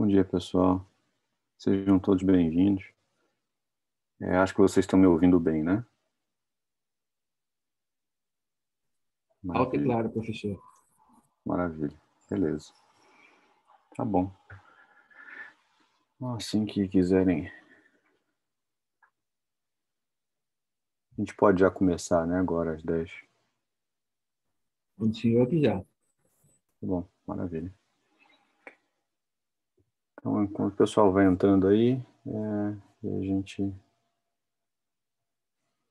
Bom dia, pessoal. Sejam todos bem-vindos. É, acho que vocês estão me ouvindo bem, né? Maravilha. Alto e claro, professor. Maravilha. Beleza. Tá bom. Então, assim que quiserem. A gente pode já começar, né? Agora às 10. O senhor quiser. Tá bom, maravilha. Então, enquanto o pessoal vai entrando aí, é, a gente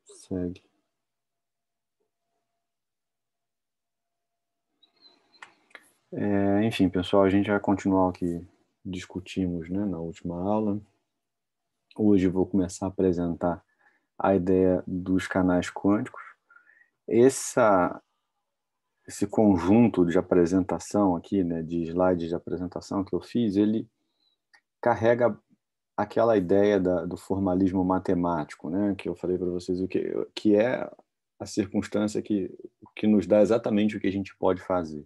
segue. É, enfim, pessoal, a gente vai continuar o que discutimos né, na última aula. Hoje vou começar a apresentar a ideia dos canais quânticos. Essa, esse conjunto de apresentação aqui, né, de slides de apresentação que eu fiz, ele carrega aquela ideia da, do formalismo matemático, né, que eu falei para vocês, o que, que é a circunstância que, que nos dá exatamente o que a gente pode fazer.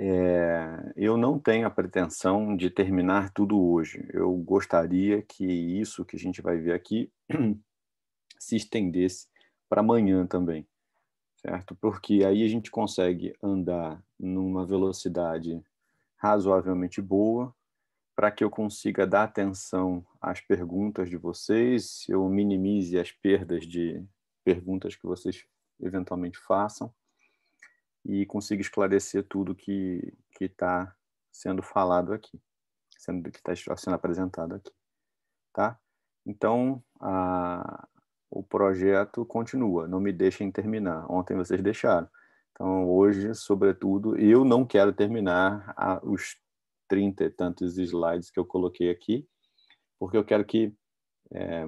É, eu não tenho a pretensão de terminar tudo hoje. Eu gostaria que isso que a gente vai ver aqui se estendesse para amanhã também, certo? Porque aí a gente consegue andar numa velocidade razoavelmente boa, para que eu consiga dar atenção às perguntas de vocês, eu minimize as perdas de perguntas que vocês eventualmente façam e consiga esclarecer tudo que está sendo falado aqui, sendo que está sendo apresentado aqui, tá? Então, a, o projeto continua, não me deixem terminar. Ontem vocês deixaram. Então, hoje, sobretudo, eu não quero terminar a, os trinta e tantos slides que eu coloquei aqui, porque eu quero que é,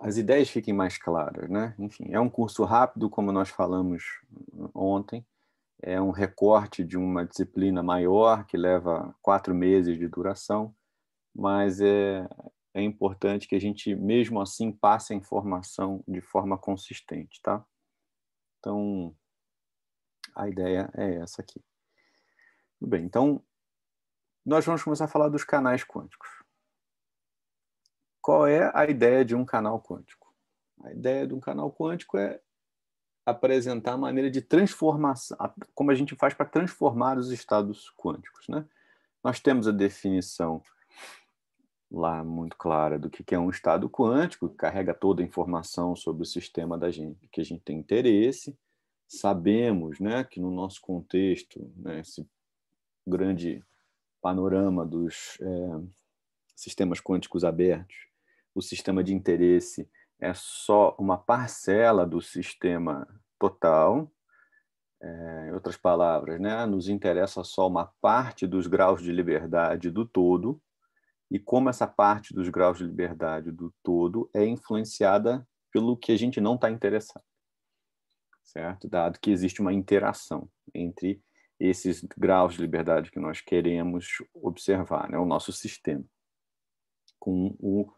as ideias fiquem mais claras. Né? Enfim, é um curso rápido, como nós falamos ontem, é um recorte de uma disciplina maior, que leva quatro meses de duração, mas é, é importante que a gente, mesmo assim, passe a informação de forma consistente. Tá? Então, a ideia é essa aqui. Tudo bem, então nós vamos começar a falar dos canais quânticos. Qual é a ideia de um canal quântico? A ideia de um canal quântico é apresentar a maneira de transformação, como a gente faz para transformar os estados quânticos. Né? Nós temos a definição lá muito clara do que é um estado quântico, que carrega toda a informação sobre o sistema da gente, que a gente tem interesse. Sabemos né, que no nosso contexto, né, grande panorama dos é, sistemas quânticos abertos, o sistema de interesse é só uma parcela do sistema total. É, em outras palavras, né, nos interessa só uma parte dos graus de liberdade do todo, e como essa parte dos graus de liberdade do todo é influenciada pelo que a gente não está interessado, certo? Dado que existe uma interação entre esses graus de liberdade que nós queremos observar, né? o nosso sistema, com o,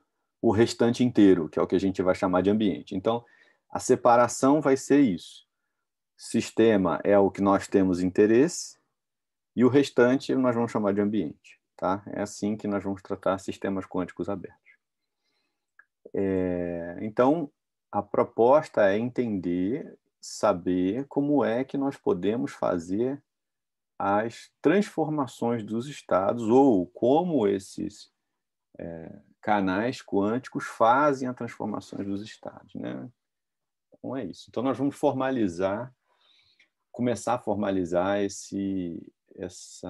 o restante inteiro, que é o que a gente vai chamar de ambiente. Então, a separação vai ser isso. Sistema é o que nós temos interesse e o restante nós vamos chamar de ambiente. Tá? É assim que nós vamos tratar sistemas quânticos abertos. É, então, a proposta é entender, saber como é que nós podemos fazer as transformações dos estados ou como esses é, canais quânticos fazem a transformação dos estados. Né? Então, é isso. Então, nós vamos formalizar, começar a formalizar esse, essa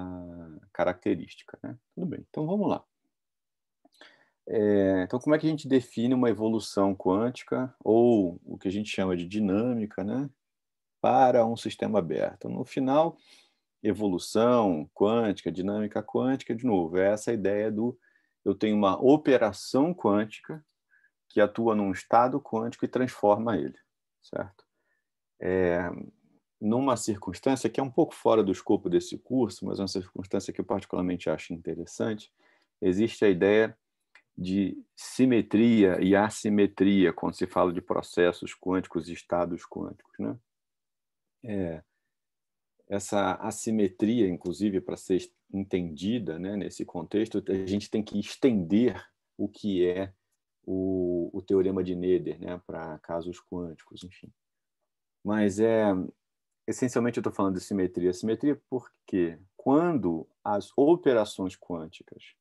característica. Né? Tudo bem, então vamos lá. É, então, como é que a gente define uma evolução quântica, ou o que a gente chama de dinâmica, né, para um sistema aberto? No final, evolução quântica, dinâmica quântica, de novo, é essa ideia do eu tenho uma operação quântica que atua num estado quântico e transforma ele, certo? É, numa circunstância que é um pouco fora do escopo desse curso, mas é uma circunstância que eu particularmente acho interessante, existe a ideia de simetria e assimetria quando se fala de processos quânticos e estados quânticos, né? É, essa assimetria, inclusive, para ser entendida né, nesse contexto, a gente tem que estender o que é o, o teorema de Neder né, para casos quânticos, enfim. Mas é essencialmente eu estou falando de simetria. Simetria porque quando as operações quânticas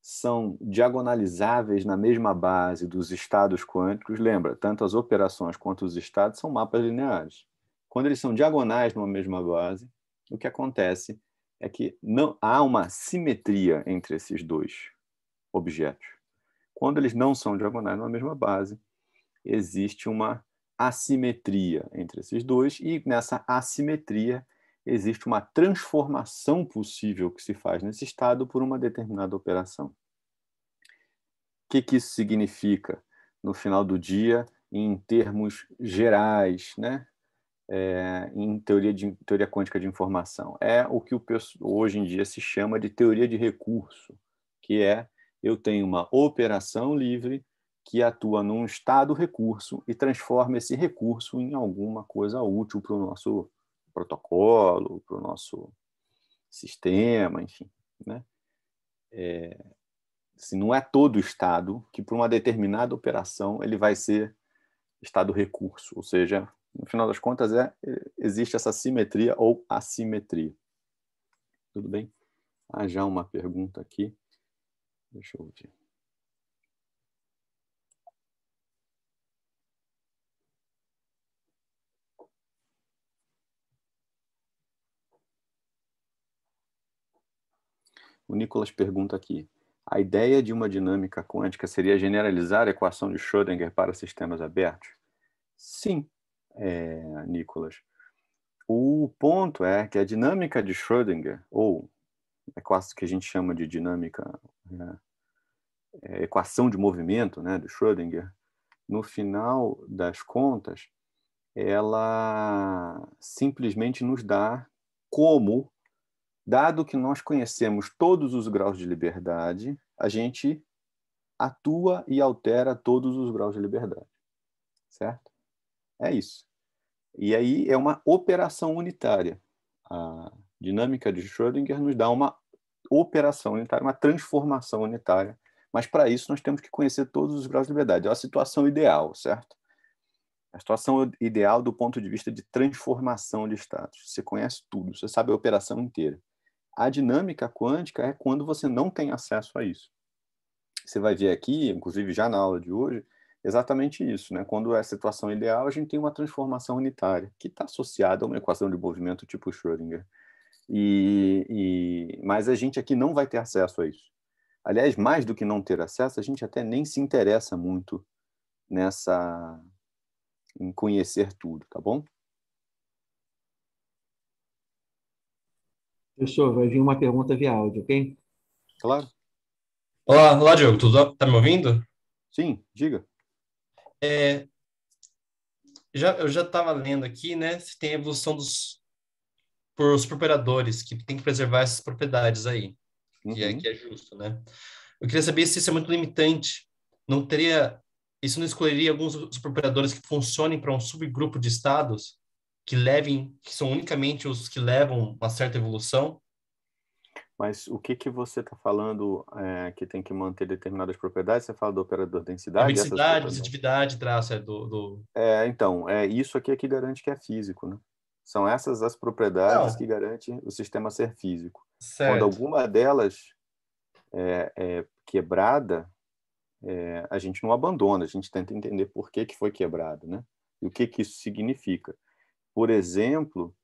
são diagonalizáveis na mesma base dos estados quânticos, lembra, tanto as operações quanto os estados são mapas lineares. Quando eles são diagonais numa mesma base, o que acontece é que não há uma simetria entre esses dois objetos. Quando eles não são diagonais numa mesma base, existe uma assimetria entre esses dois e nessa assimetria existe uma transformação possível que se faz nesse estado por uma determinada operação. O que, que isso significa no final do dia em termos gerais, né? é, em teoria, de, teoria quântica de informação. É o que o, hoje em dia se chama de teoria de recurso, que é eu tenho uma operação livre que atua num estado recurso e transforma esse recurso em alguma coisa útil para o nosso protocolo, para o nosso sistema, enfim. Né? É, assim, não é todo estado que, para uma determinada operação, ele vai ser estado recurso, ou seja, no final das contas, é, é, existe essa simetria ou assimetria. Tudo bem? Há ah, já uma pergunta aqui. Deixa eu ver. O Nicolas pergunta aqui: a ideia de uma dinâmica quântica seria generalizar a equação de Schrödinger para sistemas abertos? Sim, é, Nicolas. O ponto é que a dinâmica de Schrödinger, ou é quase que a gente chama de dinâmica, né, é, equação de movimento né, do Schrödinger, no final das contas, ela simplesmente nos dá como, dado que nós conhecemos todos os graus de liberdade, a gente atua e altera todos os graus de liberdade, certo? É isso. E aí é uma operação unitária. A dinâmica de Schrödinger nos dá uma operação unitária, uma transformação unitária, mas para isso nós temos que conhecer todos os graus de liberdade. É a situação ideal, certo? A situação ideal do ponto de vista de transformação de estados. Você conhece tudo, você sabe a operação inteira. A dinâmica quântica é quando você não tem acesso a isso. Você vai ver aqui, inclusive já na aula de hoje, exatamente isso. Né? Quando é a situação ideal, a gente tem uma transformação unitária, que está associada a uma equação de movimento tipo Schrödinger. E, e, mas a gente aqui não vai ter acesso a isso. Aliás, mais do que não ter acesso, a gente até nem se interessa muito nessa em conhecer tudo, tá bom? Professor, vai vir uma pergunta via áudio, ok? Claro. Olá, olá Diogo, tudo Tá me ouvindo? Sim, diga. É, já, eu já estava lendo aqui, né? Se tem a evolução dos por os operadores que tem que preservar essas propriedades aí, uhum. que, é, uhum. que é justo, né? Eu queria saber se isso é muito limitante. Não teria isso não escolheria alguns dos propriedadores que funcionem para um subgrupo de estados que levem, que são unicamente os que levam uma certa evolução? Mas o que, que você está falando é, que tem que manter determinadas propriedades? Você fala do operador densidade? Densidade, positividade, né? traço é do, do... É, então, é isso aqui é que garante que é físico, né? São essas as propriedades que garantem o sistema ser físico. Certo. Quando alguma delas é, é quebrada, é, a gente não abandona, a gente tenta entender por que, que foi quebrado, né? E o que, que isso significa. Por exemplo,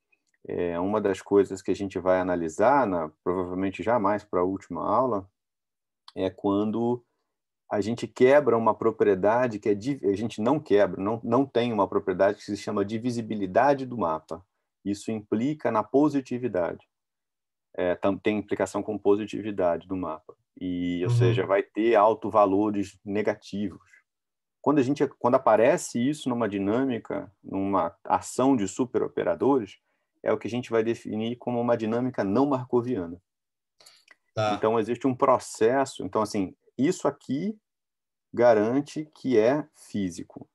é, uma das coisas que a gente vai analisar, na, provavelmente jamais para a última aula, é quando a gente quebra uma propriedade que é, a gente não quebra, não, não tem uma propriedade que se chama divisibilidade do mapa. Isso implica na positividade. É, tem implicação com positividade do mapa. E, ou uhum. seja, vai ter alto valores negativos. Quando, a gente, quando aparece isso numa dinâmica, numa ação de superoperadores, é o que a gente vai definir como uma dinâmica não Markoviana. Tá. Então, existe um processo. Então, assim, isso aqui garante que é físico.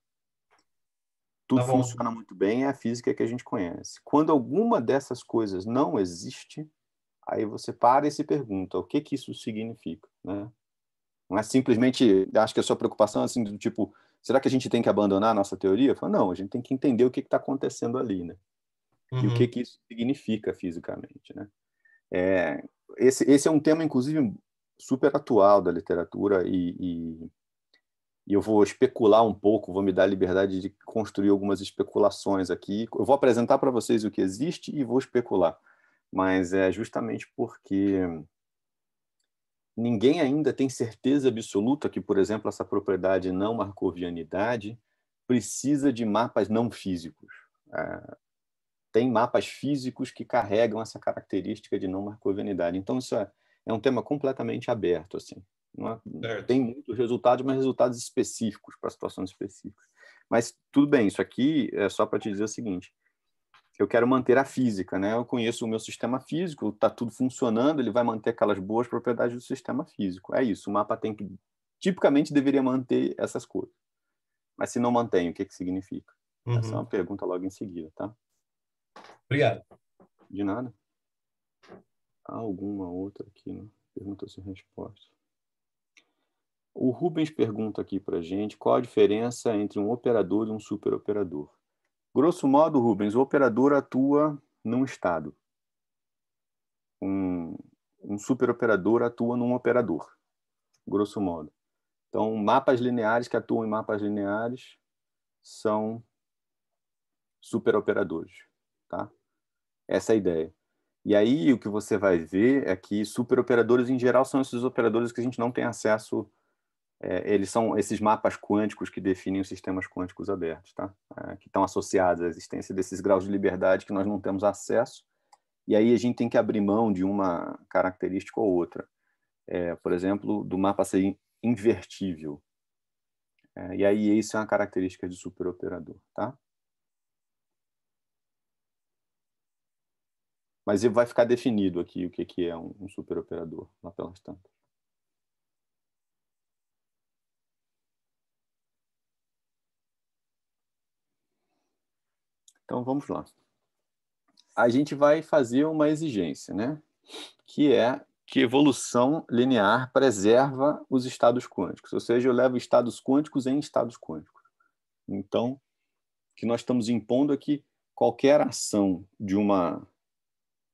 Tudo tá funciona muito bem, é a física que a gente conhece. Quando alguma dessas coisas não existe, aí você para e se pergunta o que, que isso significa, né? Não é simplesmente, acho que a sua preocupação é assim, do tipo, será que a gente tem que abandonar a nossa teoria? Falo, não, a gente tem que entender o que está acontecendo ali, né? uhum. e o uhum. que, que isso significa fisicamente, né? É, esse, esse é um tema, inclusive, super atual da literatura e, e, e, eu vou especular um pouco, vou me dar a liberdade de construir algumas especulações aqui. Eu vou apresentar para vocês o que existe e vou especular, mas é justamente porque ninguém ainda tem certeza absoluta que, por exemplo, essa propriedade não marcovianidade precisa de mapas não físicos. É, tem mapas físicos que carregam essa característica de não marcovenidade Então, isso é, é um tema completamente aberto. assim. É, tem muitos resultados, mas resultados específicos para situações específicas. Mas tudo bem, isso aqui é só para te dizer o seguinte: eu quero manter a física, né? Eu conheço o meu sistema físico, está tudo funcionando, ele vai manter aquelas boas propriedades do sistema físico. É isso, o mapa tem que tipicamente deveria manter essas coisas. Mas se não mantém, o que que significa? Uhum. Essa é uhum. uma pergunta logo em seguida, tá? Obrigado. De nada. Há alguma outra aqui, né? Pergunta sem resposta. O Rubens pergunta aqui para gente qual a diferença entre um operador e um superoperador. Grosso modo, Rubens, o operador atua num estado. Um, um superoperador atua num operador, grosso modo. Então, mapas lineares que atuam em mapas lineares são superoperadores tá? Essa é a ideia. E aí o que você vai ver é que superoperadores em geral são esses operadores que a gente não tem acesso é, eles são esses mapas quânticos que definem os sistemas quânticos abertos, tá? É, que estão associados à existência desses graus de liberdade que nós não temos acesso, e aí a gente tem que abrir mão de uma característica ou outra. É, por exemplo, do mapa ser invertível. É, e aí isso é uma característica de superoperador, tá? Mas vai ficar definido aqui o que, que é um, um superoperador lá pelas tantas. Então vamos lá. A gente vai fazer uma exigência, né? Que é que evolução linear preserva os estados quânticos, ou seja, eu levo estados quânticos em estados quânticos. Então, o que nós estamos impondo é que qualquer ação de uma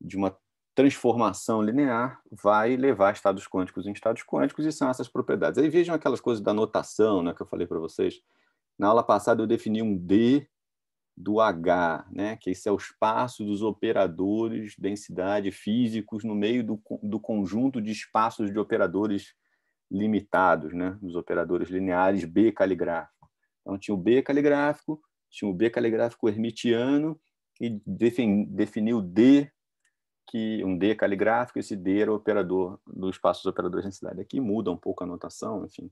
de uma transformação linear vai levar estados quânticos em estados quânticos e são essas propriedades. Aí vejam aquelas coisas da notação né, que eu falei para vocês. Na aula passada eu defini um D do H, né, que esse é o espaço dos operadores densidade físicos no meio do, do conjunto de espaços de operadores limitados, né, dos operadores lineares B caligráfico. Então tinha o B caligráfico, tinha o B caligráfico hermitiano e defini definiu D que um D caligráfico, esse D era o operador do espaço dos operadores na cidade. Aqui muda um pouco a notação, enfim.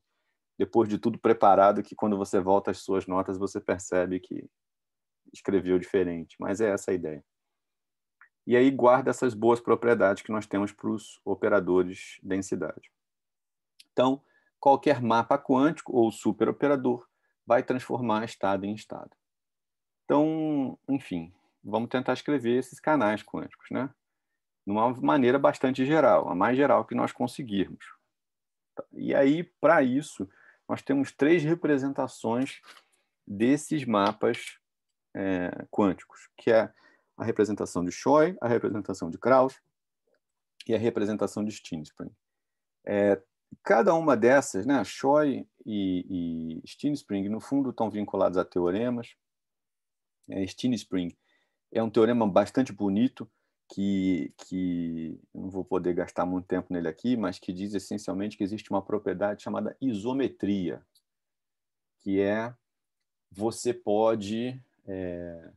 Depois de tudo preparado, que quando você volta às suas notas, você percebe que escreveu diferente. Mas é essa a ideia. E aí guarda essas boas propriedades que nós temos para os operadores densidade. Então, qualquer mapa quântico ou superoperador vai transformar estado em estado. Então, enfim, vamos tentar escrever esses canais quânticos, né? numa maneira bastante geral, a mais geral que nós conseguirmos. Tá? E aí, para isso, nós temos três representações desses mapas é, quânticos, que é a representação de Choi, a representação de Krauss e a representação de Steenspring. É, cada uma dessas, né, Choi e, e no fundo, estão vinculados a teoremas. É, é um teorema bastante bonito, que, que não vou poder gastar muito tempo nele aqui, mas que diz essencialmente que existe uma propriedade chamada isometria, que é você pode é,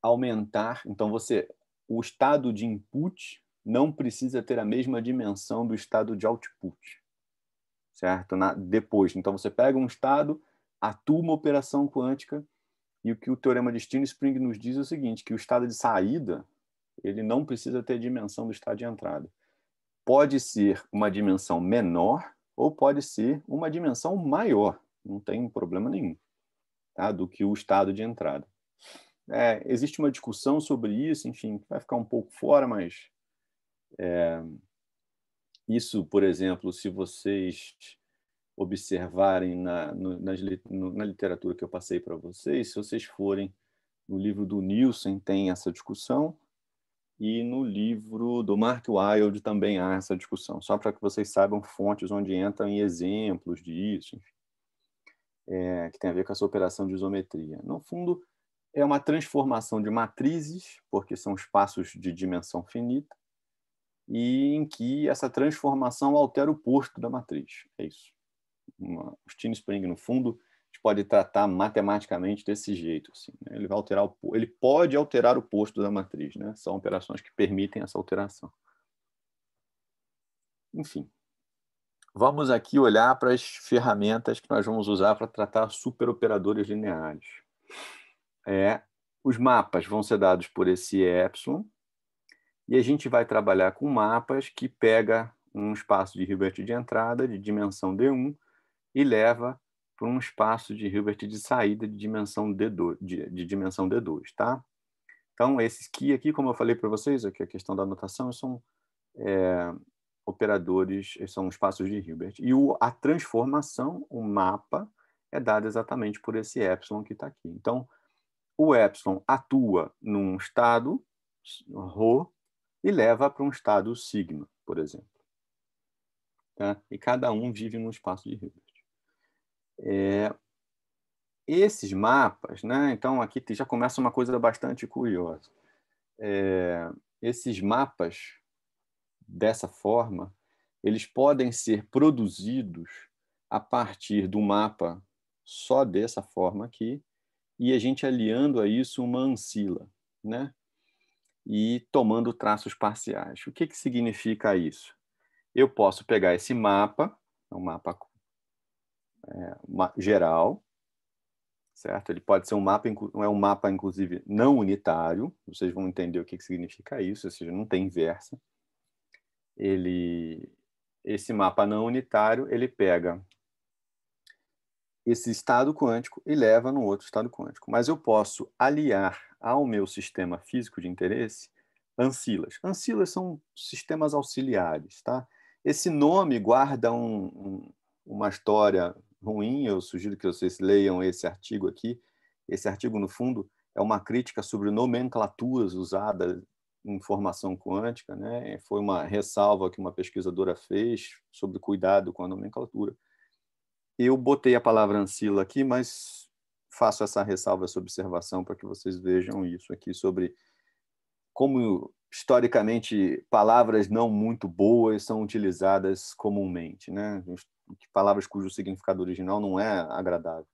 aumentar, então você o estado de input não precisa ter a mesma dimensão do estado de output, certo? Na, depois, então você pega um estado, atua uma operação quântica e o que o teorema de Steen Spring nos diz é o seguinte, que o estado de saída ele não precisa ter dimensão do estado de entrada. Pode ser uma dimensão menor ou pode ser uma dimensão maior, não tem problema nenhum, tá? do que o estado de entrada. É, existe uma discussão sobre isso, enfim, vai ficar um pouco fora, mas é, isso, por exemplo, se vocês observarem na, no, nas, no, na literatura que eu passei para vocês, se vocês forem no livro do Nielsen, tem essa discussão, e no livro do Mark Wilde também há essa discussão, só para que vocês saibam fontes onde entram em exemplos disso, enfim, é, que tem a ver com essa operação de isometria. No fundo, é uma transformação de matrizes, porque são espaços de dimensão finita, e em que essa transformação altera o posto da matriz. É isso. Uma, o Steen Spring, no fundo, pode tratar matematicamente desse jeito. Assim, né? Ele vai alterar o, ele pode alterar o posto da matriz, né? São operações que permitem essa alteração. Enfim, vamos aqui olhar para as ferramentas que nós vamos usar para tratar superoperadores lineares. É, os mapas vão ser dados por esse epsilon e a gente vai trabalhar com mapas que pega um espaço de Hilbert de entrada de dimensão D1 e leva por um espaço de Hilbert de saída de dimensão D2, de, de dimensão D2 tá? Então, esses que aqui, como eu falei para vocês, aqui a questão da notação, são é, operadores, eh, são espaços de Hilbert. E o, a transformação, o mapa, é dado exatamente por esse epsilon que está aqui. Então, o epsilon atua num estado, ρ, e leva para um estado sigma, por exemplo. Tá? E cada um vive num espaço de Hilbert. É, esses mapas, né? então aqui já começa uma coisa bastante curiosa. É, esses mapas, dessa forma, eles podem ser produzidos a partir do mapa só dessa forma aqui, e a gente aliando a isso uma ancila, né? e tomando traços parciais. O que, que significa isso? Eu posso pegar esse mapa, é um mapa é, geral, certo? Ele pode ser um mapa, é um mapa, inclusive, não unitário, vocês vão entender o que, que significa isso, ou seja, não tem inversa. Ele, esse mapa não unitário, ele pega esse estado quântico e leva no outro estado quântico. Mas eu posso aliar ao meu sistema físico de interesse ancilas. Ancilas são sistemas auxiliares, tá? Esse nome guarda um, um, uma história ruim, eu sugiro que vocês leiam esse artigo aqui. Esse artigo, no fundo, é uma crítica sobre nomenclaturas usadas em formação quântica. Né? Foi uma ressalva que uma pesquisadora fez sobre cuidado com a nomenclatura. Eu botei a palavra ancila aqui, mas faço essa ressalva, essa observação, para que vocês vejam isso aqui sobre como historicamente palavras não muito boas são utilizadas comumente, né? Palavras cujo significado original não é agradável.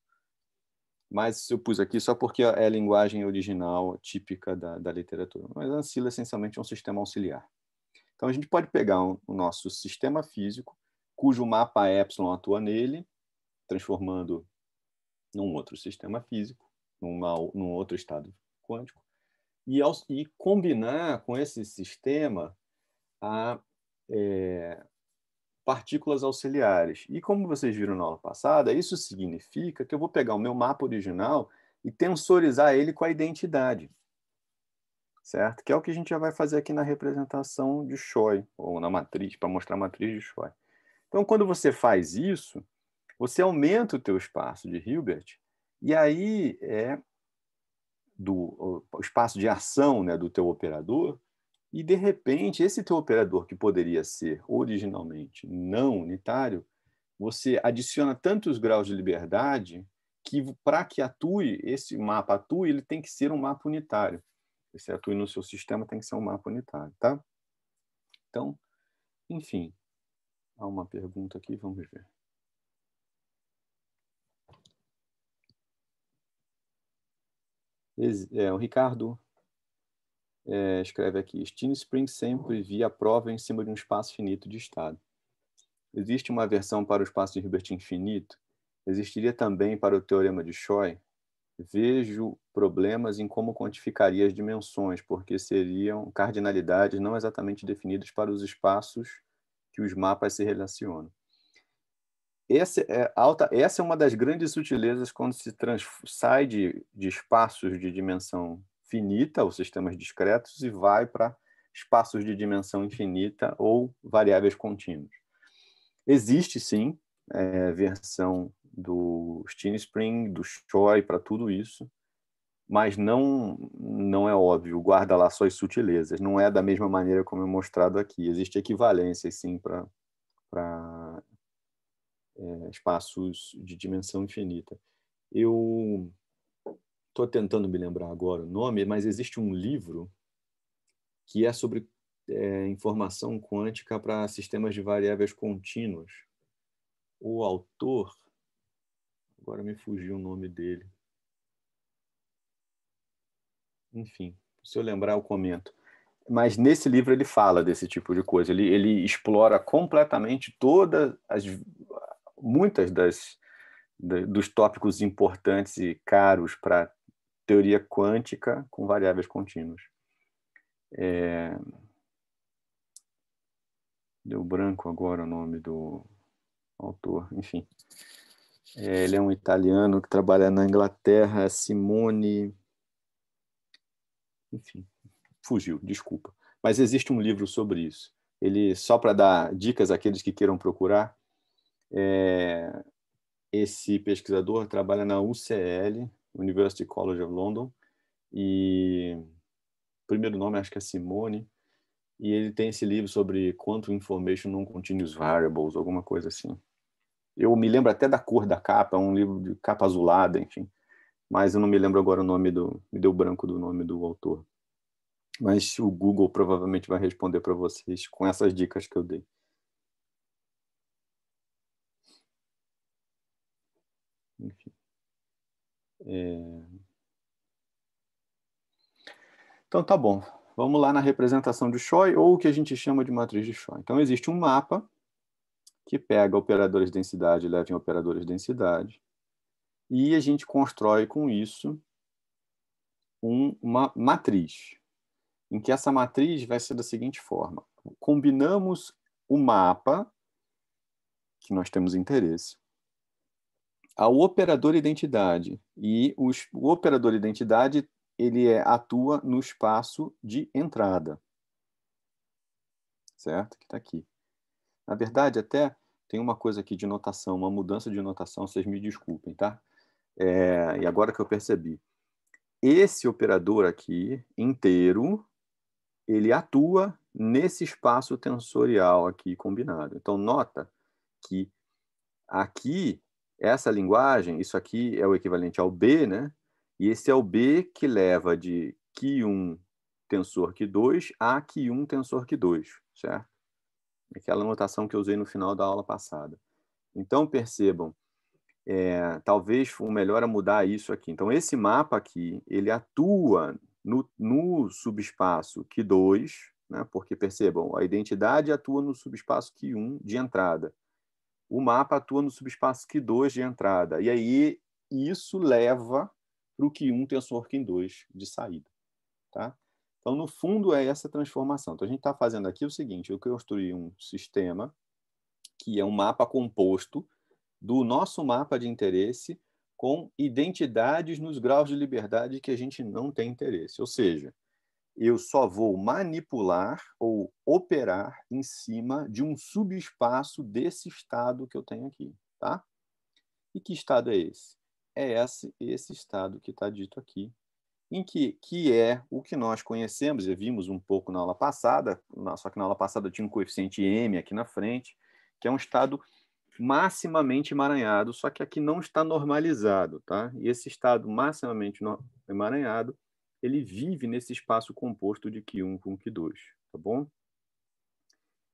Mas eu pus aqui só porque é a linguagem original típica da, da literatura. Mas a ancila essencialmente é um sistema auxiliar. Então a gente pode pegar um, o nosso sistema físico, cujo mapa epsilon atua nele, transformando num outro sistema físico, numa, num outro estado quântico, e, ao, e combinar com esse sistema a é, partículas auxiliares. E como vocês viram na aula passada, isso significa que eu vou pegar o meu mapa original e tensorizar ele com a identidade. Certo? Que é o que a gente já vai fazer aqui na representação de Choi, ou na matriz, para mostrar a matriz de Choi. Então, quando você faz isso, você aumenta o teu espaço de Hilbert, e aí é do espaço de ação né, do teu operador, e de repente esse teu operador que poderia ser originalmente não unitário, você adiciona tantos graus de liberdade que para que atue esse mapa atue, ele tem que ser um mapa unitário. Se atue no seu sistema, tem que ser um mapa unitário, tá? Então, enfim, há uma pergunta aqui, vamos ver. É, o Ricardo é, escreve aqui: Steam Spring sempre via a prova em cima de um espaço finito de estado. Existe uma versão para o espaço de Hilbert infinito? Existiria também para o teorema de Choi? Vejo problemas em como quantificaria as dimensões, porque seriam cardinalidades não exatamente definidas para os espaços que os mapas se relacionam. Esse é, alta, essa é uma das grandes sutilezas quando se trans, sai de, de espaços de dimensão finita, ou sistemas discretos, e vai para espaços de dimensão infinita ou variáveis contínuas. Existe, sim, é, versão do Steam Spring, do Choi, para tudo isso, mas não, não é óbvio, guarda lá só as sutilezas. Não é da mesma maneira como é mostrado aqui. Existe equivalência, sim, para é, espaços de dimensão infinita. Eu estou tentando me lembrar agora o nome, mas existe um livro que é sobre é, informação quântica para sistemas de variáveis contínuas. O autor, agora me fugiu o nome dele. Enfim, se eu lembrar, eu comento. Mas nesse livro ele fala desse tipo de coisa. Ele, ele explora completamente todas as muitas das dos tópicos importantes e caros para teoria quântica com variáveis contínuas. É... Deu branco agora o nome do autor, enfim. É, ele é um italiano que trabalha na Inglaterra, Simone. Enfim, fugiu, desculpa. Mas existe um livro sobre isso. Ele, só para dar dicas àqueles que queiram procurar, é, esse pesquisador trabalha na UCL, University College of London, e o primeiro nome acho que é Simone, e ele tem esse livro sobre Quantum Information Non-Continuous Variables, alguma coisa assim. Eu me lembro até da cor da capa, é um livro de capa azulada, enfim, mas eu não me lembro agora o nome do, me deu branco do nome do autor. Mas o Google provavelmente vai responder para vocês com essas dicas que eu dei. É. Então tá bom. Vamos lá na representação de Choi, ou o que a gente chama de matriz de Choi. Então existe um mapa que pega operadores de densidade e leva em operadores de densidade, e a gente constrói com isso um, uma matriz, em que essa matriz vai ser da seguinte forma. Combinamos o mapa, que nós temos interesse, ao operador identidade. E os, o operador identidade ele é, atua no espaço de entrada. Certo? Que está aqui. Na verdade, até tem uma coisa aqui de notação, uma mudança de notação, vocês me desculpem, tá? É, e agora que eu percebi. Esse operador aqui, inteiro, ele atua nesse espaço tensorial aqui combinado. Então, nota que aqui essa linguagem, isso aqui é o equivalente ao B, né? E esse é o B que leva de Q1 tensor Q2 a Q1 tensor Q2, certo? Aquela notação que eu usei no final da aula passada. Então, percebam, é, talvez o melhor é mudar isso aqui. Então, esse mapa aqui, ele atua no, no subespaço Q2, né? porque, percebam, a identidade atua no subespaço Q1 de entrada o mapa atua no subespaço Q2 de entrada. E aí isso leva para o Q1 tensor Q2 de saída. Tá? Então, no fundo, é essa transformação. Então, a gente está fazendo aqui o seguinte, eu construí um sistema que é um mapa composto do nosso mapa de interesse com identidades nos graus de liberdade que a gente não tem interesse. Ou seja, eu só vou manipular ou operar em cima de um subespaço desse estado que eu tenho aqui, tá? E que estado é esse? É esse, esse estado que está dito aqui, em que, que é o que nós conhecemos e vimos um pouco na aula passada, só que na aula passada tinha um coeficiente M aqui na frente, que é um estado maximamente emaranhado, só que aqui não está normalizado, tá? E esse estado maximamente emaranhado ele vive nesse espaço composto de Q1 com Q2, tá bom?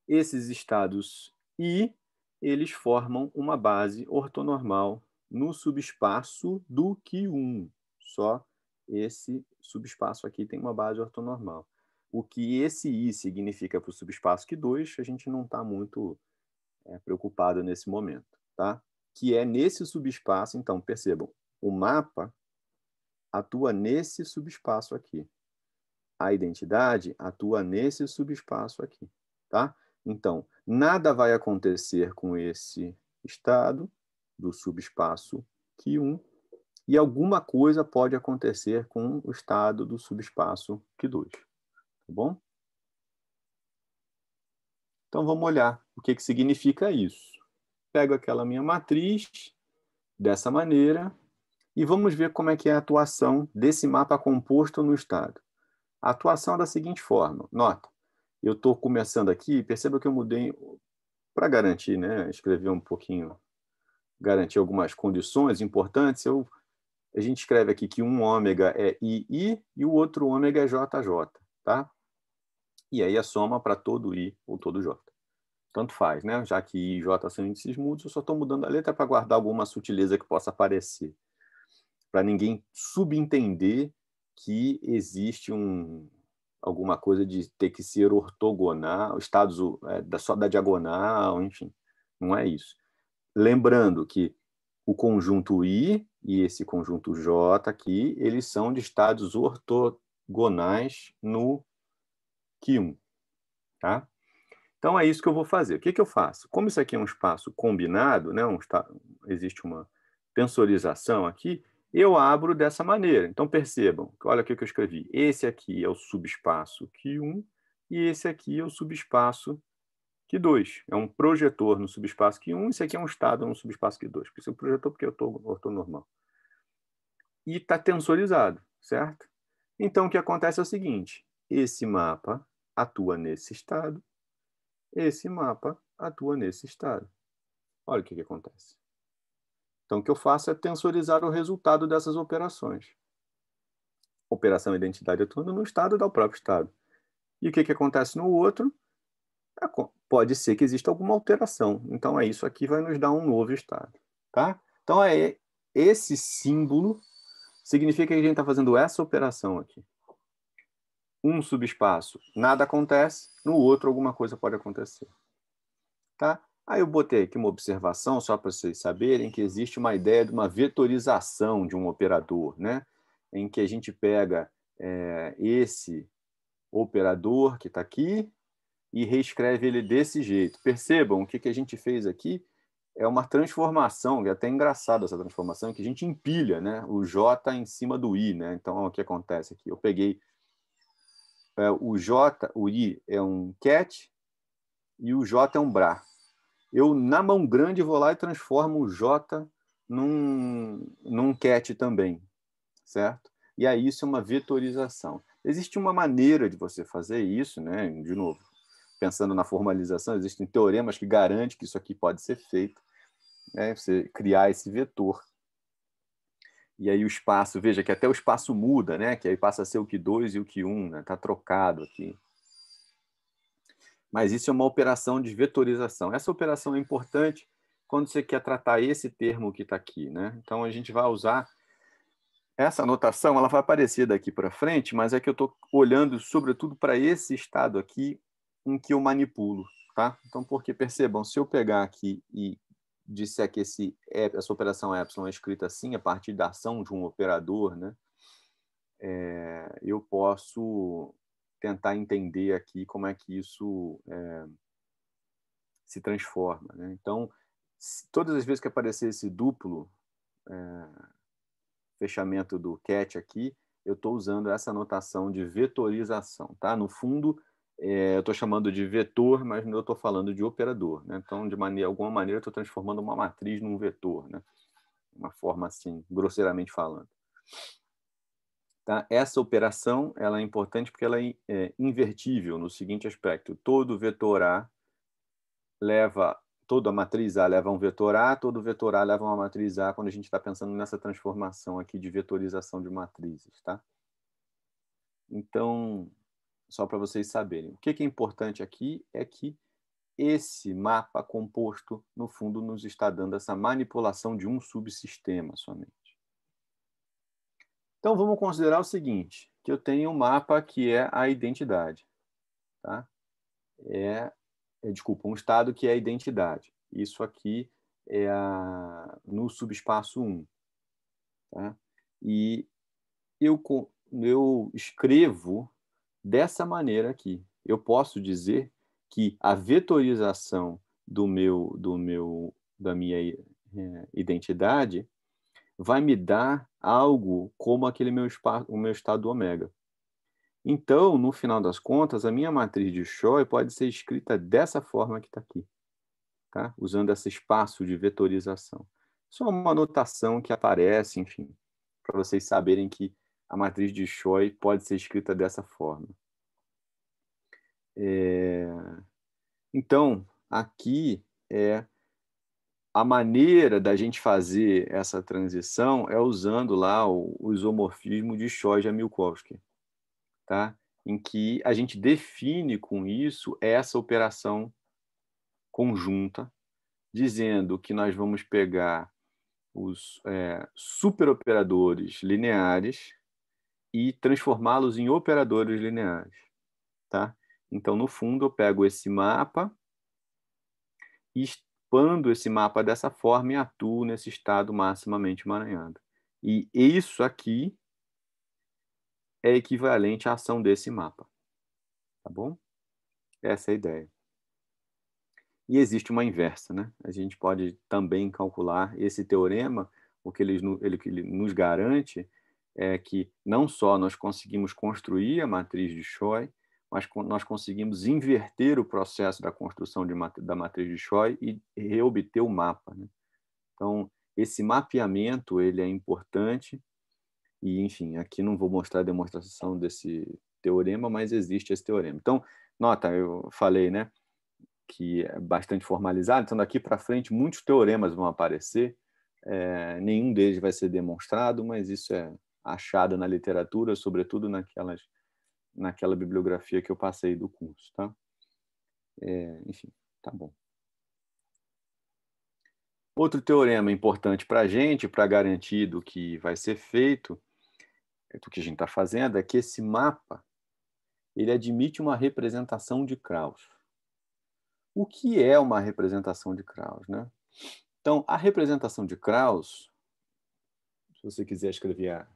Esses estados I, eles formam uma base ortonormal no subespaço do Q1. Só esse subespaço aqui tem uma base ortonormal. O que esse I significa para o subespaço Q2, a gente não está muito é, preocupado nesse momento, tá? Que é nesse subespaço, então, percebam, o mapa atua nesse subespaço aqui. A identidade atua nesse subespaço aqui, tá? Então, nada vai acontecer com esse estado do subespaço Q1 e alguma coisa pode acontecer com o estado do subespaço Q2, tá bom? Então, vamos olhar o que, que significa isso. Pego aquela minha matriz dessa maneira, e vamos ver como é que é a atuação desse mapa composto no Estado. A atuação é da seguinte forma. Nota, eu estou começando aqui, perceba que eu mudei para garantir, né? Escrever um pouquinho, garantir algumas condições importantes. Eu, a gente escreve aqui que um ômega é II e o outro ômega é JJ, tá? E aí a é soma para todo I ou todo J. Tanto faz, né? Já que I e J são índices mudos, eu só estou mudando a letra para guardar alguma sutileza que possa aparecer para ninguém subentender que existe um, alguma coisa de ter que ser ortogonal, estados é, da, só da diagonal, enfim, não é isso. Lembrando que o conjunto I e esse conjunto J aqui, eles são de estados ortogonais no Q1. Tá? Então, é isso que eu vou fazer. O que, que eu faço? Como isso aqui é um espaço combinado, né? Um, existe uma tensorização aqui, eu abro dessa maneira. Então, percebam, olha o que eu escrevi. Esse aqui é o subespaço Q1 e esse aqui é o subespaço Q2. É um projetor no subespaço Q1, esse aqui é um estado no subespaço Q2. Por isso é um projetor, porque eu estou ortonormal. E está tensorizado, certo? Então, o que acontece é o seguinte. Esse mapa atua nesse estado, esse mapa atua nesse estado. Olha o que, que acontece. Então, o que eu faço é tensorizar o resultado dessas operações. Operação identidade atuando no estado dá o próprio estado. E o que, que acontece no outro? É pode ser que exista alguma alteração. Então, é isso aqui vai nos dar um novo estado. Tá? Então, é esse símbolo significa que a gente está fazendo essa operação aqui. Um subespaço, nada acontece. No outro, alguma coisa pode acontecer. Tá? Aí eu botei aqui uma observação, só para vocês saberem, que existe uma ideia de uma vetorização de um operador, né? em que a gente pega é, esse operador que está aqui e reescreve ele desse jeito. Percebam, o que, que a gente fez aqui é uma transformação, é até engraçada essa transformação, que a gente empilha né? o J em cima do I. Né? Então, o que acontece aqui? Eu peguei é, o J, o I é um cat e o J é um bra eu na mão grande vou lá e transformo o J num, num cat também, certo? E aí isso é uma vetorização. Existe uma maneira de você fazer isso, né? De novo, pensando na formalização, existem teoremas que garantem que isso aqui pode ser feito, né? Você criar esse vetor. E aí o espaço, veja que até o espaço muda, né? Que aí passa a ser o que 2 e o que 1, está né? Tá trocado aqui. Mas isso é uma operação de vetorização. Essa operação é importante quando você quer tratar esse termo que está aqui. Né? Então, a gente vai usar essa anotação, ela vai aparecer daqui para frente, mas é que eu estou olhando sobretudo para esse estado aqui em que eu manipulo. Tá? Então, porque percebam, se eu pegar aqui e disser que esse, é, essa operação é epsilon é escrita assim, a partir da ação de um operador, né? É, eu posso tentar entender aqui como é que isso é, se transforma. Né? Então, todas as vezes que aparecer esse duplo é, fechamento do cat aqui, eu estou usando essa notação de vetorização. Tá? No fundo, é, eu estou chamando de vetor, mas eu estou falando de operador. Né? Então, de maneira, alguma maneira, eu estou transformando uma matriz num vetor, né? uma forma assim, grosseiramente falando. Tá? Essa operação ela é importante porque ela é, é invertível no seguinte aspecto: todo vetor A leva, toda matriz A leva um vetor A, todo vetor A leva uma matriz A quando a gente está pensando nessa transformação aqui de vetorização de matrizes. Tá? Então, só para vocês saberem, o que é importante aqui é que esse mapa composto, no fundo, nos está dando essa manipulação de um subsistema somente. Então, vamos considerar o seguinte, que eu tenho um mapa que é a identidade. Tá? É, é, desculpa, um estado que é a identidade. Isso aqui é a, no subespaço 1. Tá? E eu, eu escrevo dessa maneira aqui. Eu posso dizer que a vetorização do meu, do meu, da minha é, identidade vai me dar algo como aquele meu, o meu estado ômega. Então, no final das contas, a minha matriz de Choi pode ser escrita dessa forma que está aqui, tá? usando esse espaço de vetorização. Só uma anotação que aparece, enfim, para vocês saberem que a matriz de Choi pode ser escrita dessa forma. É... Então, aqui é a maneira da gente fazer essa transição é usando lá o, o isomorfismo de Shoja Milkowski, tá? em que a gente define com isso essa operação conjunta, dizendo que nós vamos pegar os é, superoperadores lineares e transformá-los em operadores lineares. Tá? Então, no fundo, eu pego esse mapa e ocupando esse mapa dessa forma e atuo nesse estado maximamente emaranhado. E isso aqui é equivalente à ação desse mapa. Tá bom? Essa é a ideia. E existe uma inversa, né? A gente pode também calcular esse teorema, o que ele, ele, ele nos garante é que não só nós conseguimos construir a matriz de Choi, mas nós conseguimos inverter o processo da construção de, da matriz de Choi e reobter o mapa. Né? Então, esse mapeamento ele é importante e, enfim, aqui não vou mostrar a demonstração desse teorema, mas existe esse teorema. Então, nota, eu falei, né, que é bastante formalizado, então daqui para frente muitos teoremas vão aparecer, é, nenhum deles vai ser demonstrado, mas isso é achado na literatura, sobretudo naquelas naquela bibliografia que eu passei do curso, tá? É, enfim, tá bom. Outro teorema importante para a gente, para garantir do que vai ser feito, é do que a gente está fazendo, é que esse mapa ele admite uma representação de Krauss. O que é uma representação de Krauss? Né? Então, a representação de Krauss, se você quiser escrever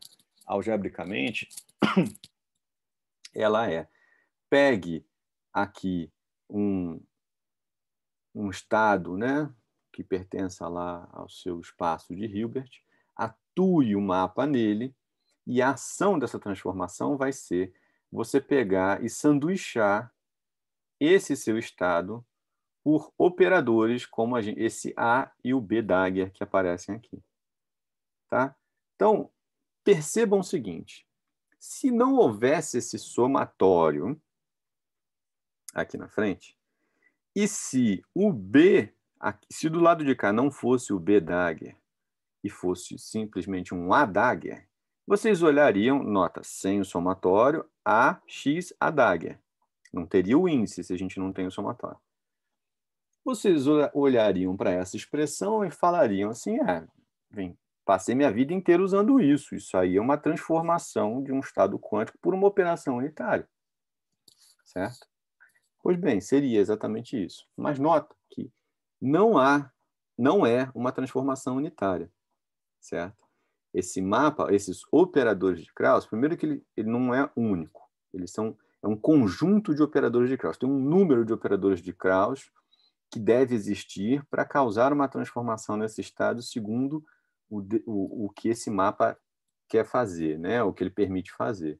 algebricamente, ela é: pegue aqui um, um estado né, que pertença lá ao seu espaço de Hilbert, atue o mapa nele, e a ação dessa transformação vai ser você pegar e sanduichar esse seu estado por operadores como gente, esse A e o B dagger que aparecem aqui. Tá? Então, percebam o seguinte: se não houvesse esse somatório aqui na frente, e se o B, se do lado de cá não fosse o B dagger e fosse simplesmente um A dagger, vocês olhariam, nota, sem o somatório, A, X, A dagger. Não teria o índice se a gente não tem o somatório. Vocês olhariam para essa expressão e falariam assim, é, vem Passei minha vida inteira usando isso. Isso aí é uma transformação de um estado quântico por uma operação unitária. Certo? Pois bem, seria exatamente isso. Mas nota que não há, não é uma transformação unitária. Certo? Esse mapa, esses operadores de Krauss, primeiro que ele, ele não é único. Eles são é um conjunto de operadores de Krauss. Tem um número de operadores de Krauss que deve existir para causar uma transformação nesse estado segundo o, o, o que esse mapa quer fazer, né? o que ele permite fazer.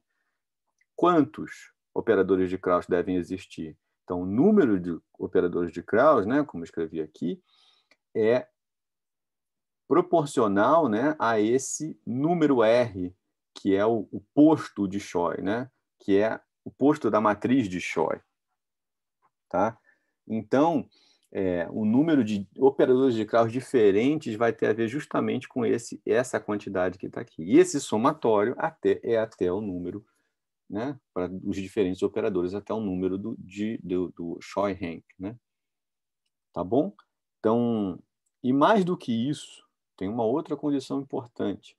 Quantos operadores de Krauss devem existir? Então, o número de operadores de Krauss, né, como escrevi aqui, é proporcional né, a esse número R, que é o, o posto de Choi, né, que é o posto da matriz de Choi. Tá? Então, é, o número de operadores de carros diferentes vai ter a ver justamente com esse essa quantidade que está aqui. E esse somatório até, é até o número, né, para os diferentes operadores, até o número do, de, do, do Scheuhenck. Né? Tá bom? Então, e mais do que isso, tem uma outra condição importante,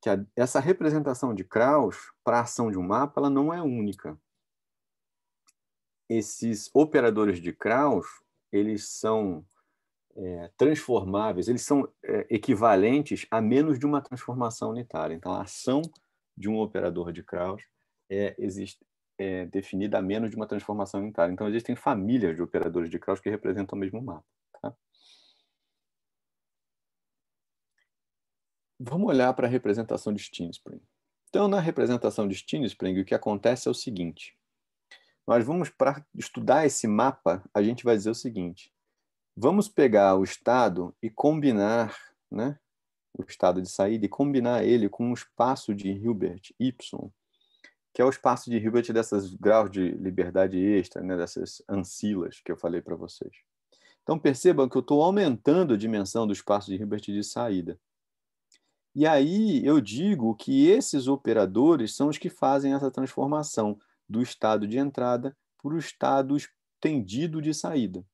que a, essa representação de Kraus para a ação de um mapa ela não é única. Esses operadores de Kraus eles são é, transformáveis, eles são é, equivalentes a menos de uma transformação unitária. Então, a ação de um operador de Krauss é, existe, é definida a menos de uma transformação unitária. Então, existem famílias de operadores de Krauss que representam o mesmo mapa. Tá? Vamos olhar para a representação de Steenspring. Então, na representação de Steenspring, o que acontece é o seguinte nós vamos para estudar esse mapa, a gente vai dizer o seguinte: vamos pegar o estado e combinar, né? O estado de saída e combinar ele com o espaço de Hilbert Y, que é o espaço de Hilbert dessas graus de liberdade extra, né? Dessas ancilas que eu falei para vocês. Então percebam que eu estou aumentando a dimensão do espaço de Hilbert de saída. E aí eu digo que esses operadores são os que fazem essa transformação do estado de entrada para o estado tendido de saída.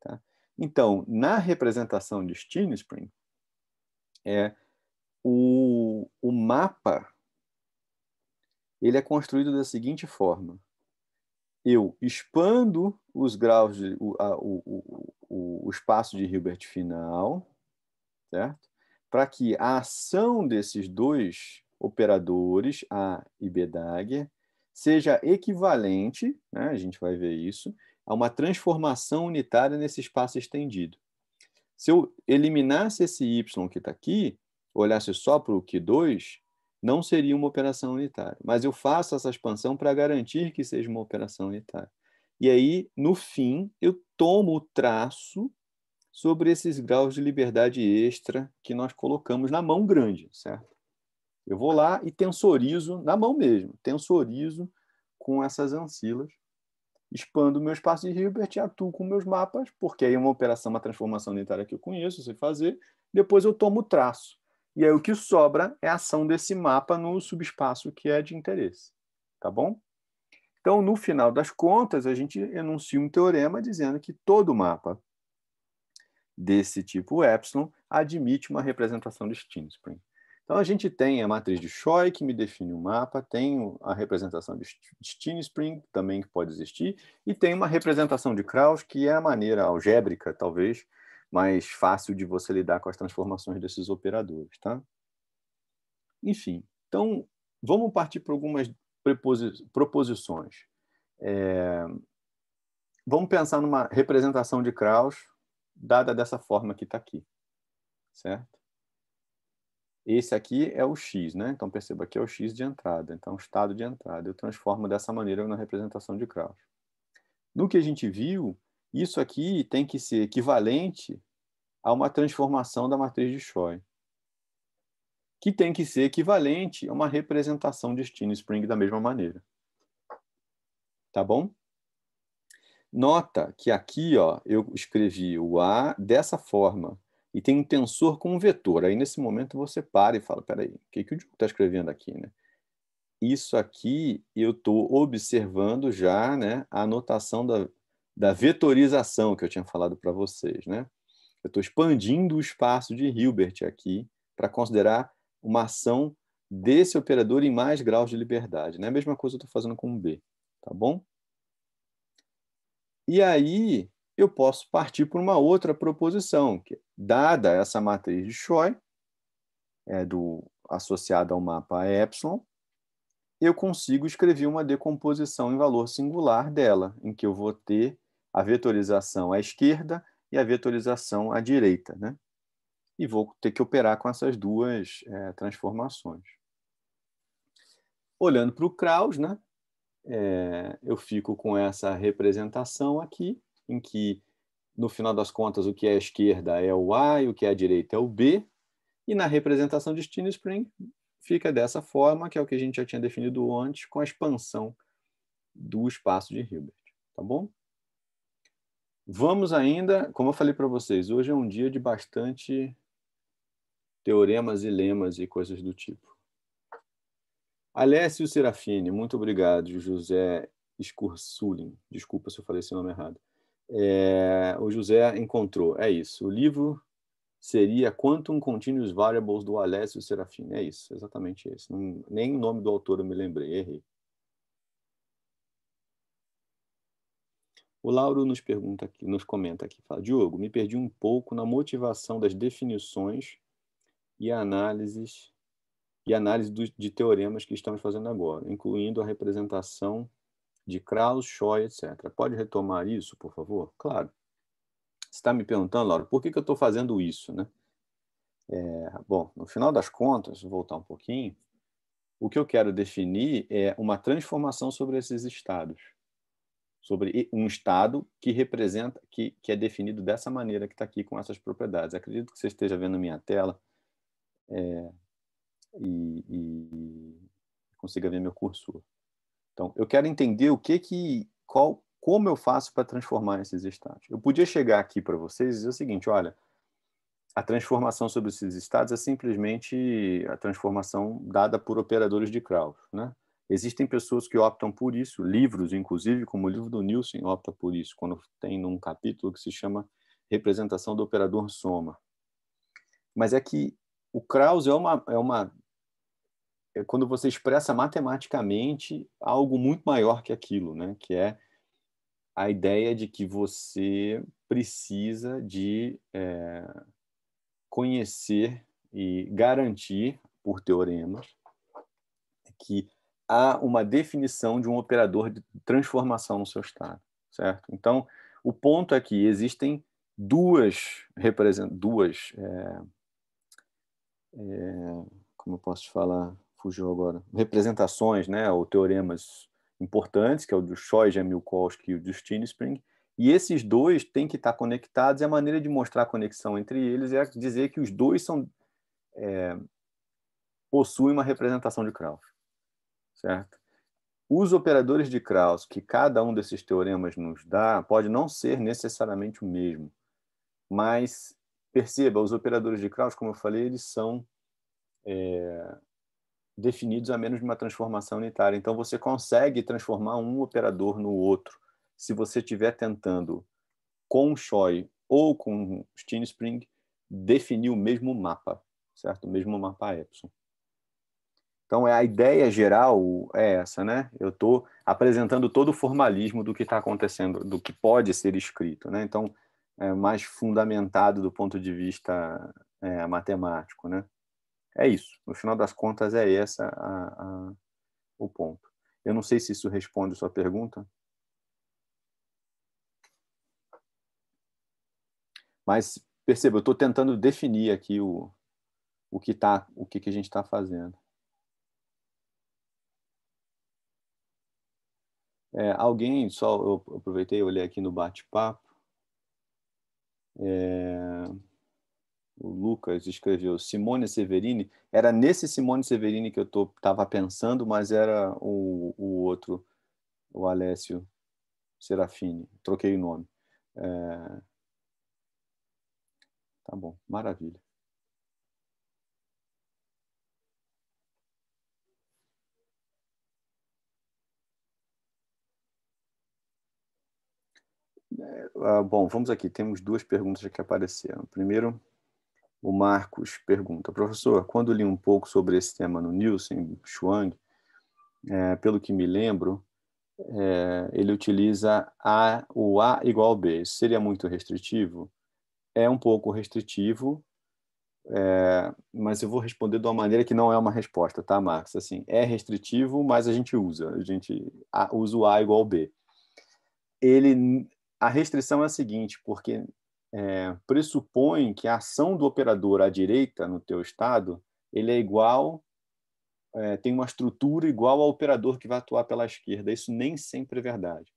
Tá? Então, na representação de Stinnespring, é, o, o mapa ele é construído da seguinte forma. Eu expando os graus, de, o, a, o, o, o espaço de Hilbert final, certo? Para que a ação desses dois operadores, A e B Dagger, seja equivalente, né, a gente vai ver isso, a uma transformação unitária nesse espaço estendido. Se eu eliminasse esse y que está aqui, olhasse só para o Q2, não seria uma operação unitária. Mas eu faço essa expansão para garantir que seja uma operação unitária. E aí, no fim, eu tomo o traço sobre esses graus de liberdade extra que nós colocamos na mão grande, certo? Eu vou lá e tensorizo na mão mesmo, tensorizo com essas ancilas, expando o meu espaço de Hilbert e atuo com meus mapas, porque aí é uma operação, uma transformação unitária que eu conheço, sei fazer. Depois eu tomo o traço. E aí o que sobra é a ação desse mapa no subespaço que é de interesse. Tá bom? Então, no final das contas, a gente enuncia um teorema dizendo que todo mapa desse tipo ε admite uma representação de Steenspring. Então, a gente tem a matriz de Choi, que me define o um mapa, tem a representação de Spring, também que pode existir, e tem uma representação de Krauss, que é a maneira algébrica, talvez, mais fácil de você lidar com as transformações desses operadores. Tá? Enfim, então, vamos partir para algumas proposições. É... Vamos pensar numa representação de Krauss dada dessa forma que está aqui, certo? Esse aqui é o x, né? Então perceba que é o x de entrada, então o estado de entrada. Eu transformo dessa maneira na representação de Krauss. No que a gente viu, isso aqui tem que ser equivalente a uma transformação da matriz de Choi, que tem que ser equivalente a uma representação de Stine-Spring da mesma maneira. Tá bom? Nota que aqui ó, eu escrevi o A dessa forma e tem um tensor com um vetor. Aí, nesse momento, você para e fala, peraí, o que, que o Diogo está escrevendo aqui, né? Isso aqui eu estou observando já né, a anotação da, da vetorização que eu tinha falado para vocês, né? Eu estou expandindo o espaço de Hilbert aqui para considerar uma ação desse operador em mais graus de liberdade. Né? A mesma coisa eu estou fazendo com o B, tá bom? E aí, eu posso partir para uma outra proposição, que é, dada essa matriz de Choi, é do, associada ao mapa epsilon, eu consigo escrever uma decomposição em valor singular dela, em que eu vou ter a vetorização à esquerda e a vetorização à direita. Né? E vou ter que operar com essas duas é, transformações. Olhando para o Kraus, né, é, eu fico com essa representação aqui, em que, no final das contas, o que é a esquerda é o A e o que é a direita é o B, e na representação de Steen Spring fica dessa forma, que é o que a gente já tinha definido antes, com a expansão do espaço de Hilbert. Tá bom? Vamos ainda, como eu falei para vocês, hoje é um dia de bastante teoremas e lemas e coisas do tipo. Alessio Serafini, muito obrigado. José Escursulin, desculpa se eu falei esse nome errado. É, o José encontrou, é isso. O livro seria Quantum Continuous Variables do Alessio Serafim. É isso, exatamente isso. nem o nome do autor eu me lembrei, errei. O Lauro nos pergunta aqui, nos comenta aqui, fala: Diogo, me perdi um pouco na motivação das definições e análises e análise do, de teoremas que estamos fazendo agora, incluindo a representação de Krauss, Shaw, etc. Pode retomar isso, por favor? Claro. Você está me perguntando, Laura, por que, que eu estou fazendo isso? Né? É, bom, no final das contas, voltar um pouquinho, o que eu quero definir é uma transformação sobre esses estados. Sobre um estado que representa, que, que é definido dessa maneira que está aqui com essas propriedades. Acredito que você esteja vendo minha tela é, e, e consiga ver meu cursor. Então, eu quero entender o que que qual como eu faço para transformar esses estados. Eu podia chegar aqui para vocês e dizer o seguinte, olha, a transformação sobre esses estados é simplesmente a transformação dada por operadores de Krauss, né? Existem pessoas que optam por isso, livros, inclusive, como o livro do Nielsen opta por isso, quando tem um capítulo que se chama Representação do Operador Soma. Mas é que o Krauss é uma, é uma é quando você expressa matematicamente algo muito maior que aquilo, né? que é a ideia de que você precisa de é, conhecer e garantir por teoremas que há uma definição de um operador de transformação no seu estado, certo? Então, o ponto é que existem duas duas é, é, como eu posso falar fugiu agora, representações, né, ou teoremas importantes, que é o do Shoja, e o do Stinspring, e esses dois têm que estar conectados, e a maneira de mostrar a conexão entre eles é dizer que os dois são é, possuem uma representação de Krauss, certo? Os operadores de Krauss que cada um desses teoremas nos dá pode não ser necessariamente o mesmo, mas perceba, os operadores de Krauss, como eu falei, eles são é, definidos a menos de uma transformação unitária. Então, você consegue transformar um operador no outro se você estiver tentando, com o Choi ou com o Spring definir o mesmo mapa, certo? O mesmo mapa Epsilon. Então, é a ideia geral é essa, né? Eu estou apresentando todo o formalismo do que está acontecendo, do que pode ser escrito, né? Então, é mais fundamentado do ponto de vista é, matemático, né? É isso. No final das contas, é essa a, a, o ponto. Eu não sei se isso responde a sua pergunta. Mas perceba, eu estou tentando definir aqui o, o que tá, o que, que a gente está fazendo. É, alguém, só eu aproveitei, olhei aqui no bate-papo. É o Lucas escreveu Simone Severini, era nesse Simone Severini que eu estava pensando, mas era o, o outro, o Alessio Serafini, troquei o nome. É... Tá bom, maravilha. É, ah, bom, vamos aqui. Temos duas perguntas que apareceram. Primeiro, o Marcos pergunta, professor, quando li um pouco sobre esse tema no Nielsen Chuang, é, pelo que me lembro, é, ele utiliza a, o A igual B. Isso seria muito restritivo? É um pouco restritivo, é, mas eu vou responder de uma maneira que não é uma resposta, tá, Marcos? Assim, é restritivo, mas a gente usa. A gente usa o A igual B. Ele, a restrição é a seguinte, porque é, pressupõe que a ação do operador à direita no teu estado ele é igual é, tem uma estrutura igual ao operador que vai atuar pela esquerda. Isso nem sempre é verdade.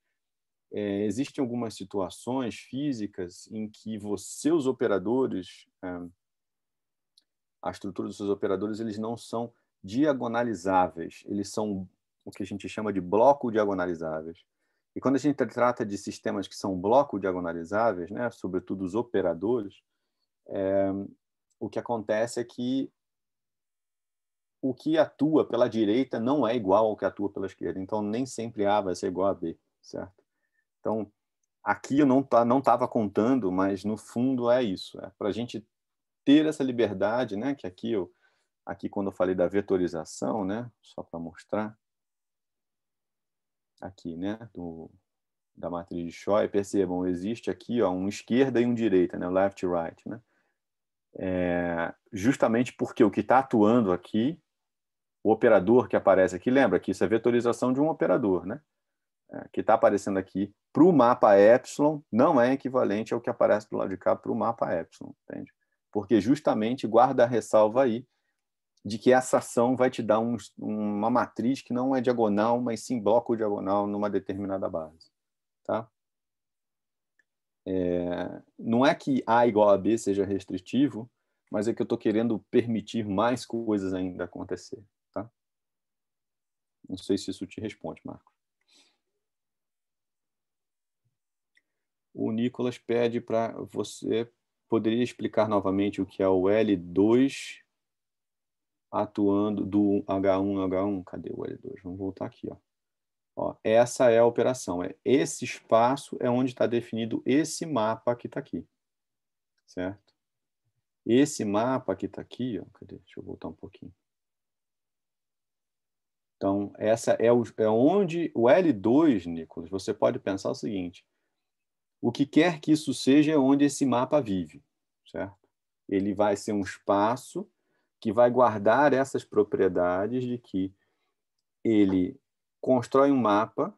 É, existem algumas situações físicas em que você, os operadores, é, a estrutura dos seus operadores, eles não são diagonalizáveis. Eles são o que a gente chama de bloco diagonalizáveis. E quando a gente trata de sistemas que são bloco diagonalizáveis, né, sobretudo os operadores, é, o que acontece é que o que atua pela direita não é igual ao que atua pela esquerda. Então, nem sempre A vai ser igual a B, certo? Então, aqui eu não não estava contando, mas no fundo é isso. É para a gente ter essa liberdade, né? Que aqui eu, aqui quando eu falei da vetorização, né? Só para mostrar, aqui, né, do, da matriz de Scheu, percebam, existe aqui ó, um esquerda e um direita, né, left e right, né? É, justamente porque o que está atuando aqui, o operador que aparece aqui, lembra que isso é vetorização de um operador, né? É, que está aparecendo aqui para o mapa epsilon não é equivalente ao que aparece do lado de cá para o mapa epsilon, entende? Porque justamente guarda a ressalva aí de que essa ação vai te dar um, uma matriz que não é diagonal, mas sim bloco diagonal numa determinada base. Tá? É, não é que A igual a B seja restritivo, mas é que eu estou querendo permitir mais coisas ainda acontecer. Tá? Não sei se isso te responde, Marcos. O Nicolas pede para você poderia explicar novamente o que é o L2 atuando do H1, H1, cadê o L2? Vamos voltar aqui, ó. ó essa é a operação, é esse espaço é onde está definido esse mapa que está aqui, certo? Esse mapa que está aqui, ó, cadê? deixa eu voltar um pouquinho. Então, essa é, o, é onde o L2, Nicolas, você pode pensar o seguinte, o que quer que isso seja é onde esse mapa vive, certo? Ele vai ser um espaço que vai guardar essas propriedades de que ele constrói um mapa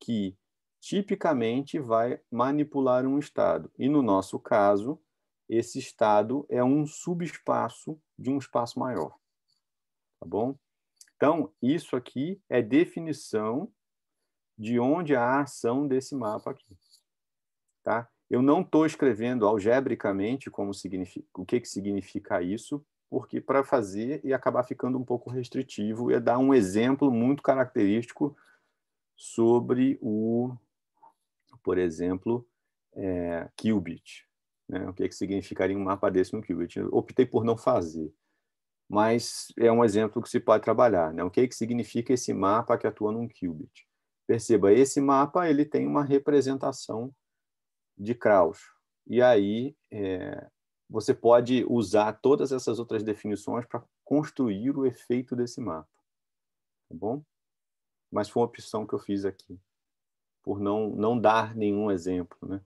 que tipicamente vai manipular um estado. E no nosso caso, esse estado é um subespaço de um espaço maior. Tá bom? Então, isso aqui é definição de onde há a ação desse mapa aqui. Tá? Eu não estou escrevendo algebricamente como significa, o que, que significa isso, porque para fazer e acabar ficando um pouco restritivo é dar um exemplo muito característico sobre o, por exemplo, é, qubit. Né? O que, é que significaria um mapa desse no qubit? Eu optei por não fazer, mas é um exemplo que se pode trabalhar. Né? O que, é que significa esse mapa que atua num qubit? Perceba, esse mapa ele tem uma representação de Krauss. E aí, é, você pode usar todas essas outras definições para construir o efeito desse mapa. Tá bom? Mas foi uma opção que eu fiz aqui, por não, não dar nenhum exemplo né?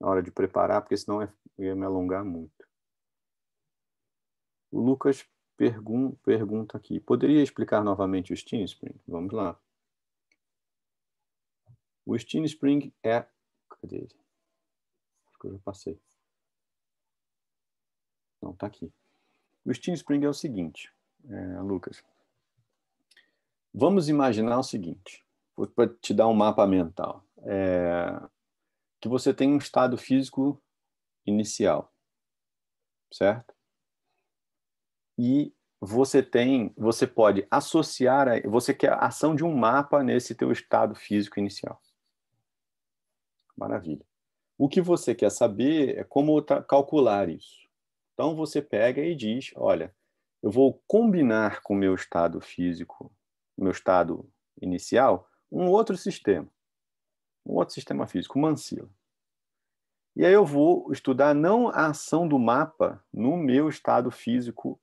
na hora de preparar, porque senão eu é, ia me alongar muito. O Lucas pergun pergunta aqui: poderia explicar novamente o Steam Spring? Vamos lá. O Steam Spring é. Cadê ele? Acho que eu já passei. Não, está aqui. O Steam Spring é o seguinte, é, Lucas. Vamos imaginar o seguinte, para te dar um mapa mental, é, que você tem um estado físico inicial, certo? E você tem, você pode associar, a, você quer a ação de um mapa nesse teu estado físico inicial. Maravilha. O que você quer saber é como calcular isso. Então você pega e diz, olha, eu vou combinar com o meu estado físico, meu estado inicial, um outro sistema, um outro sistema físico, Mansilla. E aí eu vou estudar não a ação do mapa no meu estado físico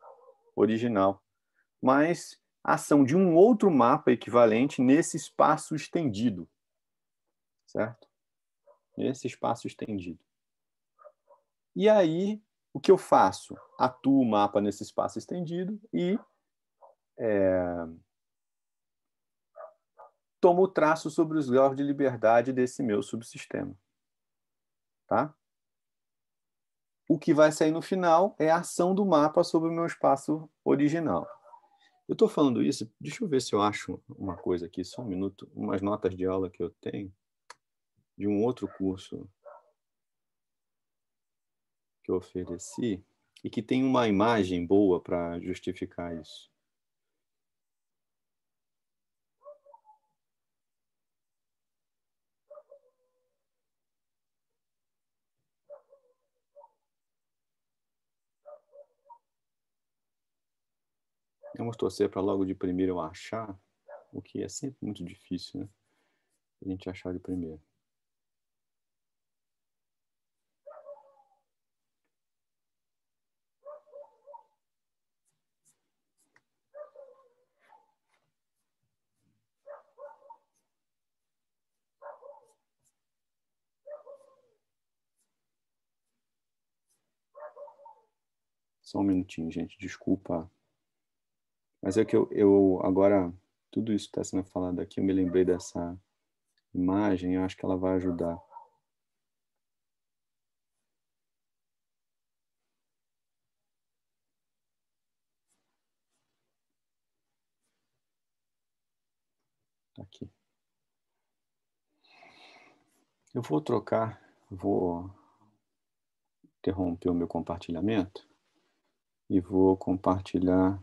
original, mas a ação de um outro mapa equivalente nesse espaço estendido. Certo? Nesse espaço estendido. E aí o que eu faço? Atuo o mapa nesse espaço estendido e é, tomo o traço sobre os graus de liberdade desse meu subsistema. Tá? O que vai sair no final é a ação do mapa sobre o meu espaço original. Eu estou falando isso, deixa eu ver se eu acho uma coisa aqui, só um minuto, umas notas de aula que eu tenho de um outro curso que eu ofereci e que tem uma imagem boa para justificar isso. Vamos torcer para logo de primeiro eu achar, o que é sempre muito difícil, né? A gente achar de primeiro. Só um minutinho, gente, desculpa. Mas é que eu, eu agora, tudo isso que está sendo falado aqui, eu me lembrei dessa imagem, eu acho que ela vai ajudar. Tá aqui. Eu vou trocar, vou interromper o meu compartilhamento e vou compartilhar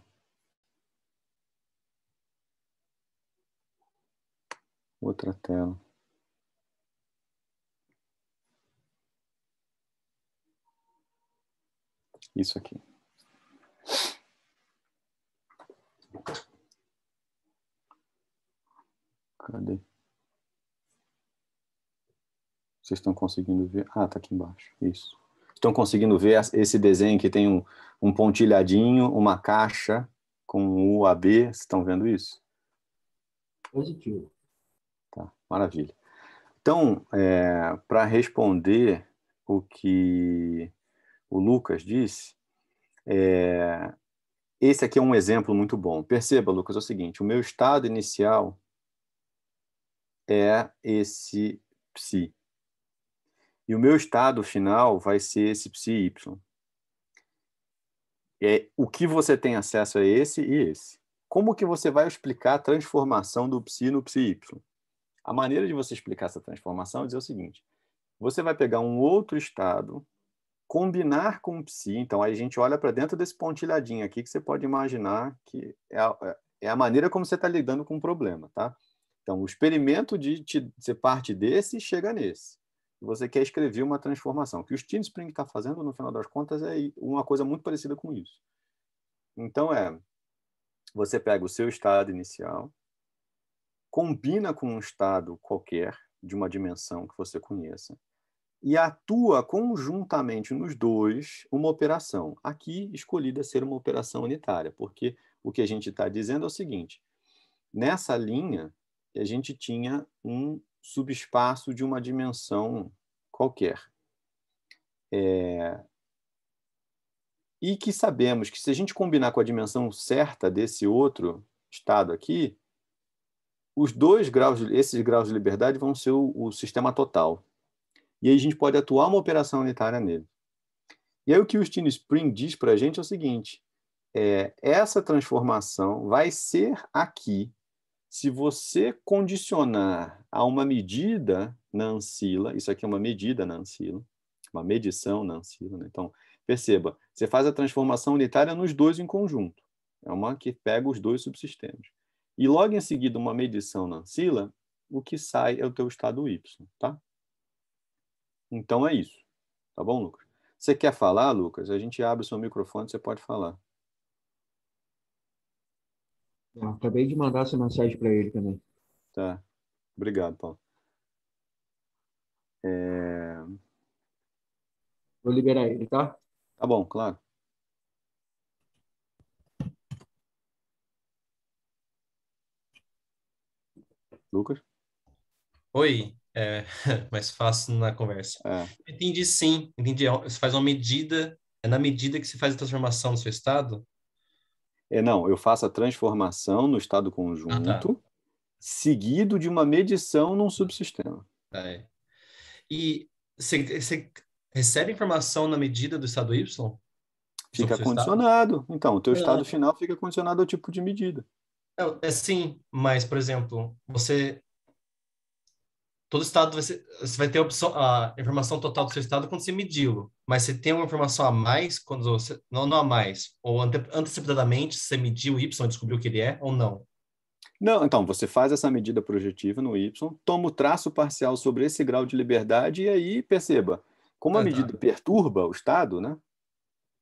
outra tela. Isso aqui. Cadê? Vocês estão conseguindo ver? Ah, tá aqui embaixo. Isso. Estão conseguindo ver esse desenho que tem um, um pontilhadinho, uma caixa com UAB, vocês estão vendo isso? Positivo. Tá, maravilha. Então, é, para responder o que o Lucas disse, é, esse aqui é um exemplo muito bom. Perceba, Lucas, é o seguinte: o meu estado inicial é esse psi. E o meu estado final vai ser esse psi y. É, o que você tem acesso é esse e esse. Como que você vai explicar a transformação do psi no psi y? A maneira de você explicar essa transformação é dizer o seguinte: você vai pegar um outro estado, combinar com o psi. Então, aí a gente olha para dentro desse pontilhadinho aqui que você pode imaginar que é a, é a maneira como você está lidando com o problema, tá? Então, o experimento de te, parte desse chega nesse você quer escrever uma transformação. O que o Steam Spring está fazendo, no final das contas, é uma coisa muito parecida com isso. Então, é, você pega o seu estado inicial, combina com um estado qualquer, de uma dimensão que você conheça, e atua conjuntamente nos dois uma operação, aqui escolhida ser uma operação unitária, porque o que a gente está dizendo é o seguinte: nessa linha, a gente tinha um subespaço de uma dimensão qualquer. É... E que sabemos que se a gente combinar com a dimensão certa desse outro estado aqui, os dois graus, esses graus de liberdade vão ser o, o sistema total. E aí a gente pode atuar uma operação unitária nele. E aí o que o Steve Spring diz para a gente é o seguinte: é, essa transformação vai ser aqui se você condicionar a uma medida na ancila, isso aqui é uma medida na ancila, uma medição na ancila, né? então perceba, você faz a transformação unitária nos dois em conjunto, é uma que pega os dois subsistemas. E logo em seguida uma medição na ancila, o que sai é o teu estado y, tá? Então é isso, tá bom, Lucas? Você quer falar, Lucas? A gente abre o seu microfone, você pode falar. Tá, acabei de mandar essa mensagem para ele também. Tá. Obrigado, Paulo. É... Vou liberar ele, tá? Tá bom, claro. Lucas? Oi, é, mais fácil na conversa. É. Entendi sim, entendi. Você faz uma medida, é na medida que você faz a transformação do seu estado, é, não, eu faço a transformação no estado conjunto, ah, tá. seguido de uma medição num subsistema. Tá, é. E você recebe informação na medida do estado Y? Fica condicionado. Estado? Então, o teu é. estado final fica condicionado ao tipo de medida. É, é sim, mas, por exemplo, você todo estado vai ser, você vai ter a, opção, a, informação total do seu estado quando você mediu. mas você tem uma informação a mais quando você, não, não a mais, ou ante, antecipadamente você mediu o Y, descobriu o que ele é ou não? Não, então você faz essa medida projetiva no Y, toma o traço parcial sobre esse grau de liberdade e aí perceba, como a é medida nada. perturba o estado, né?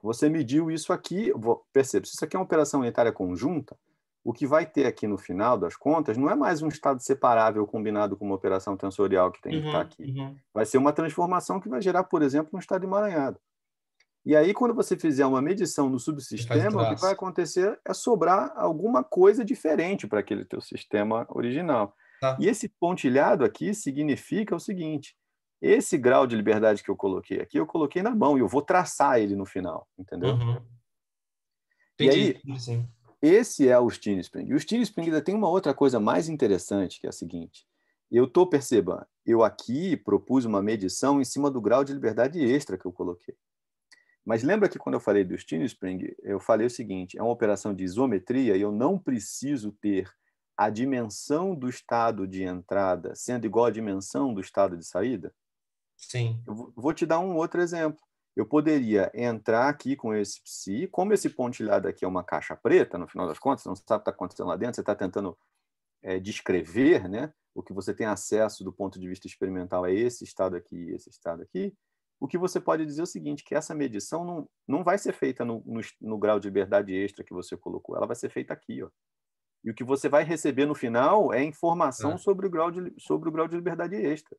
Você mediu isso aqui, perceba, se isso aqui é uma operação unitária conjunta, o que vai ter aqui no final das contas não é mais um estado separável combinado com uma operação tensorial que tem uhum, que tá estar aqui. Uhum. Vai ser uma transformação que vai gerar, por exemplo, um estado emaranhado. E aí, quando você fizer uma medição no subsistema, o que vai acontecer é sobrar alguma coisa diferente para aquele teu sistema original. Tá. E esse pontilhado aqui significa o seguinte: esse grau de liberdade que eu coloquei aqui, eu coloquei na mão e eu vou traçar ele no final, entendeu? Uhum. Entendi, e aí, sim esse é o Steam Spring. E o Steam Spring ainda tem uma outra coisa mais interessante, que é a seguinte. Eu estou, perceba, eu aqui propus uma medição em cima do grau de liberdade extra que eu coloquei. Mas lembra que quando eu falei do Steam Spring, eu falei o seguinte, é uma operação de isometria e eu não preciso ter a dimensão do estado de entrada sendo igual à dimensão do estado de saída? Sim. Eu vou te dar um outro exemplo eu poderia entrar aqui com esse psi, como esse pontilhado aqui é uma caixa preta, no final das contas, não sabe o que está acontecendo lá dentro, você está tentando é, descrever, né? O que você tem acesso do ponto de vista experimental é esse estado aqui esse estado aqui. O que você pode dizer é o seguinte, que essa medição não, não vai ser feita no, no, no grau de liberdade extra que você colocou, ela vai ser feita aqui, ó. E o que você vai receber no final é informação é. sobre o grau de sobre o grau de liberdade extra.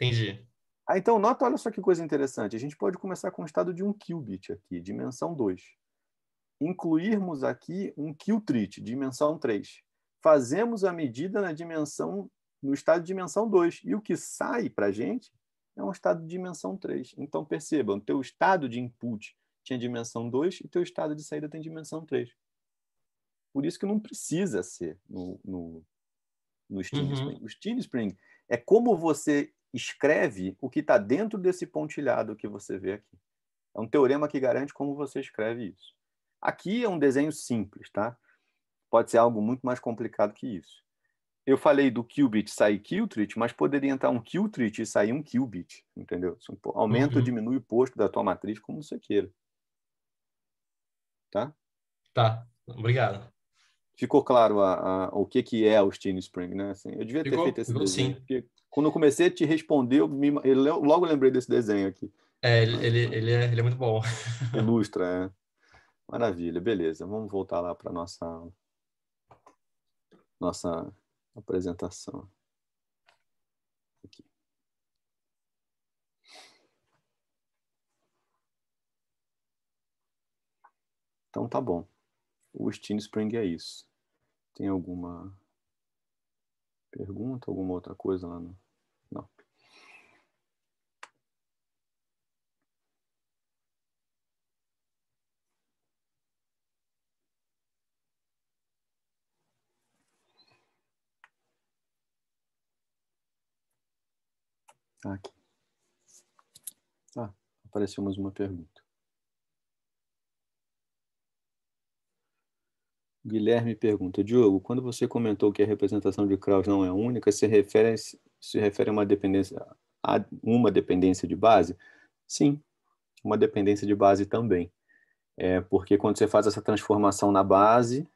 Entendi. Ah, então, nota, olha só que coisa interessante. A gente pode começar com o estado de um qubit aqui, dimensão 2. Incluirmos aqui um qutrit, dimensão 3. Fazemos a medida na dimensão, no estado de dimensão 2. E o que sai para a gente é um estado de dimensão 3. Então, percebam, teu estado de input tinha dimensão 2 e teu estado de saída tem dimensão 3. Por isso que não precisa ser no, no, no Steam uhum. Spring. O Steam Spring é como você escreve o que está dentro desse pontilhado que você vê aqui. É um teorema que garante como você escreve isso. Aqui é um desenho simples, tá? Pode ser algo muito mais complicado que isso. Eu falei do qubit sair qubit, mas poderia entrar um qubit e sair um qubit, entendeu? É aumenta uhum. ou diminui o posto da tua matriz como você queira. Tá? Tá. Obrigado. Ficou claro a, a, o que, que é Austin Spring, né? Assim, eu devia ficou, ter feito esse ficou, desenho. Sim. Porque quando eu comecei a te responder, eu, me, eu logo lembrei desse desenho aqui. É, ele, ele, ele, é, ele é muito bom. Ilustra, é. Maravilha, beleza. Vamos voltar lá para nossa nossa apresentação. Aqui. Então tá bom. O Steam Spring é isso. Tem alguma pergunta, alguma outra coisa lá no... Não. Aqui. Ah, apareceu mais uma pergunta. Guilherme pergunta, Diogo, quando você comentou que a representação de Krauss não é única, se refere, se refere a uma dependência a uma dependência de base? Sim, uma dependência de base também. É porque quando você faz essa transformação na base,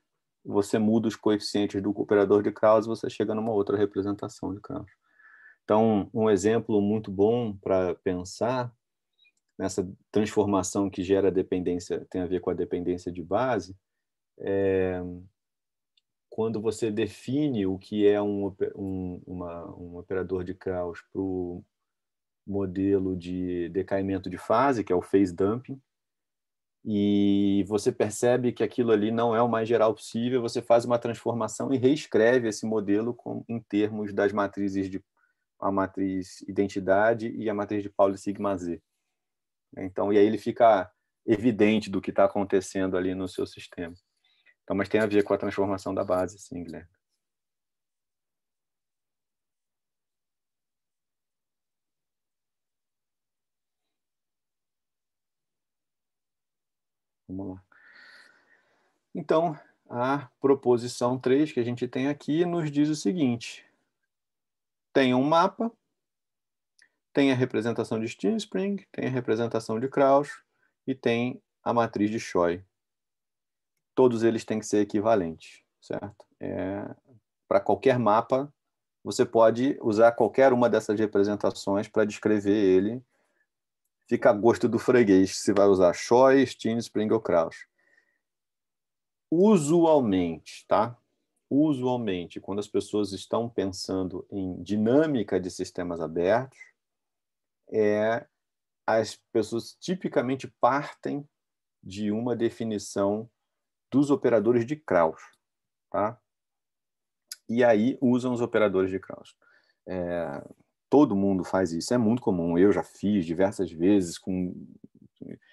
você muda os coeficientes do operador de Krauss, você chega numa outra representação de Krauss. Então, um exemplo muito bom para pensar nessa transformação que gera dependência, tem a ver com a dependência de base, é, quando você define o que é um, um, uma, um operador de caos para o modelo de decaimento de fase, que é o phase dumping, e você percebe que aquilo ali não é o mais geral possível, você faz uma transformação e reescreve esse modelo com, em termos das matrizes de a matriz identidade e a matriz de Pauli sigma z. Então, e aí ele fica evidente do que está acontecendo ali no seu sistema. Então, mas tem a ver com a transformação da base, sim, Guilherme. Vamos lá. Então, a proposição 3 que a gente tem aqui nos diz o seguinte: tem um mapa, tem a representação de Spring, tem a representação de Krauss e tem a matriz de Choi todos eles têm que ser equivalentes, certo? É, para qualquer mapa, você pode usar qualquer uma dessas representações para descrever ele. Fica a gosto do freguês se vai usar Choi, Steen, Spring ou Kraus. Usualmente, tá? Usualmente, quando as pessoas estão pensando em dinâmica de sistemas abertos, é, as pessoas tipicamente partem de uma definição dos operadores de Kraus. Tá? E aí usam os operadores de Kraus. É, todo mundo faz isso, é muito comum. Eu já fiz diversas vezes, com,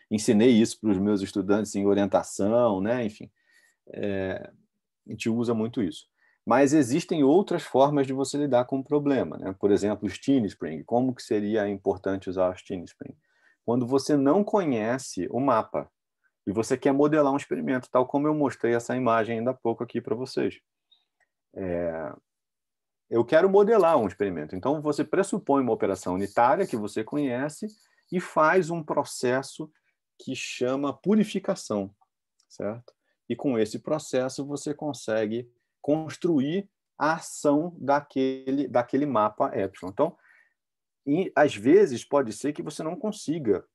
ensinei isso para os meus estudantes em orientação, né? enfim. É, a gente usa muito isso. Mas existem outras formas de você lidar com o problema. Né? Por exemplo, o Steam Spring. Como que seria importante usar o Steam Spring? Quando você não conhece o mapa. E você quer modelar um experimento, tal como eu mostrei essa imagem ainda há pouco aqui para vocês. É... Eu quero modelar um experimento. Então, você pressupõe uma operação unitária que você conhece e faz um processo que chama purificação, certo? E com esse processo você consegue construir a ação daquele, daquele mapa epsilon. Então, e, às vezes pode ser que você não consiga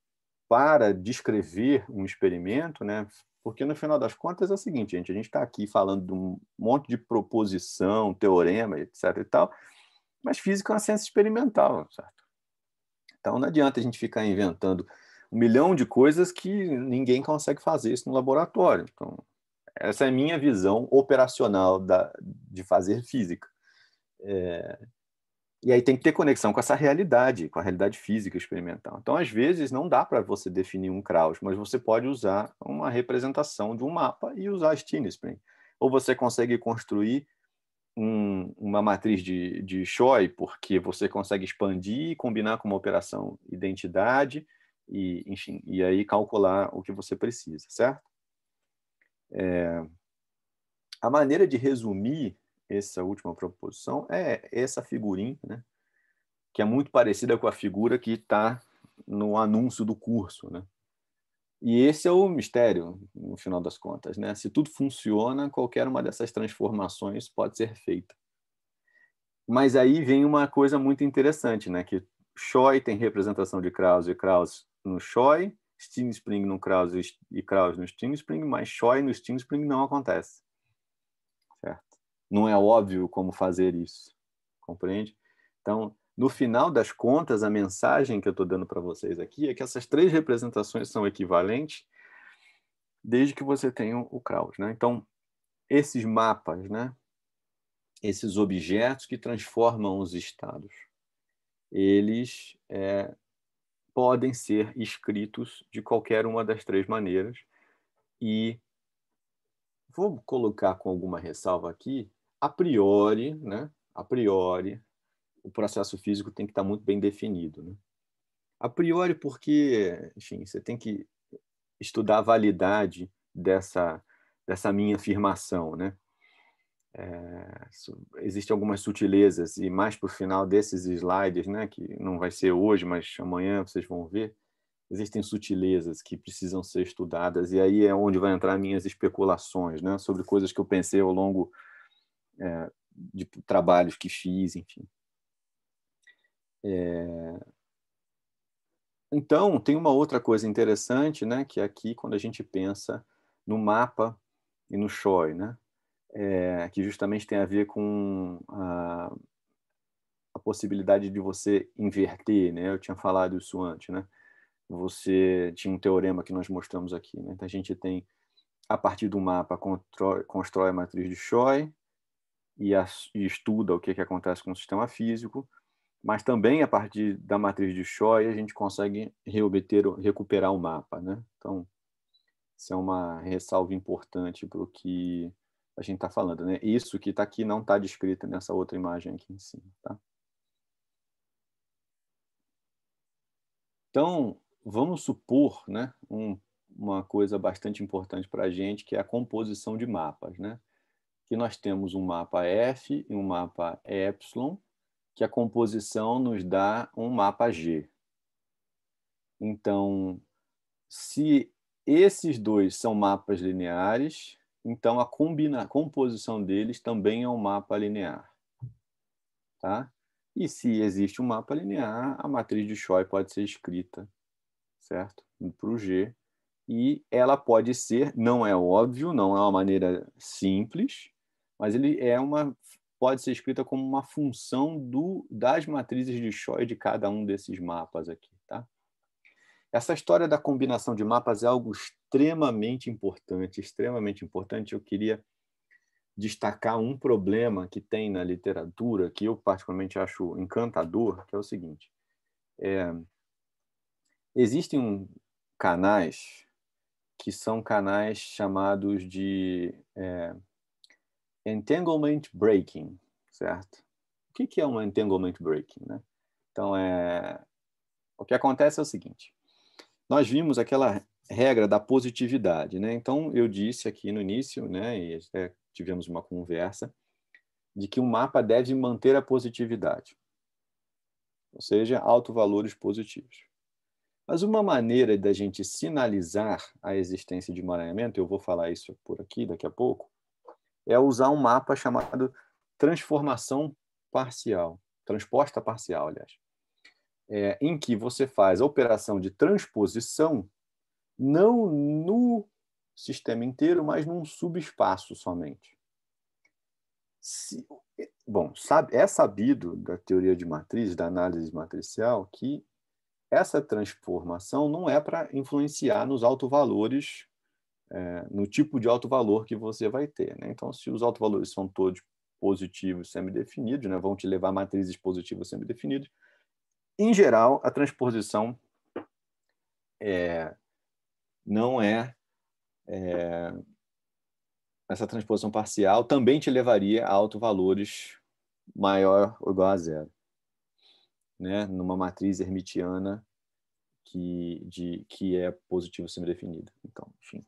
para descrever um experimento, né? Porque no final das contas é o seguinte, gente, a gente está aqui falando de um monte de proposição, teorema, etc. e tal, mas física é uma ciência experimental, certo? Então não adianta a gente ficar inventando um milhão de coisas que ninguém consegue fazer isso no laboratório. Então, essa é a minha visão operacional da, de fazer física. É, e aí tem que ter conexão com essa realidade, com a realidade física experimental. Então, às vezes, não dá para você definir um Kraus, mas você pode usar uma representação de um mapa e usar Stinnespring. Ou você consegue construir um, uma matriz de, de Choi, porque você consegue expandir e combinar com uma operação identidade, e, enfim, e aí calcular o que você precisa, certo? É... A maneira de resumir essa última proposição é essa figurinha, né? que é muito parecida com a figura que está no anúncio do curso. Né? E esse é o mistério, no final das contas. Né? Se tudo funciona, qualquer uma dessas transformações pode ser feita. Mas aí vem uma coisa muito interessante, né? que Choi tem representação de Kraus e Kraus no Choi, Steam Spring no Krause e Kraus no Steam Spring, mas Choi no Steam Spring não acontece não é óbvio como fazer isso, compreende? Então, no final das contas, a mensagem que eu estou dando para vocês aqui é que essas três representações são equivalentes desde que você tenha o Kraus, né? Então, esses mapas, né? Esses objetos que transformam os estados, eles é, podem ser escritos de qualquer uma das três maneiras e vou colocar com alguma ressalva aqui a priori, né? A priori, o processo físico tem que estar tá muito bem definido, né? A priori porque, enfim, você tem que estudar a validade dessa dessa minha afirmação, né? É, existem algumas sutilezas e mais para o final desses slides, né, que não vai ser hoje, mas amanhã vocês vão ver, existem sutilezas que precisam ser estudadas e aí é onde vai entrar minhas especulações, né, sobre coisas que eu pensei ao longo é, de trabalhos que fiz, enfim. É... Então, tem uma outra coisa interessante, né, que é aqui, quando a gente pensa no mapa e no Choi, né, é, que justamente tem a ver com a, a, possibilidade de você inverter, né, eu tinha falado isso antes, né, você tinha um teorema que nós mostramos aqui, né, então a gente tem, a partir do mapa, constrói, constrói a matriz de Choi, e, a, e estuda o que, é que acontece com o sistema físico, mas também a partir da matriz de Choi a gente consegue reobter, recuperar o mapa, né? Então, isso é uma ressalva importante para o que a gente está falando, né? Isso que está aqui não está descrito nessa outra imagem aqui em cima, tá? Então, vamos supor, né, um, uma coisa bastante importante para a gente, que é a composição de mapas, né? que nós temos um mapa F e um mapa Y, que a composição nos dá um mapa G. Então, se esses dois são mapas lineares, então a combina, a composição deles também é um mapa linear. Tá? E se existe um mapa linear, a matriz de Choi pode ser escrita, certo? Para o G. E ela pode ser, não é óbvio, não é uma maneira simples, mas ele é uma pode ser escrita como uma função do, das matrizes de Choi de cada um desses mapas aqui, tá? Essa história da combinação de mapas é algo extremamente importante, extremamente importante. Eu queria destacar um problema que tem na literatura que eu particularmente acho encantador, que é o seguinte: é, existem canais que são canais chamados de é, entanglement breaking, certo? O que, que é um entanglement breaking, né? Então, é... o que acontece é o seguinte. Nós vimos aquela regra da positividade, né? Então, eu disse aqui no início, né, e até tivemos uma conversa, de que o um mapa deve manter a positividade, ou seja, alto valores positivos. Mas uma maneira da gente sinalizar a existência de emaranhamento, eu vou falar isso por aqui daqui a pouco, é usar um mapa chamado transformação parcial, transposta parcial, aliás, é, em que você faz a operação de transposição não no sistema inteiro, mas num subespaço somente. Se, bom, sabe, é sabido da teoria de matriz, da análise matricial, que essa transformação não é para influenciar nos autovalores é, no tipo de alto valor que você vai ter. Né? Então, se os alto valores são todos positivos semidefinidos, né, vão te levar a matrizes positivas semidefinidas, em geral, a transposição é, não é, é, Essa transposição parcial também te levaria a alto valores maior ou igual a zero. Né? Numa matriz hermitiana que, de, que é positivo semidefinida. Então, enfim.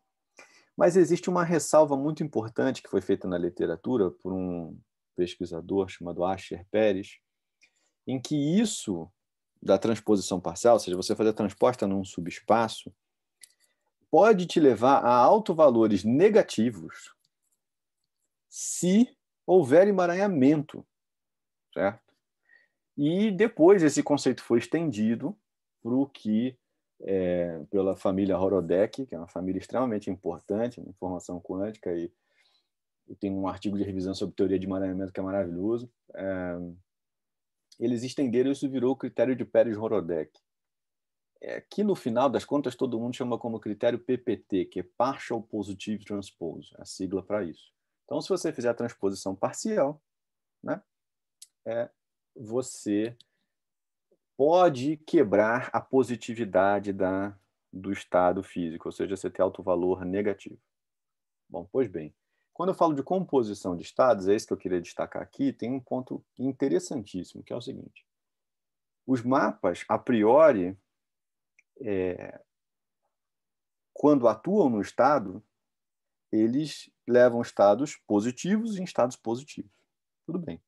Mas existe uma ressalva muito importante que foi feita na literatura por um pesquisador chamado Asher Pérez, em que isso da transposição parcial, ou seja, você fazer a transposta num subespaço, pode te levar a valores negativos se houver emaranhamento, certo? E depois esse conceito foi estendido para o que é, pela família Horodek, que é uma família extremamente importante na informação quântica, e, tem um artigo de revisão sobre teoria de emaranhamento que é maravilhoso. É, eles estenderam isso virou o critério de Pérez-Horodek, é, que no final das contas todo mundo chama como critério PPT, que é Partial Positive Transpose, a sigla para isso. Então, se você fizer a transposição parcial, né, é, você pode quebrar a positividade da, do estado físico, ou seja, você ter alto valor negativo. Bom, pois bem, quando eu falo de composição de estados, é isso que eu queria destacar aqui, tem um ponto interessantíssimo, que é o seguinte. Os mapas, a priori, é, quando atuam no estado, eles levam estados positivos em estados positivos. Tudo bem.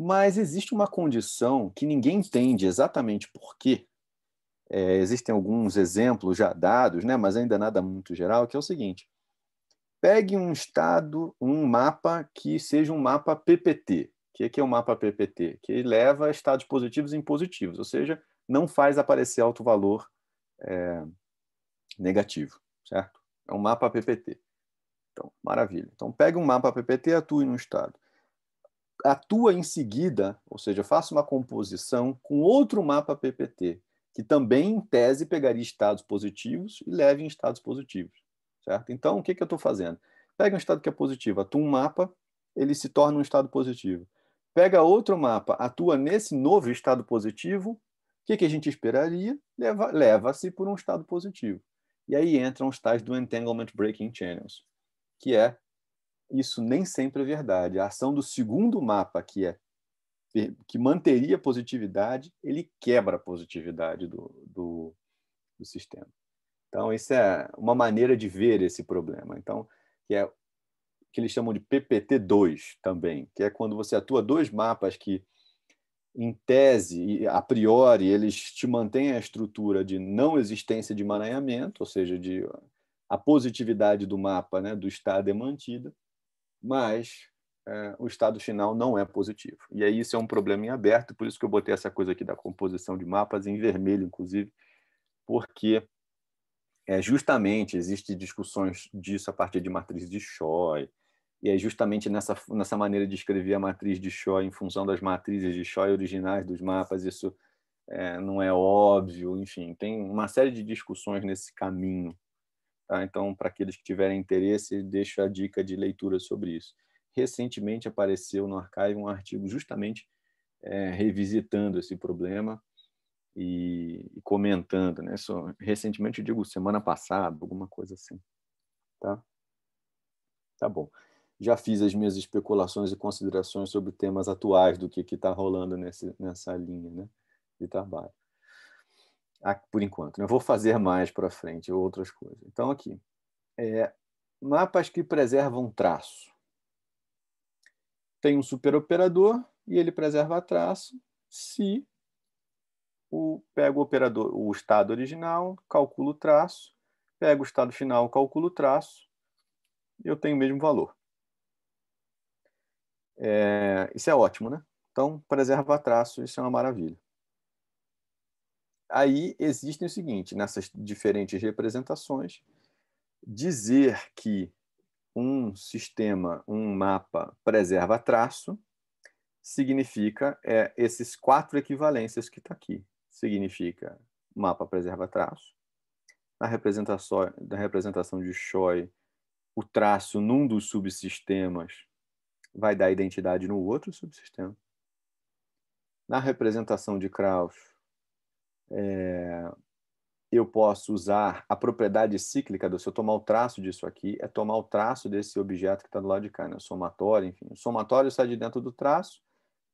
Mas existe uma condição que ninguém entende exatamente por quê. É, existem alguns exemplos já dados, né, mas ainda nada muito geral, que é o seguinte: pegue um estado, um mapa que seja um mapa PPT. O que é, é o um mapa PPT? Que leva estados positivos em positivos. ou seja, não faz aparecer alto valor é, negativo, certo? É um mapa PPT. Então, maravilha. Então, pegue um mapa PPT e atue num estado atua em seguida, ou seja, faça uma composição com outro mapa PPT, que também, em tese, pegaria estados positivos e leve em estados positivos. Certo? Então, o que, que eu estou fazendo? Pega um estado que é positivo, atua um mapa, ele se torna um estado positivo. Pega outro mapa, atua nesse novo estado positivo, o que, que a gente esperaria? Leva-se leva por um estado positivo. E aí entram os tais do Entanglement Breaking Channels, que é isso nem sempre é verdade. A ação do segundo mapa, que é que manteria a positividade, ele quebra a positividade do, do, do sistema. Então, isso é uma maneira de ver esse problema. Então, que é que eles chamam de PPT2 também, que é quando você atua dois mapas que, em tese, a priori, eles te mantêm a estrutura de não existência de emaranhamento, ou seja, de a positividade do mapa, né, do estado é mantida, mas é, o estado final não é positivo. E aí isso é um problema em aberto, por isso que eu botei essa coisa aqui da composição de mapas em vermelho, inclusive, porque é justamente existem discussões disso a partir de matriz de Choi, e é justamente nessa, nessa maneira de escrever a matriz de Choi em função das matrizes de Choi originais dos mapas, isso é, não é óbvio, enfim, tem uma série de discussões nesse caminho Tá? Então, para aqueles que tiverem interesse, deixo a dica de leitura sobre isso. Recentemente apareceu no arquivo um artigo justamente é, revisitando esse problema e, e comentando. Né? Só, recentemente, eu digo semana passada, alguma coisa assim. Tá? Tá bom. Já fiz as minhas especulações e considerações sobre temas atuais do que está rolando nesse, nessa linha né, de trabalho por enquanto. Né? Vou fazer mais para frente outras coisas. Então, aqui. É, mapas que preservam traço. Tem um superoperador e ele preserva traço se o, pega o operador, o estado original, calculo o traço, pega o estado final, calculo o traço, eu tenho o mesmo valor. É, isso é ótimo, né? Então, preserva traço, isso é uma maravilha aí existem o seguinte, nessas diferentes representações, dizer que um sistema, um mapa preserva traço, significa é, esses quatro equivalências que está aqui. Significa mapa preserva traço, na representação, na representação de Choi, o traço num dos subsistemas vai dar identidade no outro subsistema. Na representação de Krauss, é, eu posso usar a propriedade cíclica, do, se eu tomar o traço disso aqui, é tomar o traço desse objeto que está do lado de cá, né? o somatório, enfim. O somatório sai de dentro do traço,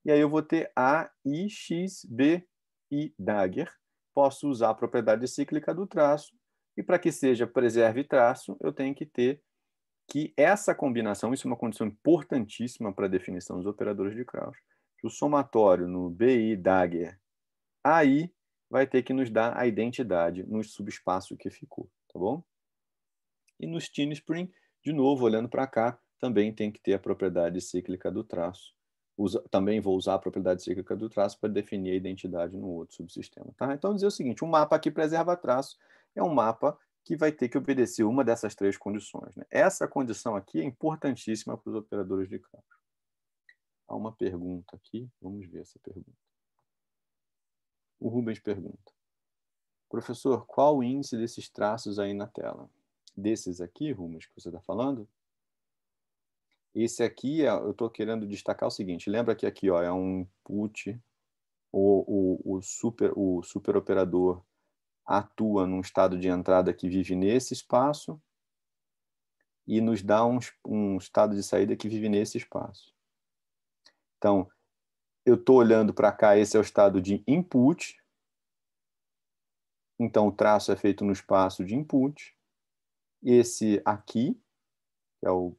e aí eu vou ter A, I, X, B e Dagger. Posso usar a propriedade cíclica do traço, e para que seja preserve traço, eu tenho que ter que essa combinação, isso é uma condição importantíssima para a definição dos operadores de Krauss, que o somatório no BI Dagger AI vai ter que nos dar a identidade no subespaço que ficou, tá bom? E no spring, de novo, olhando para cá, também tem que ter a propriedade cíclica do traço. Usa, também vou usar a propriedade cíclica do traço para definir a identidade no outro subsistema. Tá? Então, dizer o seguinte, um mapa que preserva traço é um mapa que vai ter que obedecer uma dessas três condições. Né? Essa condição aqui é importantíssima para os operadores de campo. Há uma pergunta aqui, vamos ver essa pergunta. O Rubens pergunta: Professor, qual o índice desses traços aí na tela? Desses aqui, Rubens, que você está falando? Esse aqui, é, eu estou querendo destacar o seguinte: lembra que aqui ó, é um input, o, o, o, super, o superoperador atua num estado de entrada que vive nesse espaço e nos dá um, um estado de saída que vive nesse espaço. Então, eu estou olhando para cá, esse é o estado de input. Então, o traço é feito no espaço de input. Esse aqui, que é o,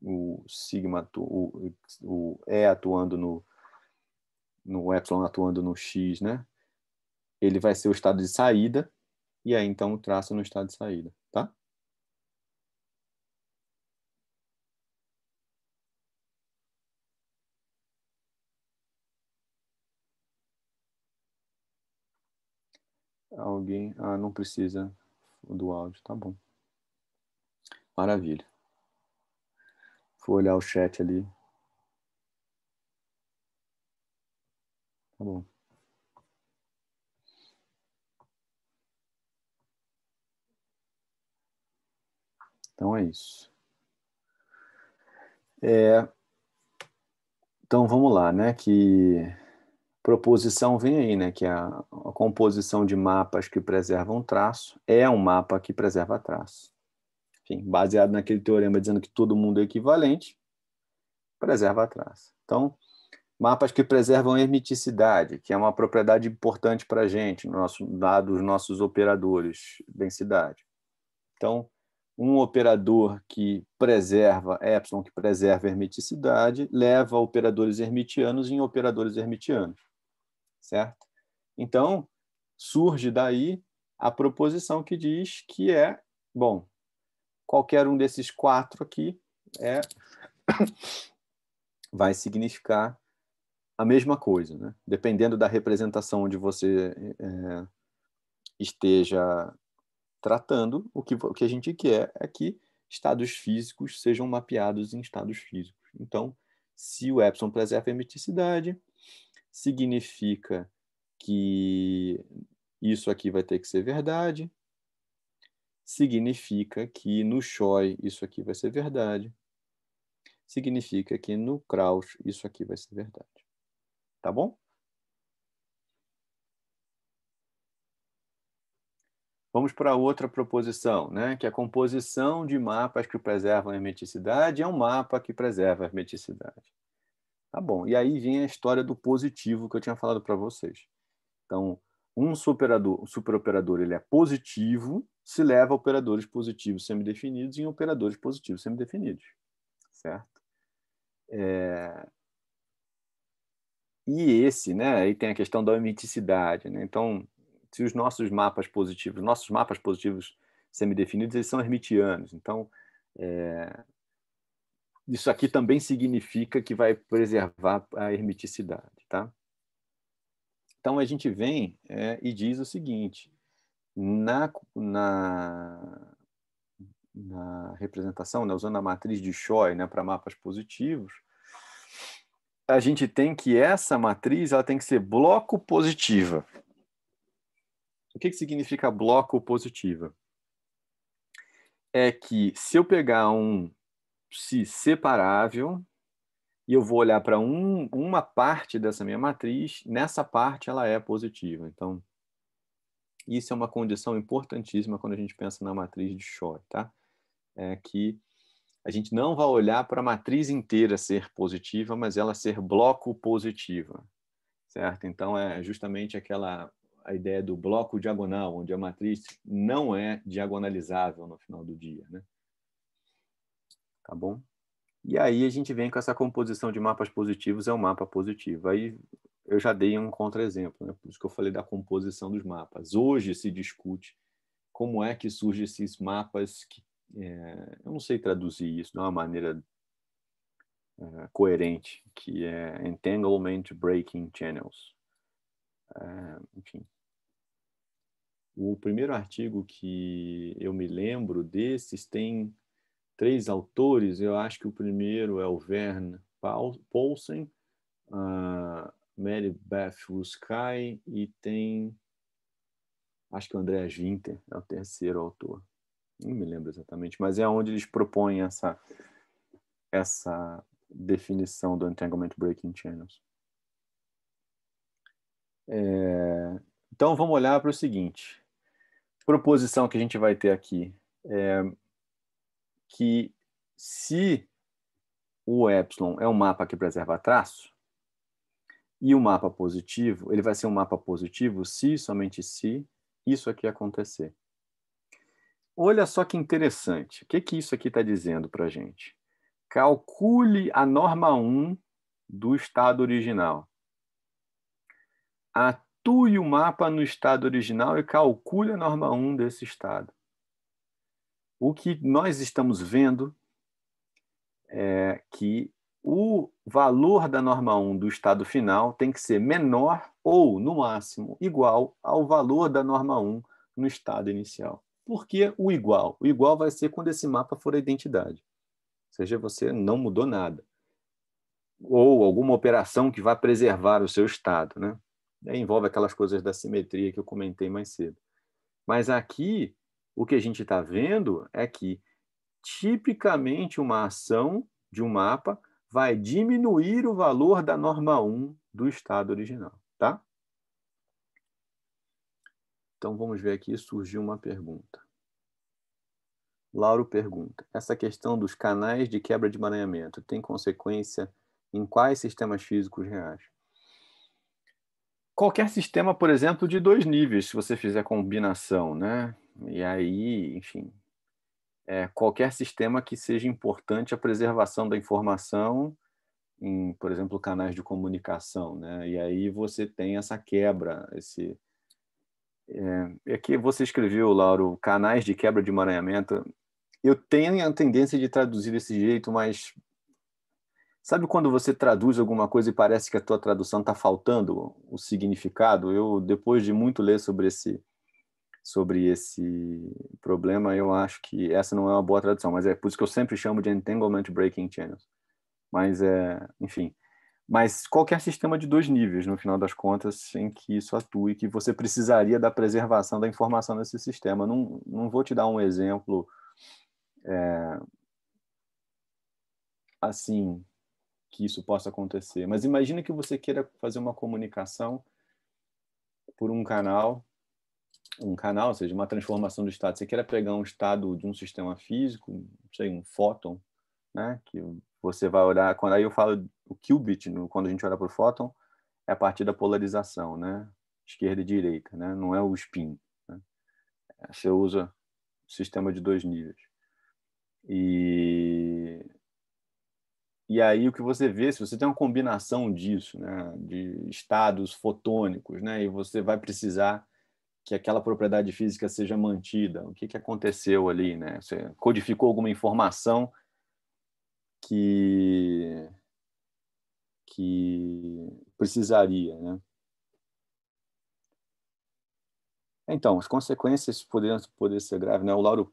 o sigma, o, o E atuando no, no epsilon atuando no x, né? Ele vai ser o estado de saída, e aí então o traço é no estado de saída, tá? alguém. Ah, não precisa do áudio, tá bom. Maravilha. Vou olhar o chat ali. Tá bom. Então é isso. É, então vamos lá, né? Que proposição vem aí, né? Que é a, a composição de mapas que preservam traço é um mapa que preserva traço. Enfim, baseado naquele teorema dizendo que todo mundo é equivalente, preserva traço. Então, mapas que preservam hermeticidade, que é uma propriedade importante para a gente, no nosso, dado os nossos operadores, densidade. Então, um operador que preserva epsilon, que preserva hermeticidade, leva operadores hermitianos em operadores hermitianos certo? Então, surge daí a proposição que diz que é, bom, qualquer um desses quatro aqui é vai significar a mesma coisa, né? dependendo da representação onde você é, esteja tratando, o que, o que a gente quer é que estados físicos sejam mapeados em estados físicos. Então, se o Epson preserva a hermeticidade, é significa que isso aqui vai ter que ser verdade, significa que no Choi isso aqui vai ser verdade, significa que no Kraus isso aqui vai ser verdade. Tá bom? Vamos para outra proposição, né? que a composição de mapas que preservam a hermeticidade é um mapa que preserva a hermeticidade. Tá bom. E aí vem a história do positivo que eu tinha falado para vocês. Então, um superoperador, um superoperador ele é positivo se leva a operadores positivos semidefinidos em operadores positivos semidefinidos, certo? É... E esse, né? Aí tem a questão da hermeticidade, né? Então, se os nossos mapas positivos, nossos mapas positivos semidefinidos, eles são hermitianos. Então, é... Isso aqui também significa que vai preservar a hermeticidade, tá? Então a gente vem é, e diz o seguinte: na, na, na representação, né, usando a matriz de Choi né, para mapas positivos, a gente tem que essa matriz ela tem que ser bloco positiva. O que, que significa bloco positiva? É que se eu pegar um se separável e eu vou olhar para um, uma parte dessa minha matriz, nessa parte ela é positiva. Então, isso é uma condição importantíssima quando a gente pensa na matriz de Schott, tá? É que a gente não vai olhar para a matriz inteira ser positiva, mas ela ser bloco positiva, certo? Então, é justamente aquela a ideia do bloco diagonal, onde a matriz não é diagonalizável no final do dia, né? tá bom? E aí a gente vem com essa composição de mapas positivos é um mapa positivo. Aí eu já dei um contra-exemplo, né? por isso que eu falei da composição dos mapas. Hoje se discute como é que surgem esses mapas que é, eu não sei traduzir isso de uma maneira é, coerente, que é entanglement breaking channels. É, enfim, o primeiro artigo que eu me lembro desses tem três autores, eu acho que o primeiro é o Vern Paulsen, Mary Beth Ruskai e tem, acho que o Andreas Winter é o terceiro autor. Não me lembro exatamente, mas é onde eles propõem essa, essa definição do Entanglement Breaking Channels. É, então vamos olhar para o seguinte: proposição que a gente vai ter aqui. É, que se o epsilon é um mapa que preserva traço, e o um mapa positivo, ele vai ser um mapa positivo se somente se isso aqui acontecer. Olha só que interessante. O que, que isso aqui está dizendo para a gente? Calcule a norma 1 do estado original. Atue o mapa no estado original e calcule a norma 1 desse estado. O que nós estamos vendo é que o valor da norma 1 do estado final tem que ser menor ou, no máximo, igual ao valor da norma 1 no estado inicial. Por que o igual? O igual vai ser quando esse mapa for a identidade. Ou seja, você não mudou nada. Ou alguma operação que vai preservar o seu estado. Né? envolve aquelas coisas da simetria que eu comentei mais cedo. Mas aqui o que a gente está vendo é que, tipicamente, uma ação de um mapa vai diminuir o valor da norma 1 do estado original, tá? Então, vamos ver aqui, surgiu uma pergunta. Lauro pergunta, essa questão dos canais de quebra de emaranhamento tem consequência em quais sistemas físicos reais? Qualquer sistema, por exemplo, de dois níveis, se você fizer combinação, né? E aí, enfim, é, qualquer sistema que seja importante a preservação da informação em, por exemplo, canais de comunicação, né? E aí você tem essa quebra, esse é, aqui é você escreveu, Lauro, canais de quebra de emaranhamento. Eu tenho a tendência de traduzir desse jeito, mas sabe quando você traduz alguma coisa e parece que a tua tradução está faltando o significado? Eu depois de muito ler sobre esse sobre esse problema, eu acho que essa não é uma boa tradução, mas é por isso que eu sempre chamo de entanglement breaking channels. Mas é, enfim, mas qualquer é sistema de dois níveis, no final das contas, em que isso atue, que você precisaria da preservação da informação nesse sistema. Não, não vou te dar um exemplo é, assim que isso possa acontecer, mas imagina que você queira fazer uma comunicação por um canal um canal, ou seja, uma transformação do estado. Você queira pegar um estado de um sistema físico, sei, um fóton, né? que você vai olhar, quando aí eu falo o qubit, quando a gente olha para o fóton, é a partir da polarização, né? esquerda e direita, né? não é o spin. Né? Você usa sistema de dois níveis. E e aí o que você vê, se você tem uma combinação disso, né, de estados fotônicos, né, e você vai precisar que aquela propriedade física seja mantida? O que, que aconteceu ali? Né? Você codificou alguma informação que, que precisaria. Né? Então, as consequências poderiam poder ser graves. Né? O Lauro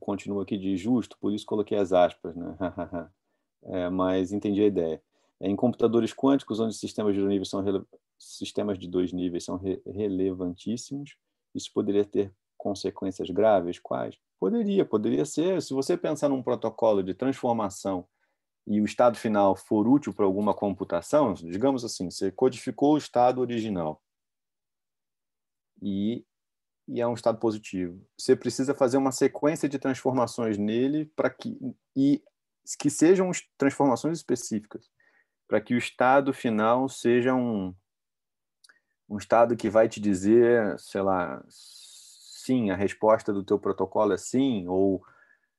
continua aqui de justo, por isso coloquei as aspas. Né? é, mas entendi a ideia. É, em computadores quânticos, onde os sistemas de nível são sistemas de dois níveis são re relevantíssimos. Isso poderia ter consequências graves? Quais? Poderia, poderia ser. Se você pensar num protocolo de transformação e o estado final for útil para alguma computação, digamos assim, você codificou o estado original e, e é um estado positivo. Você precisa fazer uma sequência de transformações nele para que e que sejam transformações específicas para que o estado final seja um um Estado que vai te dizer, sei lá, sim, a resposta do teu protocolo é sim, ou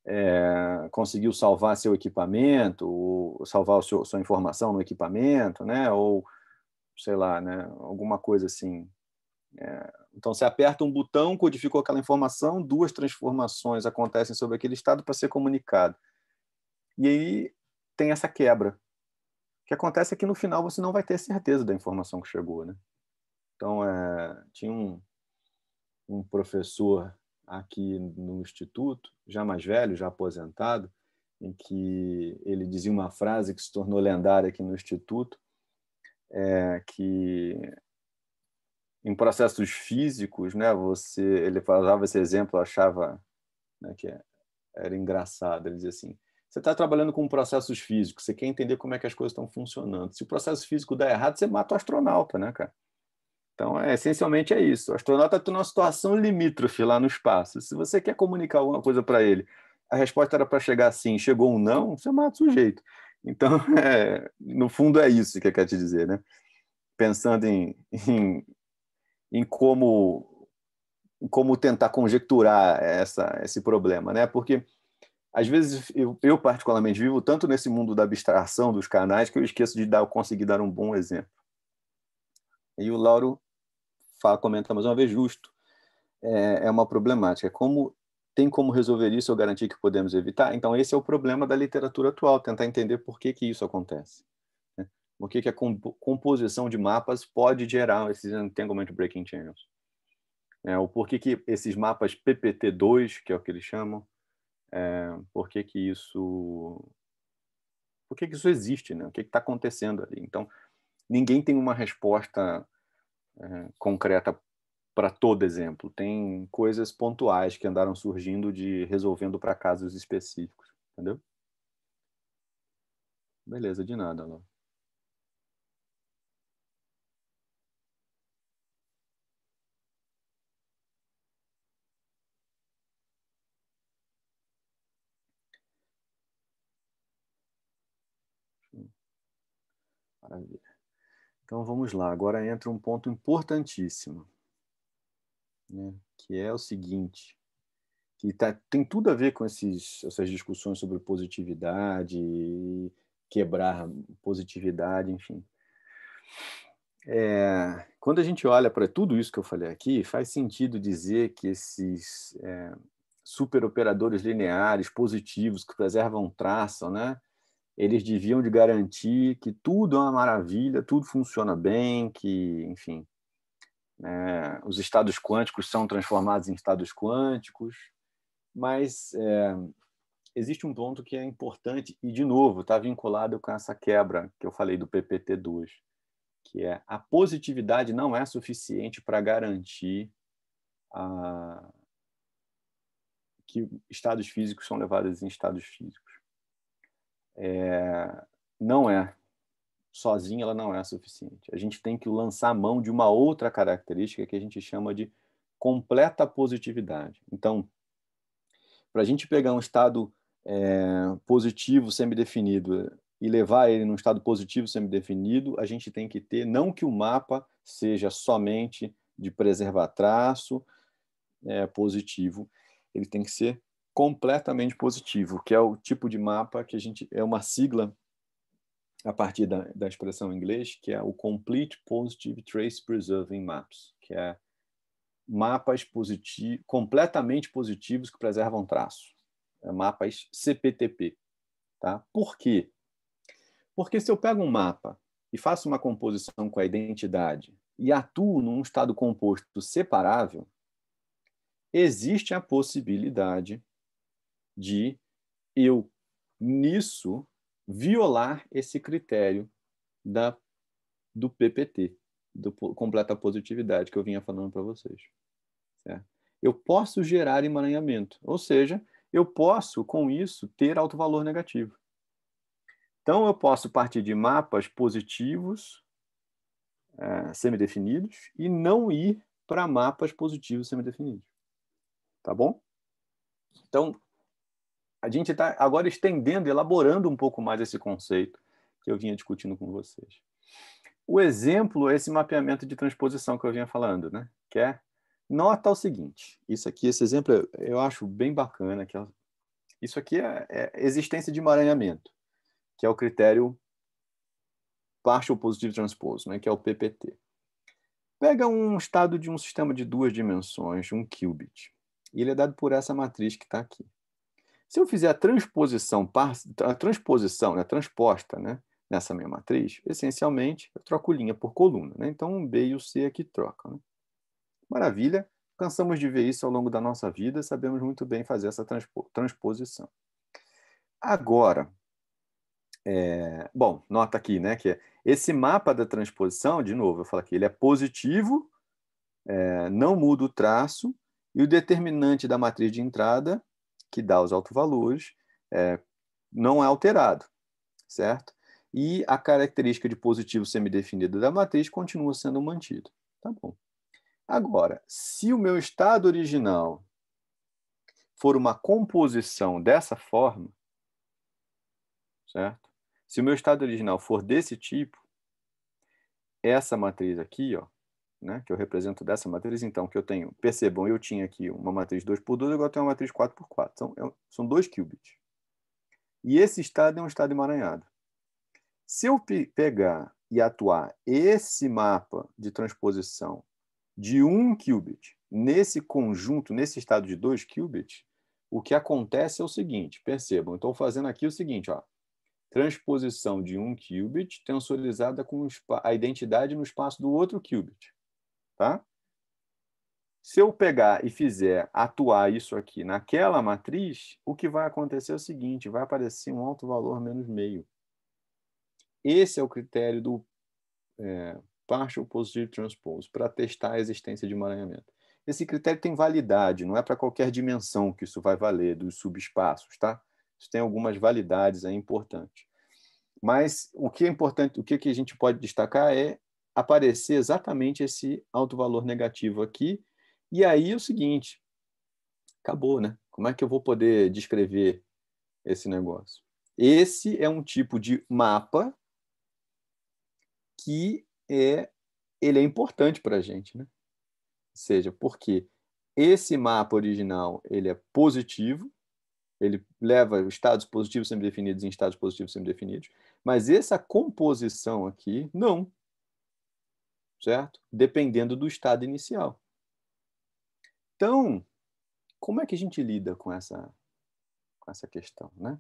é, conseguiu salvar seu equipamento, ou salvar seu, sua informação no equipamento, né? ou sei lá, né? alguma coisa assim. É, então, você aperta um botão, codificou aquela informação, duas transformações acontecem sobre aquele estado para ser comunicado. E aí tem essa quebra. O que acontece é que no final você não vai ter certeza da informação que chegou. Né? Então, é, tinha um, um professor aqui no instituto, já mais velho, já aposentado, em que ele dizia uma frase que se tornou lendária aqui no instituto, é que em processos físicos, né, você, ele falava esse exemplo, eu achava né, que era engraçado. Ele dizia assim: você está trabalhando com processos físicos, você quer entender como é que as coisas estão funcionando. Se o processo físico dá errado, você mata o astronauta, né, cara? Então, é, essencialmente é isso. O astronauta está numa situação limítrofe lá no espaço. Se você quer comunicar alguma coisa para ele, a resposta era para chegar assim, chegou um não, você mata o sujeito. Então, é, no fundo, é isso que eu quero te dizer, né? Pensando em, em, em como, como tentar conjecturar essa, esse problema, né? Porque às vezes eu, eu, particularmente vivo tanto nesse mundo da abstração dos canais que eu esqueço de dar, conseguir dar um bom exemplo. E o Lauro fala, comenta mais uma vez, justo, é, é uma problemática. Como tem como resolver isso ou garantir que podemos evitar? Então, esse é o problema da literatura atual, tentar entender por que, que isso acontece. Né? Por que, que a comp composição de mapas pode gerar esses entanglement breaking channels? É, né? ou por que, que esses mapas PPT2, que é o que eles chamam, é, por que, que isso por que, que isso existe, né? o que está acontecendo ali. Então, ninguém tem uma resposta concreta para todo exemplo. Tem coisas pontuais que andaram surgindo de resolvendo para casos específicos, entendeu? Beleza, de nada, Maravilha. Então vamos lá, agora entra um ponto importantíssimo, né? que é o seguinte, que tá, tem tudo a ver com esses, essas discussões sobre positividade, quebrar positividade, enfim. É, quando a gente olha para tudo isso que eu falei aqui, faz sentido dizer que esses é, superoperadores lineares positivos que preservam traço, né? eles deviam de garantir que tudo é uma maravilha, tudo funciona bem, que, enfim, né, os estados quânticos são transformados em estados quânticos, mas é, existe um ponto que é importante e, de novo, está vinculado com essa quebra que eu falei do PPT2, que é a positividade não é suficiente para garantir a, que estados físicos são levados em estados físicos é, não é. Sozinha ela não é suficiente. A gente tem que lançar mão de uma outra característica que a gente chama de completa positividade. Então, para a gente pegar um estado é, positivo semidefinido e levar ele num estado positivo semidefinido, a gente tem que ter não que o mapa seja somente de preservar traço é, positivo, ele tem que ser completamente positivo, que é o tipo de mapa que a gente é uma sigla a partir da, da expressão em inglês, que é o Complete Positive Trace Preserving Maps, que é mapas positivo, completamente positivos que preservam traço. É mapas CPTP. Tá? Por quê? Porque se eu pego um mapa e faço uma composição com a identidade e atuo num estado composto separável, existe a possibilidade de eu, nisso, violar esse critério da, do PPT, do completa positividade que eu vinha falando para vocês. Certo? Eu posso gerar emaranhamento, ou seja, eu posso, com isso, ter alto valor negativo. Então, eu posso partir de mapas positivos, uh, semidefinidos, e não ir para mapas positivos semidefinidos. Tá bom? Então, a gente está agora estendendo, elaborando um pouco mais esse conceito que eu vinha discutindo com vocês. O exemplo é esse mapeamento de transposição que eu vinha falando, né? Que é nota o seguinte: isso aqui, esse exemplo eu acho bem bacana. Que é, isso aqui é, é existência de emaranhamento, que é o critério partial positive transpose, né? Que é o PPT. Pega um estado de um sistema de duas dimensões, um qubit, e ele é dado por essa matriz que está aqui. Se eu fizer a transposição, a transposição, né, a transposta, né, nessa minha matriz, essencialmente eu troco linha por coluna. Né? Então, o B e o C aqui é trocam. Né? Maravilha, cansamos de ver isso ao longo da nossa vida, sabemos muito bem fazer essa transpo transposição. Agora, é, bom, nota aqui né, que esse mapa da transposição, de novo, eu falo aqui, ele é positivo, é, não muda o traço, e o determinante da matriz de entrada que dá os autovalores, é, não é alterado, certo? E a característica de positivo semidefinido da matriz continua sendo mantida. Tá bom. Agora, se o meu estado original for uma composição dessa forma, certo? Se o meu estado original for desse tipo, essa matriz aqui, ó, né, que eu represento dessa matriz, então, que eu tenho, percebam, eu tinha aqui uma matriz 2x2, agora eu tenho uma matriz 4x4. São, é são dois qubits. E esse estado é um estado emaranhado. Se eu pegar e atuar esse mapa de transposição de um qubit nesse conjunto, nesse estado de dois qubits, o que acontece é o seguinte, percebam, estou fazendo aqui o seguinte, ó, transposição de um qubit tensorizada com a identidade no espaço do outro qubit. Tá? Se eu pegar e fizer atuar isso aqui naquela matriz, o que vai acontecer é o seguinte: vai aparecer um alto valor menos meio. Esse é o critério do é, partial positive transpose para testar a existência de emaranhamento. Esse critério tem validade, não é para qualquer dimensão que isso vai valer dos subespaços, tá? Isso tem algumas validades aí é importantes. Mas o que é importante, o que, que a gente pode destacar é aparecer exatamente esse alto valor negativo aqui. E aí é o seguinte, acabou, né? Como é que eu vou poder descrever esse negócio? Esse é um tipo de mapa que é ele é importante para a gente, né? Ou seja, porque esse mapa original ele é positivo, ele leva estados positivos sempre definidos em estados positivos sempre definidos, mas essa composição aqui não certo? Dependendo do estado inicial. Então, como é que a gente lida com essa, com essa questão, né?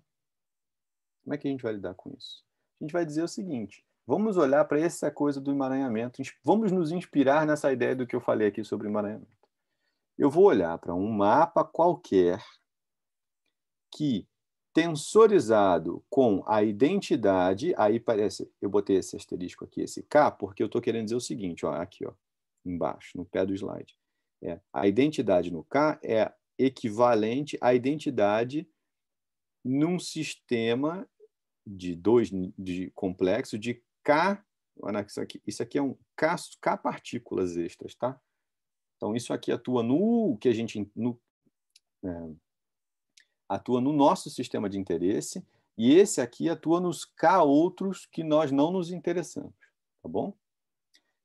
Como é que a gente vai lidar com isso? A gente vai dizer o seguinte: vamos olhar para essa coisa do emaranhamento, vamos nos inspirar nessa ideia do que eu falei aqui sobre emaranhamento. Eu vou olhar para um mapa qualquer que tensorizado com a identidade, aí parece, eu botei esse asterisco aqui, esse K, porque eu estou querendo dizer o seguinte, ó, aqui ó, embaixo, no pé do slide. É, a identidade no K é equivalente à identidade num sistema de dois de complexo de K, isso aqui, isso aqui é um K, K partículas extras, tá? Então, isso aqui atua no que a gente, no, é, atua no nosso sistema de interesse e esse aqui atua nos K outros que nós não nos interessamos, tá bom?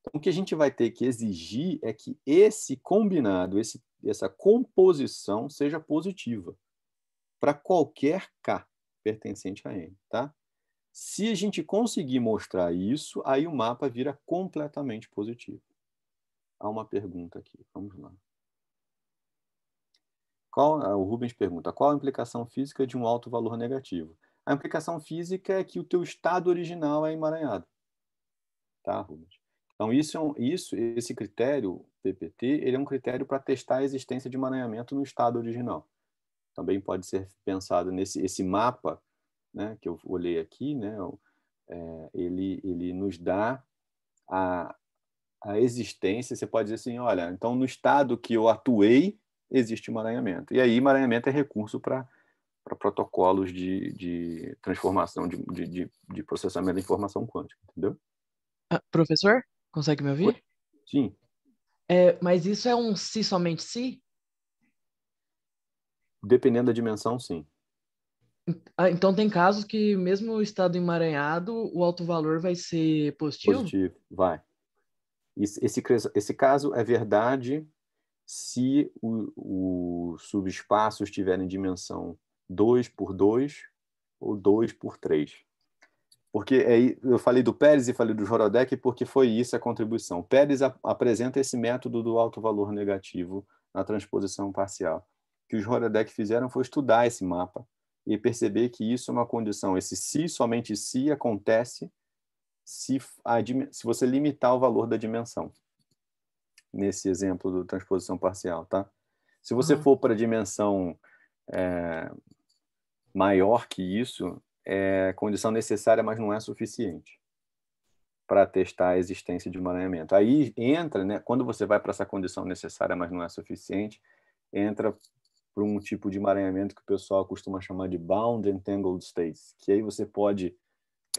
Então, o que a gente vai ter que exigir é que esse combinado, esse, essa composição seja positiva para qualquer K pertencente a N, tá? Se a gente conseguir mostrar isso, aí o mapa vira completamente positivo. Há uma pergunta aqui, vamos lá. Qual, ah, o Rubens pergunta: qual a implicação física de um alto valor negativo? A implicação física é que o teu estado original é emaranhado. Tá, Rubens? Então, isso, é isso esse critério PPT, ele é um critério para testar a existência de emaranhamento no estado original. Também pode ser pensado nesse esse mapa né, que eu olhei aqui, né, é, ele, ele nos dá a, a existência. Você pode dizer assim: olha, então no estado que eu atuei, existe emaranhamento. E aí, emaranhamento é recurso para protocolos de, de transformação, de, de, de, processamento da informação quântica, entendeu? Ah, professor, consegue me ouvir? Sim. É, mas isso é um si somente si? Dependendo da dimensão, sim. Ah, então tem casos que mesmo o estado emaranhado, o alto valor vai ser positivo? Positivo, vai. Esse, esse, esse caso é verdade se o subespaço estiver em dimensão 2 por 2 ou 2 por 3. Porque é, eu falei do Pérez e falei do Jorodek, porque foi isso a contribuição. Pérez a, apresenta esse método do alto valor negativo na transposição parcial. O que os Jorodec fizeram foi estudar esse mapa e perceber que isso é uma condição. Esse se, somente se, acontece se, a, se você limitar o valor da dimensão nesse exemplo do transposição parcial, tá? Se você uhum. for para a dimensão é, maior que isso, é condição necessária, mas não é suficiente para testar a existência de emaranhamento. Aí entra, né, quando você vai para essa condição necessária, mas não é suficiente, entra para um tipo de emaranhamento que o pessoal costuma chamar de bound entangled states, que aí você pode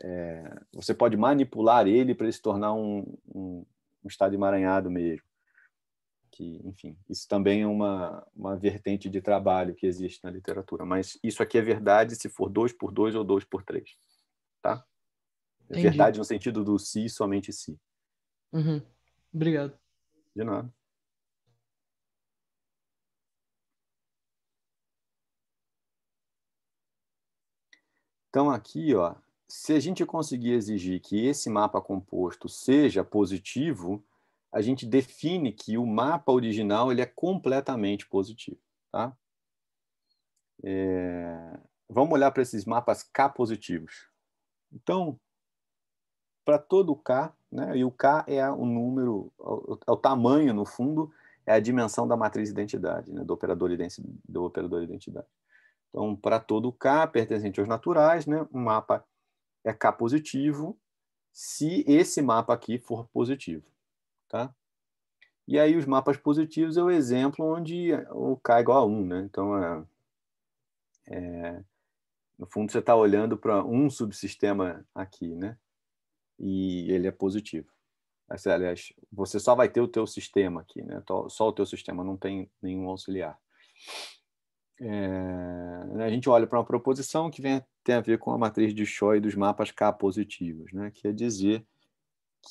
é, você pode manipular ele para ele se tornar um, um, um, estado emaranhado mesmo que, enfim, isso também é uma, uma vertente de trabalho que existe na literatura. Mas isso aqui é verdade se for 2 por 2 ou 2 por 3. Tá? É verdade no sentido do si, somente si. Uhum. Obrigado. De nada. Então, aqui, ó, se a gente conseguir exigir que esse mapa composto seja positivo, a gente define que o mapa original ele é completamente positivo. Tá? É... Vamos olhar para esses mapas K positivos. Então, para todo K, né, e o K é o número, é o tamanho, no fundo, é a dimensão da matriz identidade, né, do, operador do operador identidade. Então, para todo K pertencente aos naturais, né, O mapa é K positivo se esse mapa aqui for positivo. Tá? E aí os mapas positivos é o exemplo onde o K é igual a 1. Né? Então, é, é, no fundo, você está olhando para um subsistema aqui, né? e ele é positivo. aliás, você só vai ter o teu sistema aqui, né? só o teu sistema, não tem nenhum auxiliar. É, a gente olha para uma proposição que vem, tem a ver com a matriz de Choi dos mapas K positivos, né? que é dizer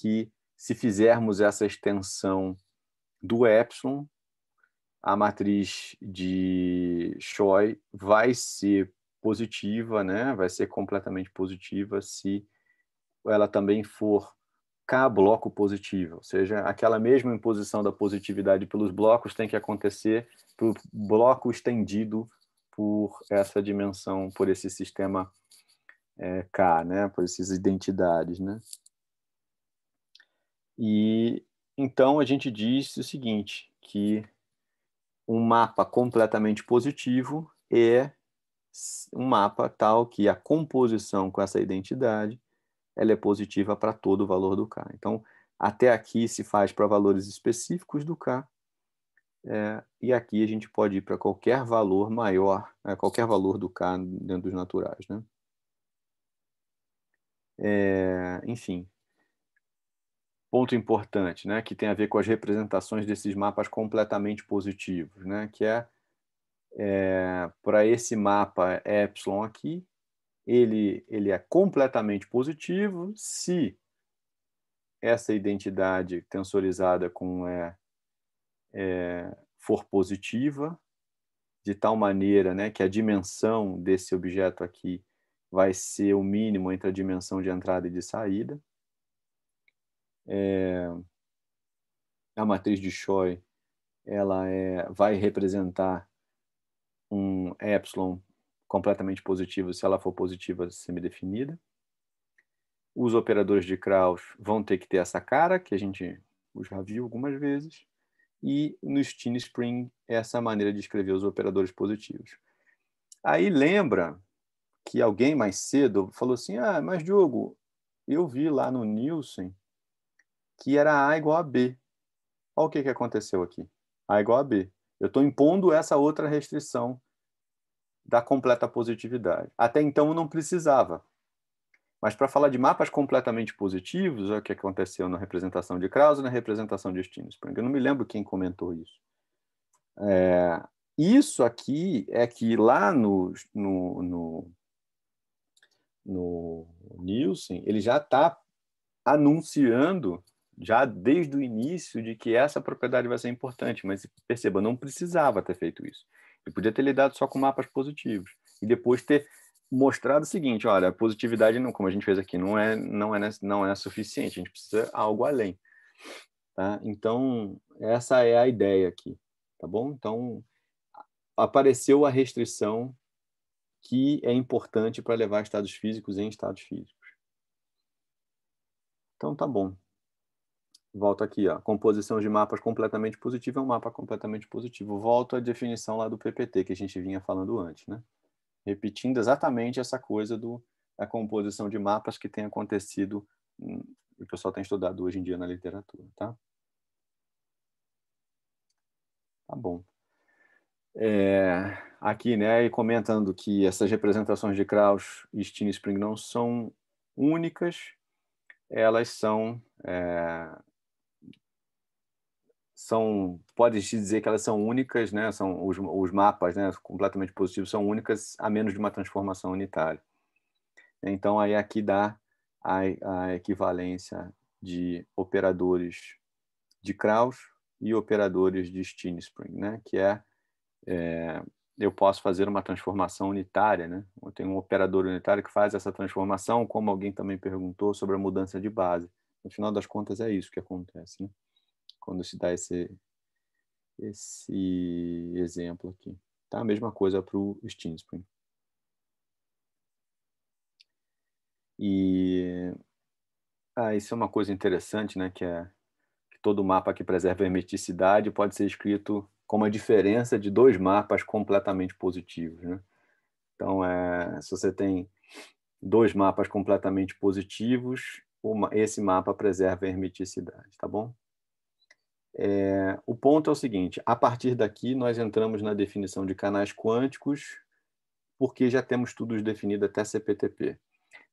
que se fizermos essa extensão do epsilon, a matriz de Choi vai ser positiva, né? vai ser completamente positiva se ela também for K bloco positivo, ou seja, aquela mesma imposição da positividade pelos blocos tem que acontecer para o bloco estendido por essa dimensão, por esse sistema é, K, né? por essas identidades. Né? E então a gente diz o seguinte, que um mapa completamente positivo é um mapa tal que a composição com essa identidade ela é positiva para todo o valor do K. Então, até aqui se faz para valores específicos do K, é, e aqui a gente pode ir para qualquer valor maior, é, qualquer valor do K dentro dos naturais. Né? É, enfim, ponto importante, né, que tem a ver com as representações desses mapas completamente positivos, né, que é, é para esse mapa epsilon aqui, ele, ele é completamente positivo se essa identidade tensorizada com é, é, for positiva, de tal maneira né, que a dimensão desse objeto aqui vai ser o mínimo entre a dimensão de entrada e de saída é, a matriz de Choi ela é, vai representar um epsilon completamente positivo se ela for positiva semidefinida. Os operadores de Krauss vão ter que ter essa cara, que a gente já viu algumas vezes, e no Steam Spring, essa maneira de escrever os operadores positivos. Aí lembra que alguém mais cedo falou assim: Ah, mas Diogo, eu vi lá no Nielsen que era A igual a B. Olha o que, que aconteceu aqui. A igual a B. Eu estou impondo essa outra restrição da completa positividade. Até então eu não precisava. Mas para falar de mapas completamente positivos, é o que aconteceu na representação de Krauss e na representação de Stinsprung. Eu não me lembro quem comentou isso. É, isso aqui é que lá no, no, no, no Nielsen, ele já está anunciando já desde o início de que essa propriedade vai ser importante, mas perceba, não precisava ter feito isso. Ele podia ter lidado só com mapas positivos e depois ter mostrado o seguinte, olha, a positividade não, como a gente fez aqui, não é não é não é suficiente, a gente precisa algo além. Tá? Então, essa é a ideia aqui, tá bom? Então, apareceu a restrição que é importante para levar estados físicos em estados físicos. Então, tá bom. Volto aqui, ó. Composição de mapas completamente positiva é um mapa completamente positivo. Volto à definição lá do PPT que a gente vinha falando antes, né? Repetindo exatamente essa coisa do, da composição de mapas que tem acontecido hum, o pessoal tem estudado hoje em dia na literatura, tá? Tá bom. É, aqui, né, e comentando que essas representações de Krauss e Stine Spring não são únicas, elas são é, são pode-se dizer que elas são únicas, né? São os, os mapas, né? Completamente positivos são únicas a menos de uma transformação unitária. Então aí aqui dá a, a equivalência de operadores de Kraus e operadores de Steenspring, né? Que é, é, eu posso fazer uma transformação unitária, né? Eu tenho um operador unitário que faz essa transformação, como alguém também perguntou sobre a mudança de base. No final das contas é isso que acontece, né? quando se dá esse, esse exemplo aqui. Tá? A mesma coisa para o Steam Spring. E ah, isso é uma coisa interessante, né? Que é que todo mapa que preserva hermeticidade pode ser escrito como a diferença de dois mapas completamente positivos, né? Então, é, se você tem dois mapas completamente positivos, uma, esse mapa preserva a hermeticidade, tá bom? É, o ponto é o seguinte: a partir daqui, nós entramos na definição de canais quânticos, porque já temos tudo definido até CPTP.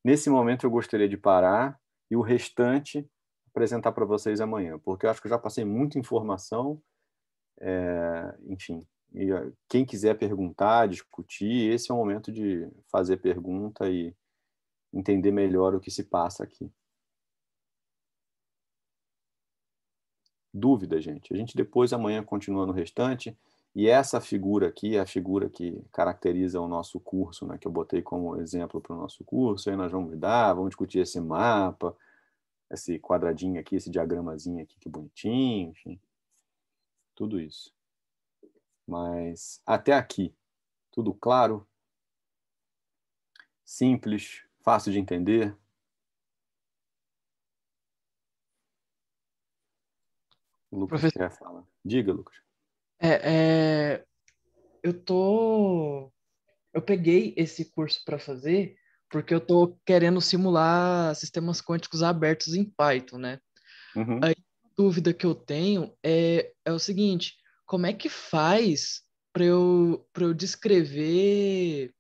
Nesse momento, eu gostaria de parar e o restante apresentar para vocês amanhã, porque eu acho que eu já passei muita informação. É, enfim, e quem quiser perguntar, discutir, esse é o momento de fazer pergunta e entender melhor o que se passa aqui. dúvida, gente. A gente depois amanhã continua no restante. E essa figura aqui é a figura que caracteriza o nosso curso, né, que eu botei como exemplo para o nosso curso. Aí nós vamos dar vamos discutir esse mapa, esse quadradinho aqui, esse diagramazinho aqui, que bonitinho, enfim. Tudo isso. Mas até aqui, tudo claro? Simples, fácil de entender? O Lucas Professor... Diga, Lucas. É, é... Eu tô... Eu peguei esse curso para fazer porque eu tô querendo simular sistemas quânticos abertos em Python, né? Uhum. a dúvida que eu tenho é, é o seguinte, como é que faz para eu, eu descrever,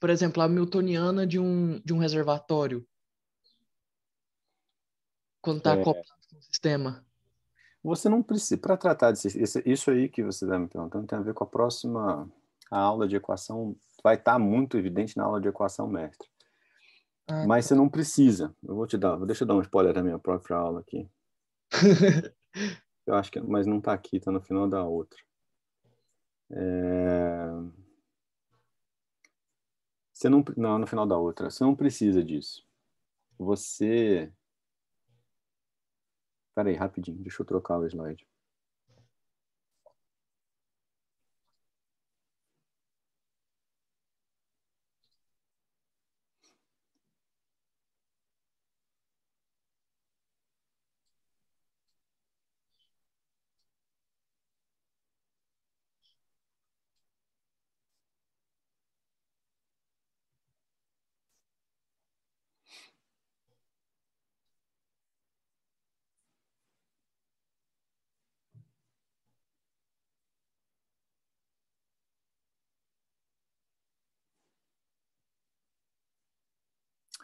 por exemplo, a Miltoniana de um, de um reservatório? Quando está é... acoplado com o sistema. Você não precisa, para tratar disso, isso aí que você está me perguntando tem a ver com a próxima a aula de equação, vai estar tá muito evidente na aula de equação mestre. Ah, Mas tá. você não precisa. Eu vou te dar, deixa eu dar um spoiler da minha própria aula aqui. eu acho que, mas não está aqui, está no final da outra. É... Você não, não, no final da outra. Você não precisa disso. Você Espera aí, rapidinho, deixa eu trocar o slide.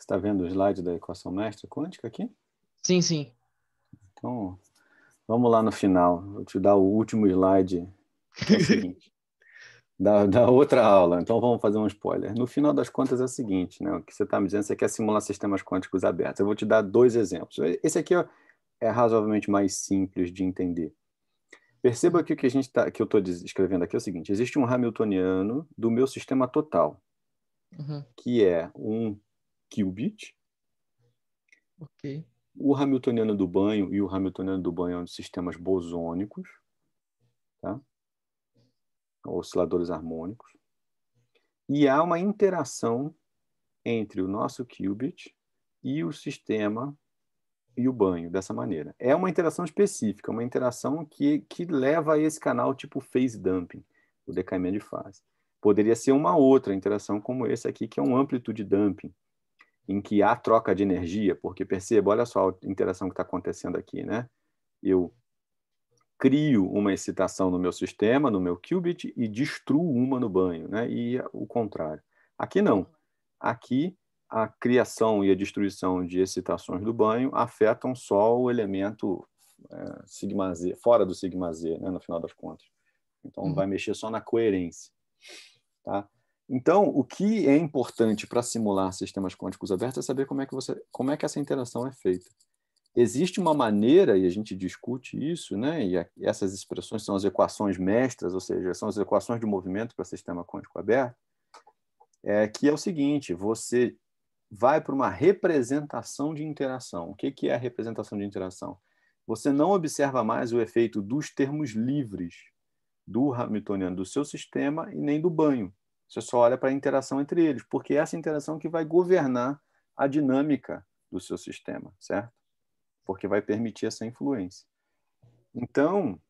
está vendo o slide da equação mestra quântica aqui? Sim, sim. Então, vamos lá no final. Vou te dar o último slide é da, da, outra aula. Então, vamos fazer um spoiler. No final das contas, é o seguinte: né? o que você está me dizendo, você quer simular sistemas quânticos abertos. Eu vou te dar dois exemplos. Esse aqui ó, é razoavelmente mais simples de entender. Perceba que o que, a gente tá, que eu estou escrevendo aqui é o seguinte: existe um Hamiltoniano do meu sistema total, uhum. que é um qubit. Ok. O Hamiltoniano do banho e o Hamiltoniano do banho é são sistemas bosônicos, tá? osciladores harmônicos. E há uma interação entre o nosso qubit e o sistema e o banho dessa maneira. É uma interação específica, uma interação que, que leva a esse canal tipo phase dumping, o decaimento de fase. Poderia ser uma outra interação como esse aqui, que é um amplitude dumping, em que há troca de energia, porque perceba, olha só a interação que está acontecendo aqui, né? Eu crio uma excitação no meu sistema, no meu qubit, e destruo uma no banho, né? E é o contrário. Aqui não. Aqui a criação e a destruição de excitações do banho afetam só o elemento é, sigma Z, fora do sigma Z, né, no final das contas. Então, uhum. vai mexer só na coerência. Tá? Então, o que é importante para simular sistemas quânticos abertos é saber como é que você, como é que essa interação é feita. Existe uma maneira, e a gente discute isso, né? E, a, essas expressões são as equações mestras, ou seja, são as equações de movimento para sistema quântico aberto. É que é o seguinte: você vai para uma representação de interação. O que, que é a representação de interação? Você não observa mais o efeito dos termos livres do Hamiltoniano do seu sistema e nem do banho. Você só olha para a interação entre eles, porque é essa interação que vai governar a dinâmica do seu sistema, certo? Porque vai permitir essa influência. Então,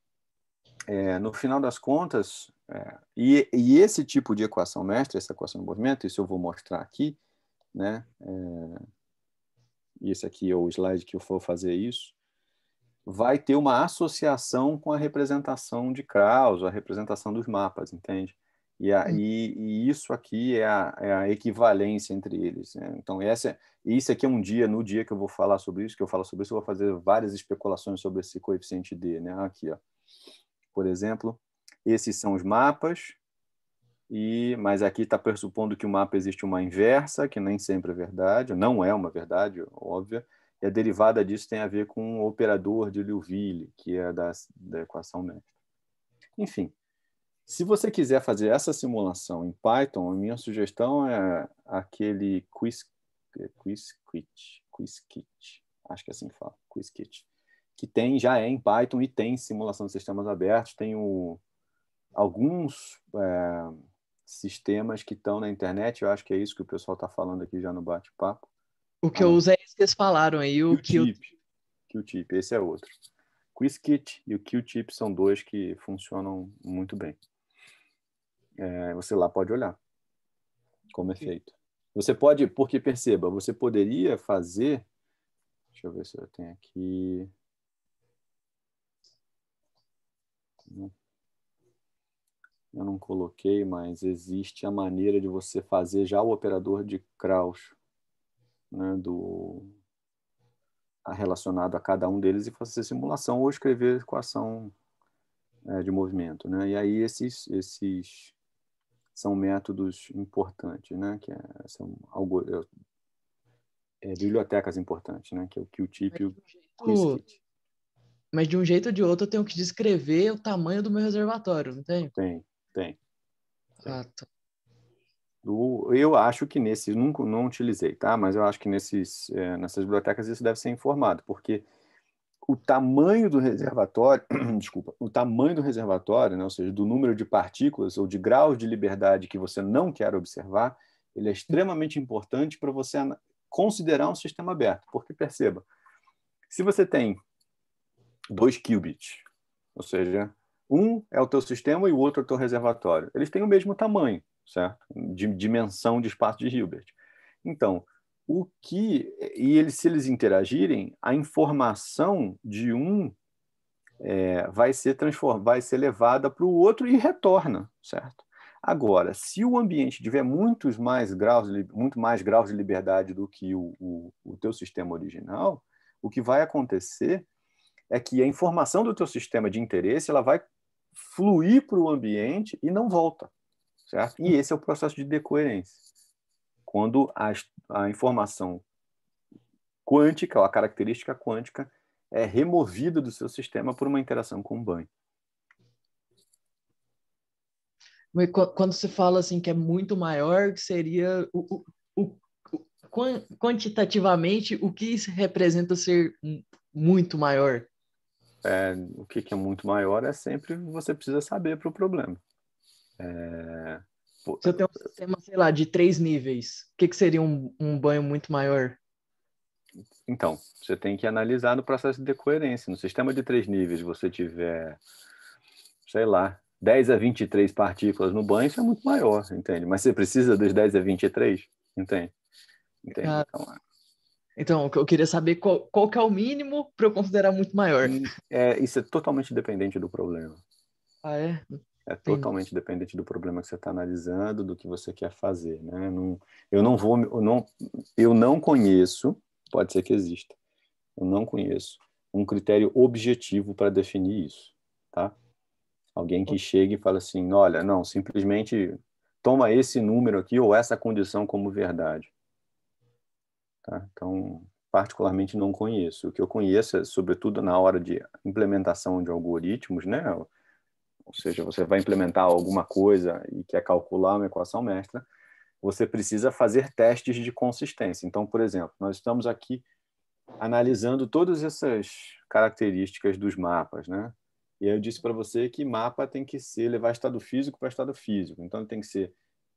é, no final das contas, é, e, e, esse tipo de equação mestre, essa equação de movimento, isso eu vou mostrar aqui, né? É, esse aqui é o slide que eu for fazer isso, vai ter uma associação com a representação de Krauss, a representação dos mapas, entende? E, a, hum. e, e isso aqui é a, é a equivalência entre eles. Né? Então, essa, isso aqui é um dia, no dia que eu vou falar sobre isso, que eu falo sobre isso, eu vou fazer várias especulações sobre esse coeficiente D. Né? Aqui, ó. por exemplo, esses são os mapas, e, mas aqui está pressupondo que o mapa existe uma inversa, que nem sempre é verdade, não é uma verdade, óbvia, e a derivada disso tem a ver com o operador de Liouville, que é da, da equação mestra. Enfim, se você quiser fazer essa simulação em Python, a minha sugestão é aquele quiz, é, quiz, quit, quiz kit, acho que é assim que fala, quiz kit, que tem, já é em Python e tem simulação de sistemas abertos, tem o, alguns é, sistemas que estão na internet, eu acho que é isso que o pessoal está falando aqui já no bate-papo. O que ah, eu uso é esse que eles falaram aí, o Q-Tip. Q-Tip, esse é outro. QuizKit e o Q-Tip são dois que funcionam muito bem é, você lá pode olhar como é feito. Você pode, porque perceba, você poderia fazer. Deixa eu ver se eu tenho aqui. Eu não coloquei, mas existe a maneira de você fazer já o operador de Krauss, né, do relacionado a cada um deles e fazer simulação ou escrever equação é, de movimento, né? E aí esses esses são métodos importantes, né? Que é, são algo, é, bibliotecas importantes, né? Que é o Qtip e o Mas de um jeito ou de outro eu tenho que descrever o tamanho do meu reservatório, não tem? Tem, tem. Ah, tá. eu acho que nesses nunca não utilizei, tá? Mas eu acho que nesses, é, nessas bibliotecas isso deve ser informado, porque o tamanho do reservatório, desculpa, o tamanho do reservatório, né, ou seja, do número de partículas ou de graus de liberdade que você não quer observar, ele é extremamente importante para você considerar um sistema aberto. Porque perceba, se você tem dois qubits, ou seja, um é o teu sistema e o outro é o teu reservatório, eles têm o mesmo tamanho, certo? De dimensão de espaço de Hilbert. Então, o que e eles se eles interagirem a informação de um é, vai ser transformada vai ser levada para o outro e retorna certo agora se o ambiente tiver muitos mais graus muito mais graus de liberdade do que o, o, o teu sistema original o que vai acontecer é que a informação do teu sistema de interesse ela vai fluir para o ambiente e não volta certo e esse é o processo de decoerência quando a, a informação quântica, ou a característica quântica, é removida do seu sistema por uma interação com o banho. Quando se fala assim que é muito maior, seria o, o, o, quantitativamente o que representa ser muito maior? É, o que, que, é muito maior é sempre você precisa saber para o problema. É, se eu tenho um sistema, sei lá, de três níveis, o que, que seria um, um banho muito maior? Então, você tem que analisar no processo de coerência. No sistema de três níveis, você tiver, sei lá, 10 a 23 partículas no banho, isso é muito maior, entende? Mas você precisa dos 10 a 23, entende? entende? Ah, então, é. então, eu queria saber qual, qual que é o mínimo para eu considerar muito maior. É, isso é totalmente dependente do problema. Ah, é? É totalmente dependente do problema que você está analisando, do que você quer fazer, né? Não, eu não vou, eu não, eu não conheço, pode ser que exista, eu não conheço um critério objetivo para definir isso, tá? Alguém que chegue e fala assim, olha, não, simplesmente toma esse número aqui ou essa condição como verdade, tá? Então, particularmente não conheço. O que eu conheço, é, sobretudo na hora de implementação de algoritmos, né? ou seja, você vai implementar alguma coisa e quer calcular uma equação mestra, você precisa fazer testes de consistência. Então, por exemplo, nós estamos aqui analisando todas essas características dos mapas, né? E eu disse para você que mapa tem que ser levar estado físico para estado físico. Então tem que ser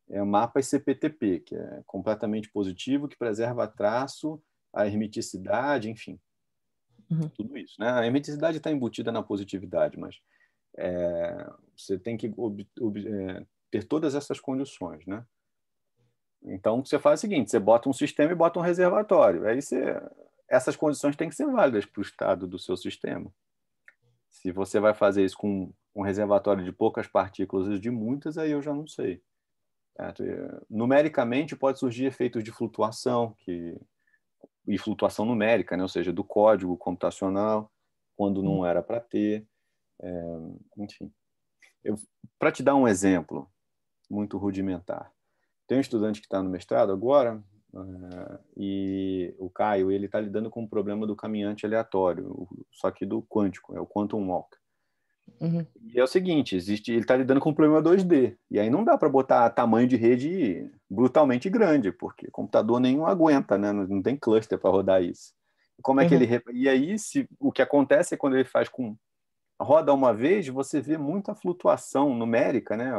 é, mapa é CPTP, que é completamente positivo, que preserva traço, a hermeticidade, enfim. Uhum. Tudo isso, né? A hermeticidade está embutida na positividade, mas é, você tem que ob, ob, é, ter todas essas condições, né? Então, você faz o seguinte, você bota um sistema e bota um reservatório. Aí você, essas condições têm que ser válidas para o estado do seu sistema. Se você vai fazer isso com um reservatório de poucas partículas e de muitas, aí eu já não sei. Certo? Numericamente, pode surgir efeitos de flutuação, que e flutuação numérica, né? ou seja, do código computacional, quando não hum. era para ter. É, enfim. Para te dar um exemplo muito rudimentar, tem um estudante que está no mestrado agora, uh, e o Caio, ele está lidando com o problema do caminhante aleatório, só que do quântico, é o quantum walk. Uhum. E é o seguinte, existe, ele está lidando com um problema 2D, e aí não dá para botar tamanho de rede brutalmente grande, porque computador nenhum aguenta, né? não, tem cluster para rodar isso. Como é uhum. que ele e aí se, o que acontece é quando ele faz com roda uma vez, você vê muita flutuação numérica, né?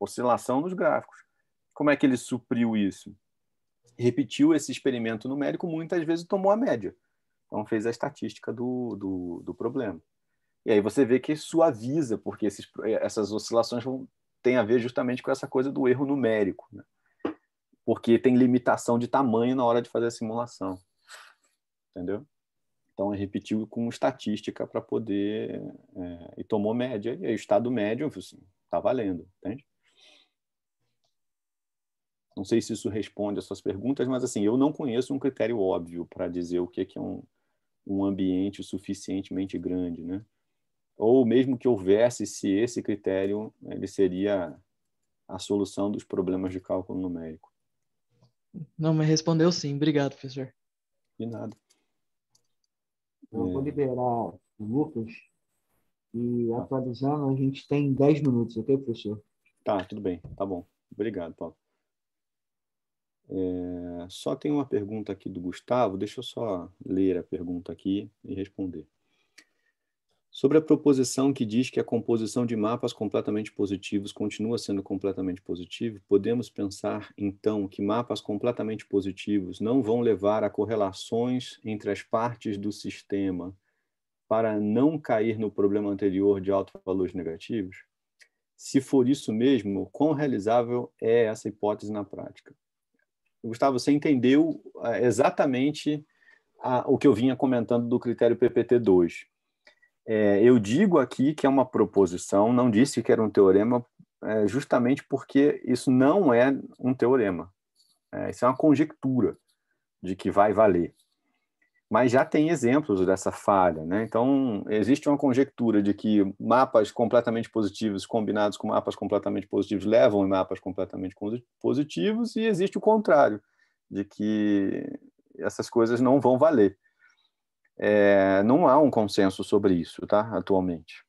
oscilação nos gráficos. Como é que ele supriu isso? Repetiu esse experimento numérico muitas vezes tomou a média. Então fez a estatística do, do, do problema. E aí você vê que suaviza, porque esses, essas oscilações vão, têm a ver justamente com essa coisa do erro numérico. Né? Porque tem limitação de tamanho na hora de fazer a simulação. Entendeu? Então, repetiu com estatística para poder. É, e tomou média, e aí o estado médio, assim, está valendo, entende? Não sei se isso responde às suas perguntas, mas assim, eu não conheço um critério óbvio para dizer o que, que é um, um ambiente suficientemente grande, né? Ou mesmo que houvesse, se esse critério ele seria a solução dos problemas de cálculo numérico. Não, mas respondeu sim. Obrigado, professor. De nada. Então, eu vou é. liberar o Lucas. E tá. atualizando, a gente tem 10 minutos, ok, professor? Tá, tudo bem. Tá bom. Obrigado, Paulo. É, só tem uma pergunta aqui do Gustavo. Deixa eu só ler a pergunta aqui e responder. Sobre a proposição que diz que a composição de mapas completamente positivos continua sendo completamente positivo, podemos pensar, então, que mapas completamente positivos não vão levar a correlações entre as partes do sistema para não cair no problema anterior de altos valores negativos? Se for isso mesmo, quão realizável é essa hipótese na prática? Gustavo, você entendeu ah, exatamente a, ah, o que eu vinha comentando do critério PPT-2 é, eu digo aqui que é uma proposição, não disse que era um teorema, é, justamente porque isso não é um teorema. É, isso é uma conjectura de que vai valer. Mas já tem exemplos dessa falha. Né? Então, existe uma conjectura de que mapas completamente positivos combinados com mapas completamente positivos levam em mapas completamente positivos, e existe o contrário, de que essas coisas não vão valer. É, não há um consenso sobre isso, tá? Atualmente.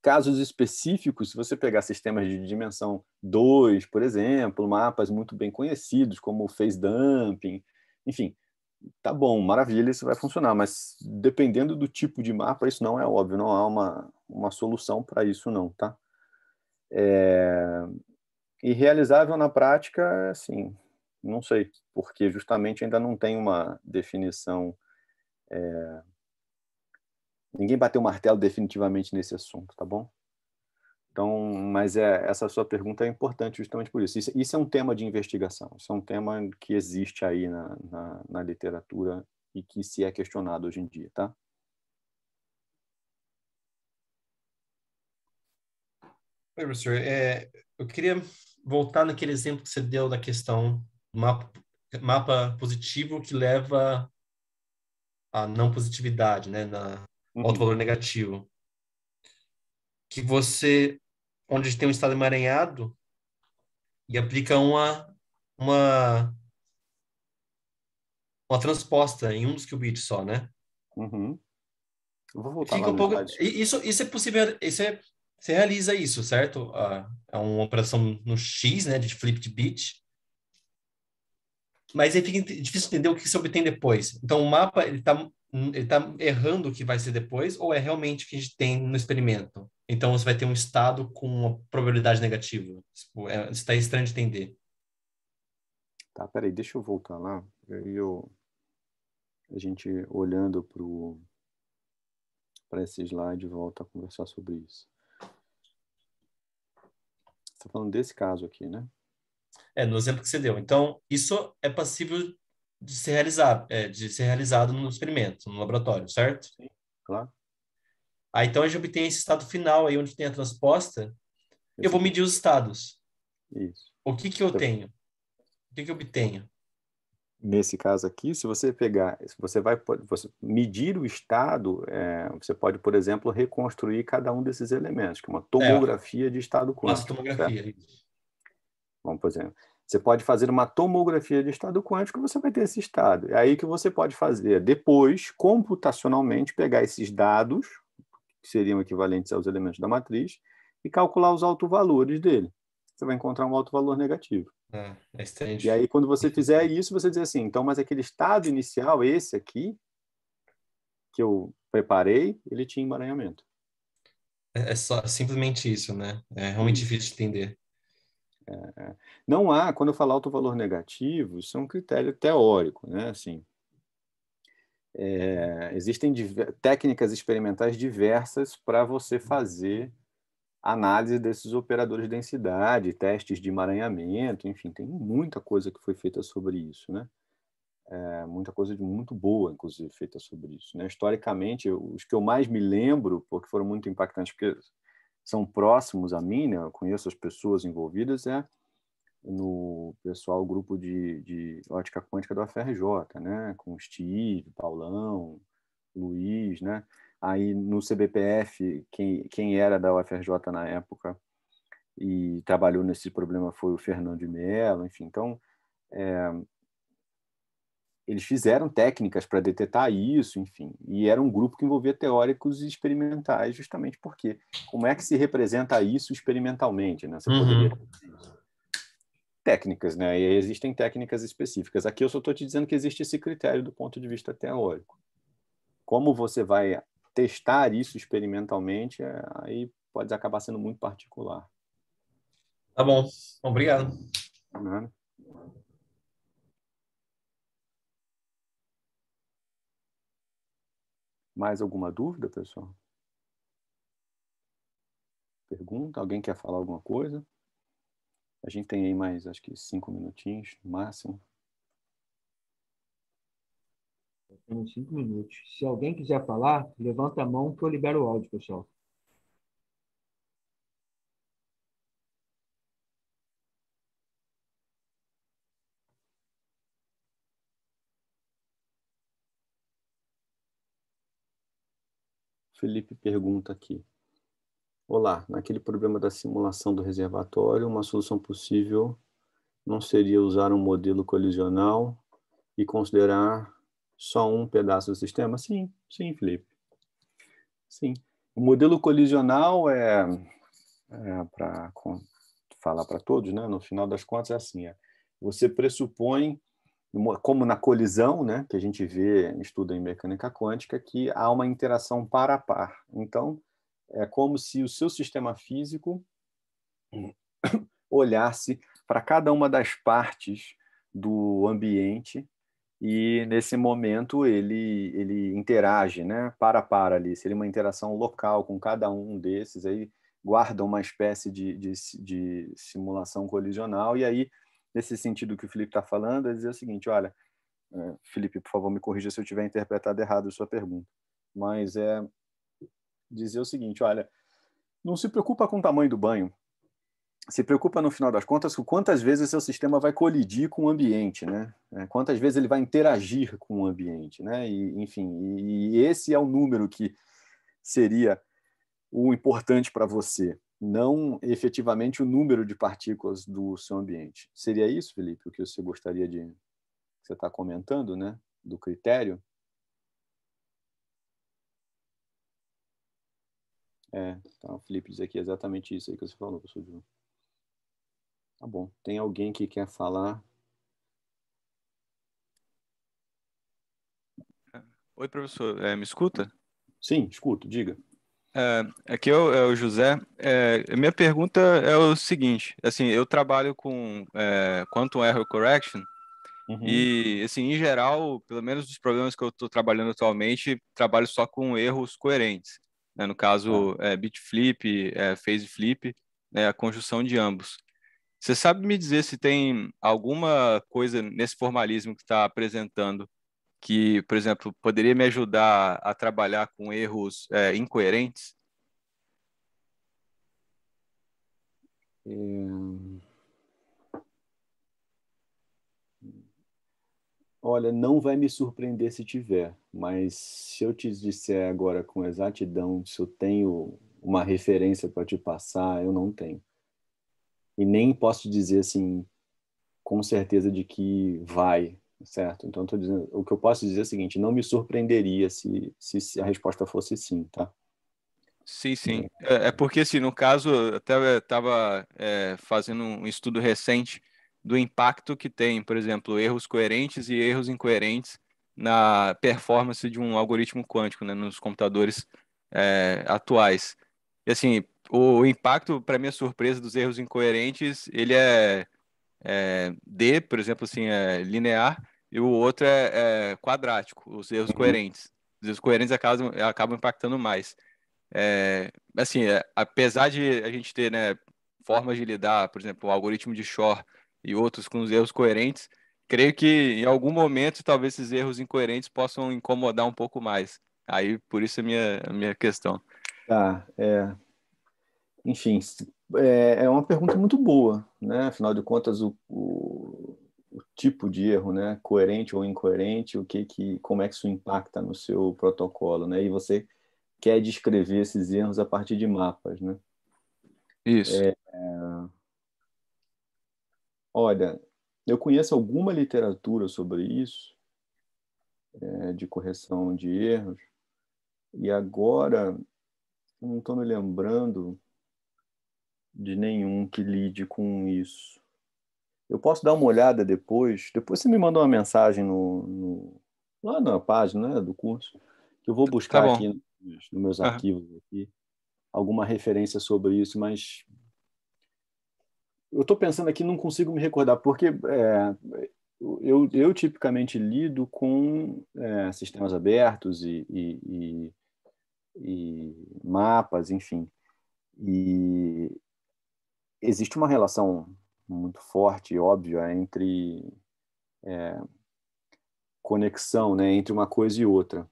Casos específicos, se você pegar sistemas de dimensão 2, por exemplo, mapas muito bem conhecidos, como o face dumping, enfim, tá bom, maravilha, isso vai funcionar, mas dependendo do tipo de mapa, isso não é óbvio, não há uma, uma solução para isso não, tá? É... E realizável na prática, assim, não sei, porque justamente ainda não tem uma definição é... Ninguém bateu o martelo definitivamente nesse assunto, tá bom? Então, mas é, essa sua pergunta é importante justamente por isso. isso. isso. é um tema de investigação, isso é um tema que existe aí na, na, na literatura e que se é questionado hoje em dia, tá? Oi, professor. É, eu queria voltar naquele exemplo que você deu da questão mapa, mapa positivo que leva a não positividade, né, na uhum. alto valor negativo, que você, onde tem um estado emaranhado, e aplica uma uma uma transposta em um dos qubits só, né? Uhum. vou voltar um pouco... Isso, isso é possível, isso é, você realiza isso, certo? Ah, é uma operação no X, né, de flip de bit, mas aí fica difícil entender o que se obtém depois. Então, o mapa, ele está hum, ele tá errando o que vai ser depois, ou é realmente o que a gente tem no experimento? Então, você vai ter um estado com uma probabilidade negativa. Tipo, é, está estranho de entender. Tá, peraí, deixa eu voltar lá. Eu, a gente olhando para esse slide volta a conversar sobre isso. Está falando desse caso aqui, né? É, no exemplo que você deu. Então, isso é passível de ser realizado, é, de ser realizado no experimento, no laboratório, certo? Sim, claro. Aí, então, a gente obtém esse estado final aí, onde tem a transposta. Eu vou medir os estados. Isso. O que que eu então, tenho? O que que eu obtenho? Nesse caso aqui, se você pegar, se você vai você medir o estado, é, você pode, por exemplo, reconstruir cada um desses elementos, que é uma é. tomografia é, de estado quântico. Nossa, tomografia, isso. Vamos, por exemplo, você pode fazer uma tomografia de estado quântico, você vai ter esse estado. É aí que você pode fazer, depois, computacionalmente, pegar esses dados, que seriam equivalentes aos elementos da matriz, e calcular os autovalores dele. Você vai encontrar um alto valor negativo. É, é estranho. e aí, quando você fizer isso, você diz assim: então, mas aquele estado inicial, esse aqui, que eu preparei, ele tinha emaranhamento. É, é só simplesmente isso, né? É realmente difícil de entender. É, é. Não há, quando eu falo alto valor negativo, isso é um critério teórico, né? Assim, é, existem técnicas experimentais diversas para você fazer análise desses operadores de densidade, testes de emaranhamento, enfim, tem muita coisa que foi feita sobre isso, né? É, muita coisa de muito boa, inclusive, feita sobre isso. Né? Historicamente, os que eu mais me lembro, porque foram muito impactantes, porque são próximos a mim, né? eu conheço as pessoas envolvidas, é no pessoal grupo de, de ótica quântica da FRJ, né? com o Steve, Paulão, Luiz, né? aí no CBPF, quem, quem era da UFRJ na época e trabalhou nesse problema foi o Fernando de Mello, enfim, então é, eles fizeram técnicas para detectar isso, enfim, e era um grupo que envolvia teóricos e experimentais, justamente porque como é que se representa isso experimentalmente, né? Você uhum. poderia técnicas, né? E existem técnicas específicas. Aqui eu só estou te dizendo que existe esse critério do ponto de vista teórico. Como você vai testar isso experimentalmente, é, aí pode acabar sendo muito particular. Tá bom. Obrigado. Mais alguma dúvida, pessoal? Pergunta? Alguém quer falar alguma coisa? A gente tem aí mais, acho que cinco minutinhos no máximo. Temos cinco minutos. Se alguém quiser falar, levanta a mão que eu libero o áudio, pessoal. Felipe pergunta aqui. Olá, naquele problema da simulação do reservatório, uma solução possível não seria usar um modelo colisional e considerar só um pedaço do sistema? Sim, sim, Felipe. Sim. O modelo colisional é, é para falar para todos, né? no final das contas é assim, é, você pressupõe como na colisão, né, que a gente vê, estuda em mecânica quântica, que há uma interação par a par. Então, é como se o seu sistema físico olhasse para cada uma das partes do ambiente e nesse momento ele ele interage, né, para a par ali, seria é uma interação local com cada um desses aí guarda uma espécie de, de, de simulação colisional e aí nesse sentido que o Felipe está falando, é dizer o seguinte: olha, eh, Felipe, por favor, me corrija se eu tiver interpretado errado a sua pergunta, mas é dizer o seguinte: olha, não se preocupa com o tamanho do banho, se preocupa no final das contas com quantas vezes seu sistema vai colidir com o ambiente, né? É, quantas vezes ele vai interagir com o ambiente, né? E, enfim, e esse é o número que seria o importante para você, não efetivamente o número de partículas do seu ambiente. Seria isso, Felipe, o que você gostaria de. Você está comentando, né? Do critério? É, então, o Felipe diz aqui exatamente isso aí que você falou, professor Ju. Tá bom. Tem alguém que quer falar? Oi, professor. É, me escuta? Sim, escuto. Diga. É, aqui é o, é o José. É, minha pergunta é o seguinte: assim, eu trabalho com é, quantum error correction uhum. e, assim, em geral, pelo menos dos problemas que eu estou trabalhando atualmente, trabalho só com erros coerentes. Né? No caso, tá. é, bit flip, é, phase flip, né? a conjunção de ambos. Você sabe me dizer se tem alguma coisa nesse formalismo que está apresentando que, por exemplo, poderia me ajudar a trabalhar com erros é, incoerentes? É, olha, não vai me surpreender se tiver, mas se eu te disser agora com exatidão se eu tenho uma referência para te passar, eu não tenho. E nem posso dizer assim, com certeza de que vai, Certo? Então, tô dizendo, o que eu posso dizer é o seguinte: não me surpreenderia se, se, se a resposta fosse sim, tá? Sim, sim. É, é, é porque, assim, no caso, eu até estava é, fazendo um estudo recente do impacto que tem, por exemplo, erros coerentes e erros incoerentes na performance de um algoritmo quântico né, nos computadores é, atuais. E, assim, o, o impacto, para minha surpresa, dos erros incoerentes, ele é, é D, por exemplo, assim, é linear, e o outro é, é quadrático, os erros uhum. coerentes. Os erros coerentes acabam, acabam impactando mais. É, assim, é, apesar de a gente ter né, formas de lidar, por exemplo, o algoritmo de Shor e outros com os erros coerentes, creio que em algum momento talvez esses erros incoerentes possam incomodar um pouco mais. Aí por isso a minha, a minha questão. Tá, é. Enfim, é, é uma pergunta muito boa, né? Afinal de contas, o, o o tipo de erro, né? Coerente ou incoerente, o que que, como é que isso impacta no seu protocolo, né? E você quer descrever esses erros a partir de mapas, né? Isso. É... é olha, eu conheço alguma literatura sobre isso, é, de correção de erros, e agora não estou me lembrando de nenhum que lide com isso. Eu posso dar uma olhada depois. Depois você me mandou uma mensagem no, no, lá na página né, do curso, que eu vou tá buscar tá aqui nos, nos meus uhum. arquivos aqui, alguma referência sobre isso, mas eu estou pensando aqui, não consigo me recordar, porque é, eu, eu, tipicamente lido com é, sistemas abertos e, e, e, e mapas, enfim. E existe uma relação muito forte e óbvia é entre é, conexão né, entre uma coisa e outra.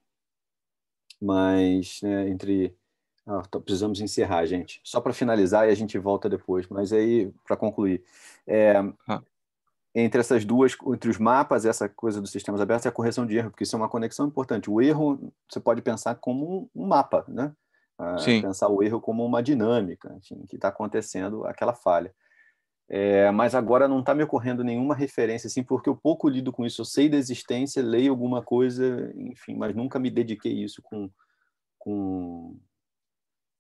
Mas né, entre. Ah, tô, tá, precisamos encerrar, gente. Só para finalizar e a gente volta depois, mas aí, para concluir. É, ah. Entre essas duas, entre os mapas, essa coisa dos sistemas abertos e a correção de erro, porque isso é uma conexão importante. O erro, você pode pensar como um mapa, né? Ah, pensar o erro como uma dinâmica, enfim, que está acontecendo aquela falha. É, mas agora não está me ocorrendo nenhuma referência, assim, porque eu pouco lido com isso. Eu sei da existência, leio alguma coisa, enfim, mas nunca me dediquei a isso com, com,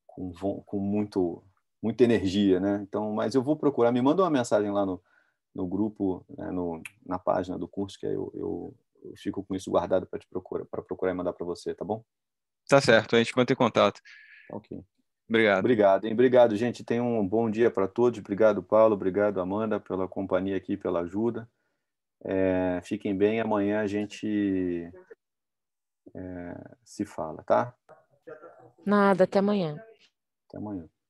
com, com muito, muita energia, né? Então, mas eu vou procurar. Me manda uma mensagem lá no, no grupo, né, no, na página do curso, que eu, eu, eu fico com isso guardado para te procurar, para procurar e mandar para você, tá bom? Tá certo, a gente mantém contato. Tá ok. Obrigado. Obrigado, hein? Obrigado, gente. Tenham um bom dia para todos. Obrigado, Paulo. Obrigado, Amanda, pela companhia aqui, pela ajuda. É, fiquem bem. Amanhã a gente é, se fala, tá? Nada, até amanhã. Até amanhã.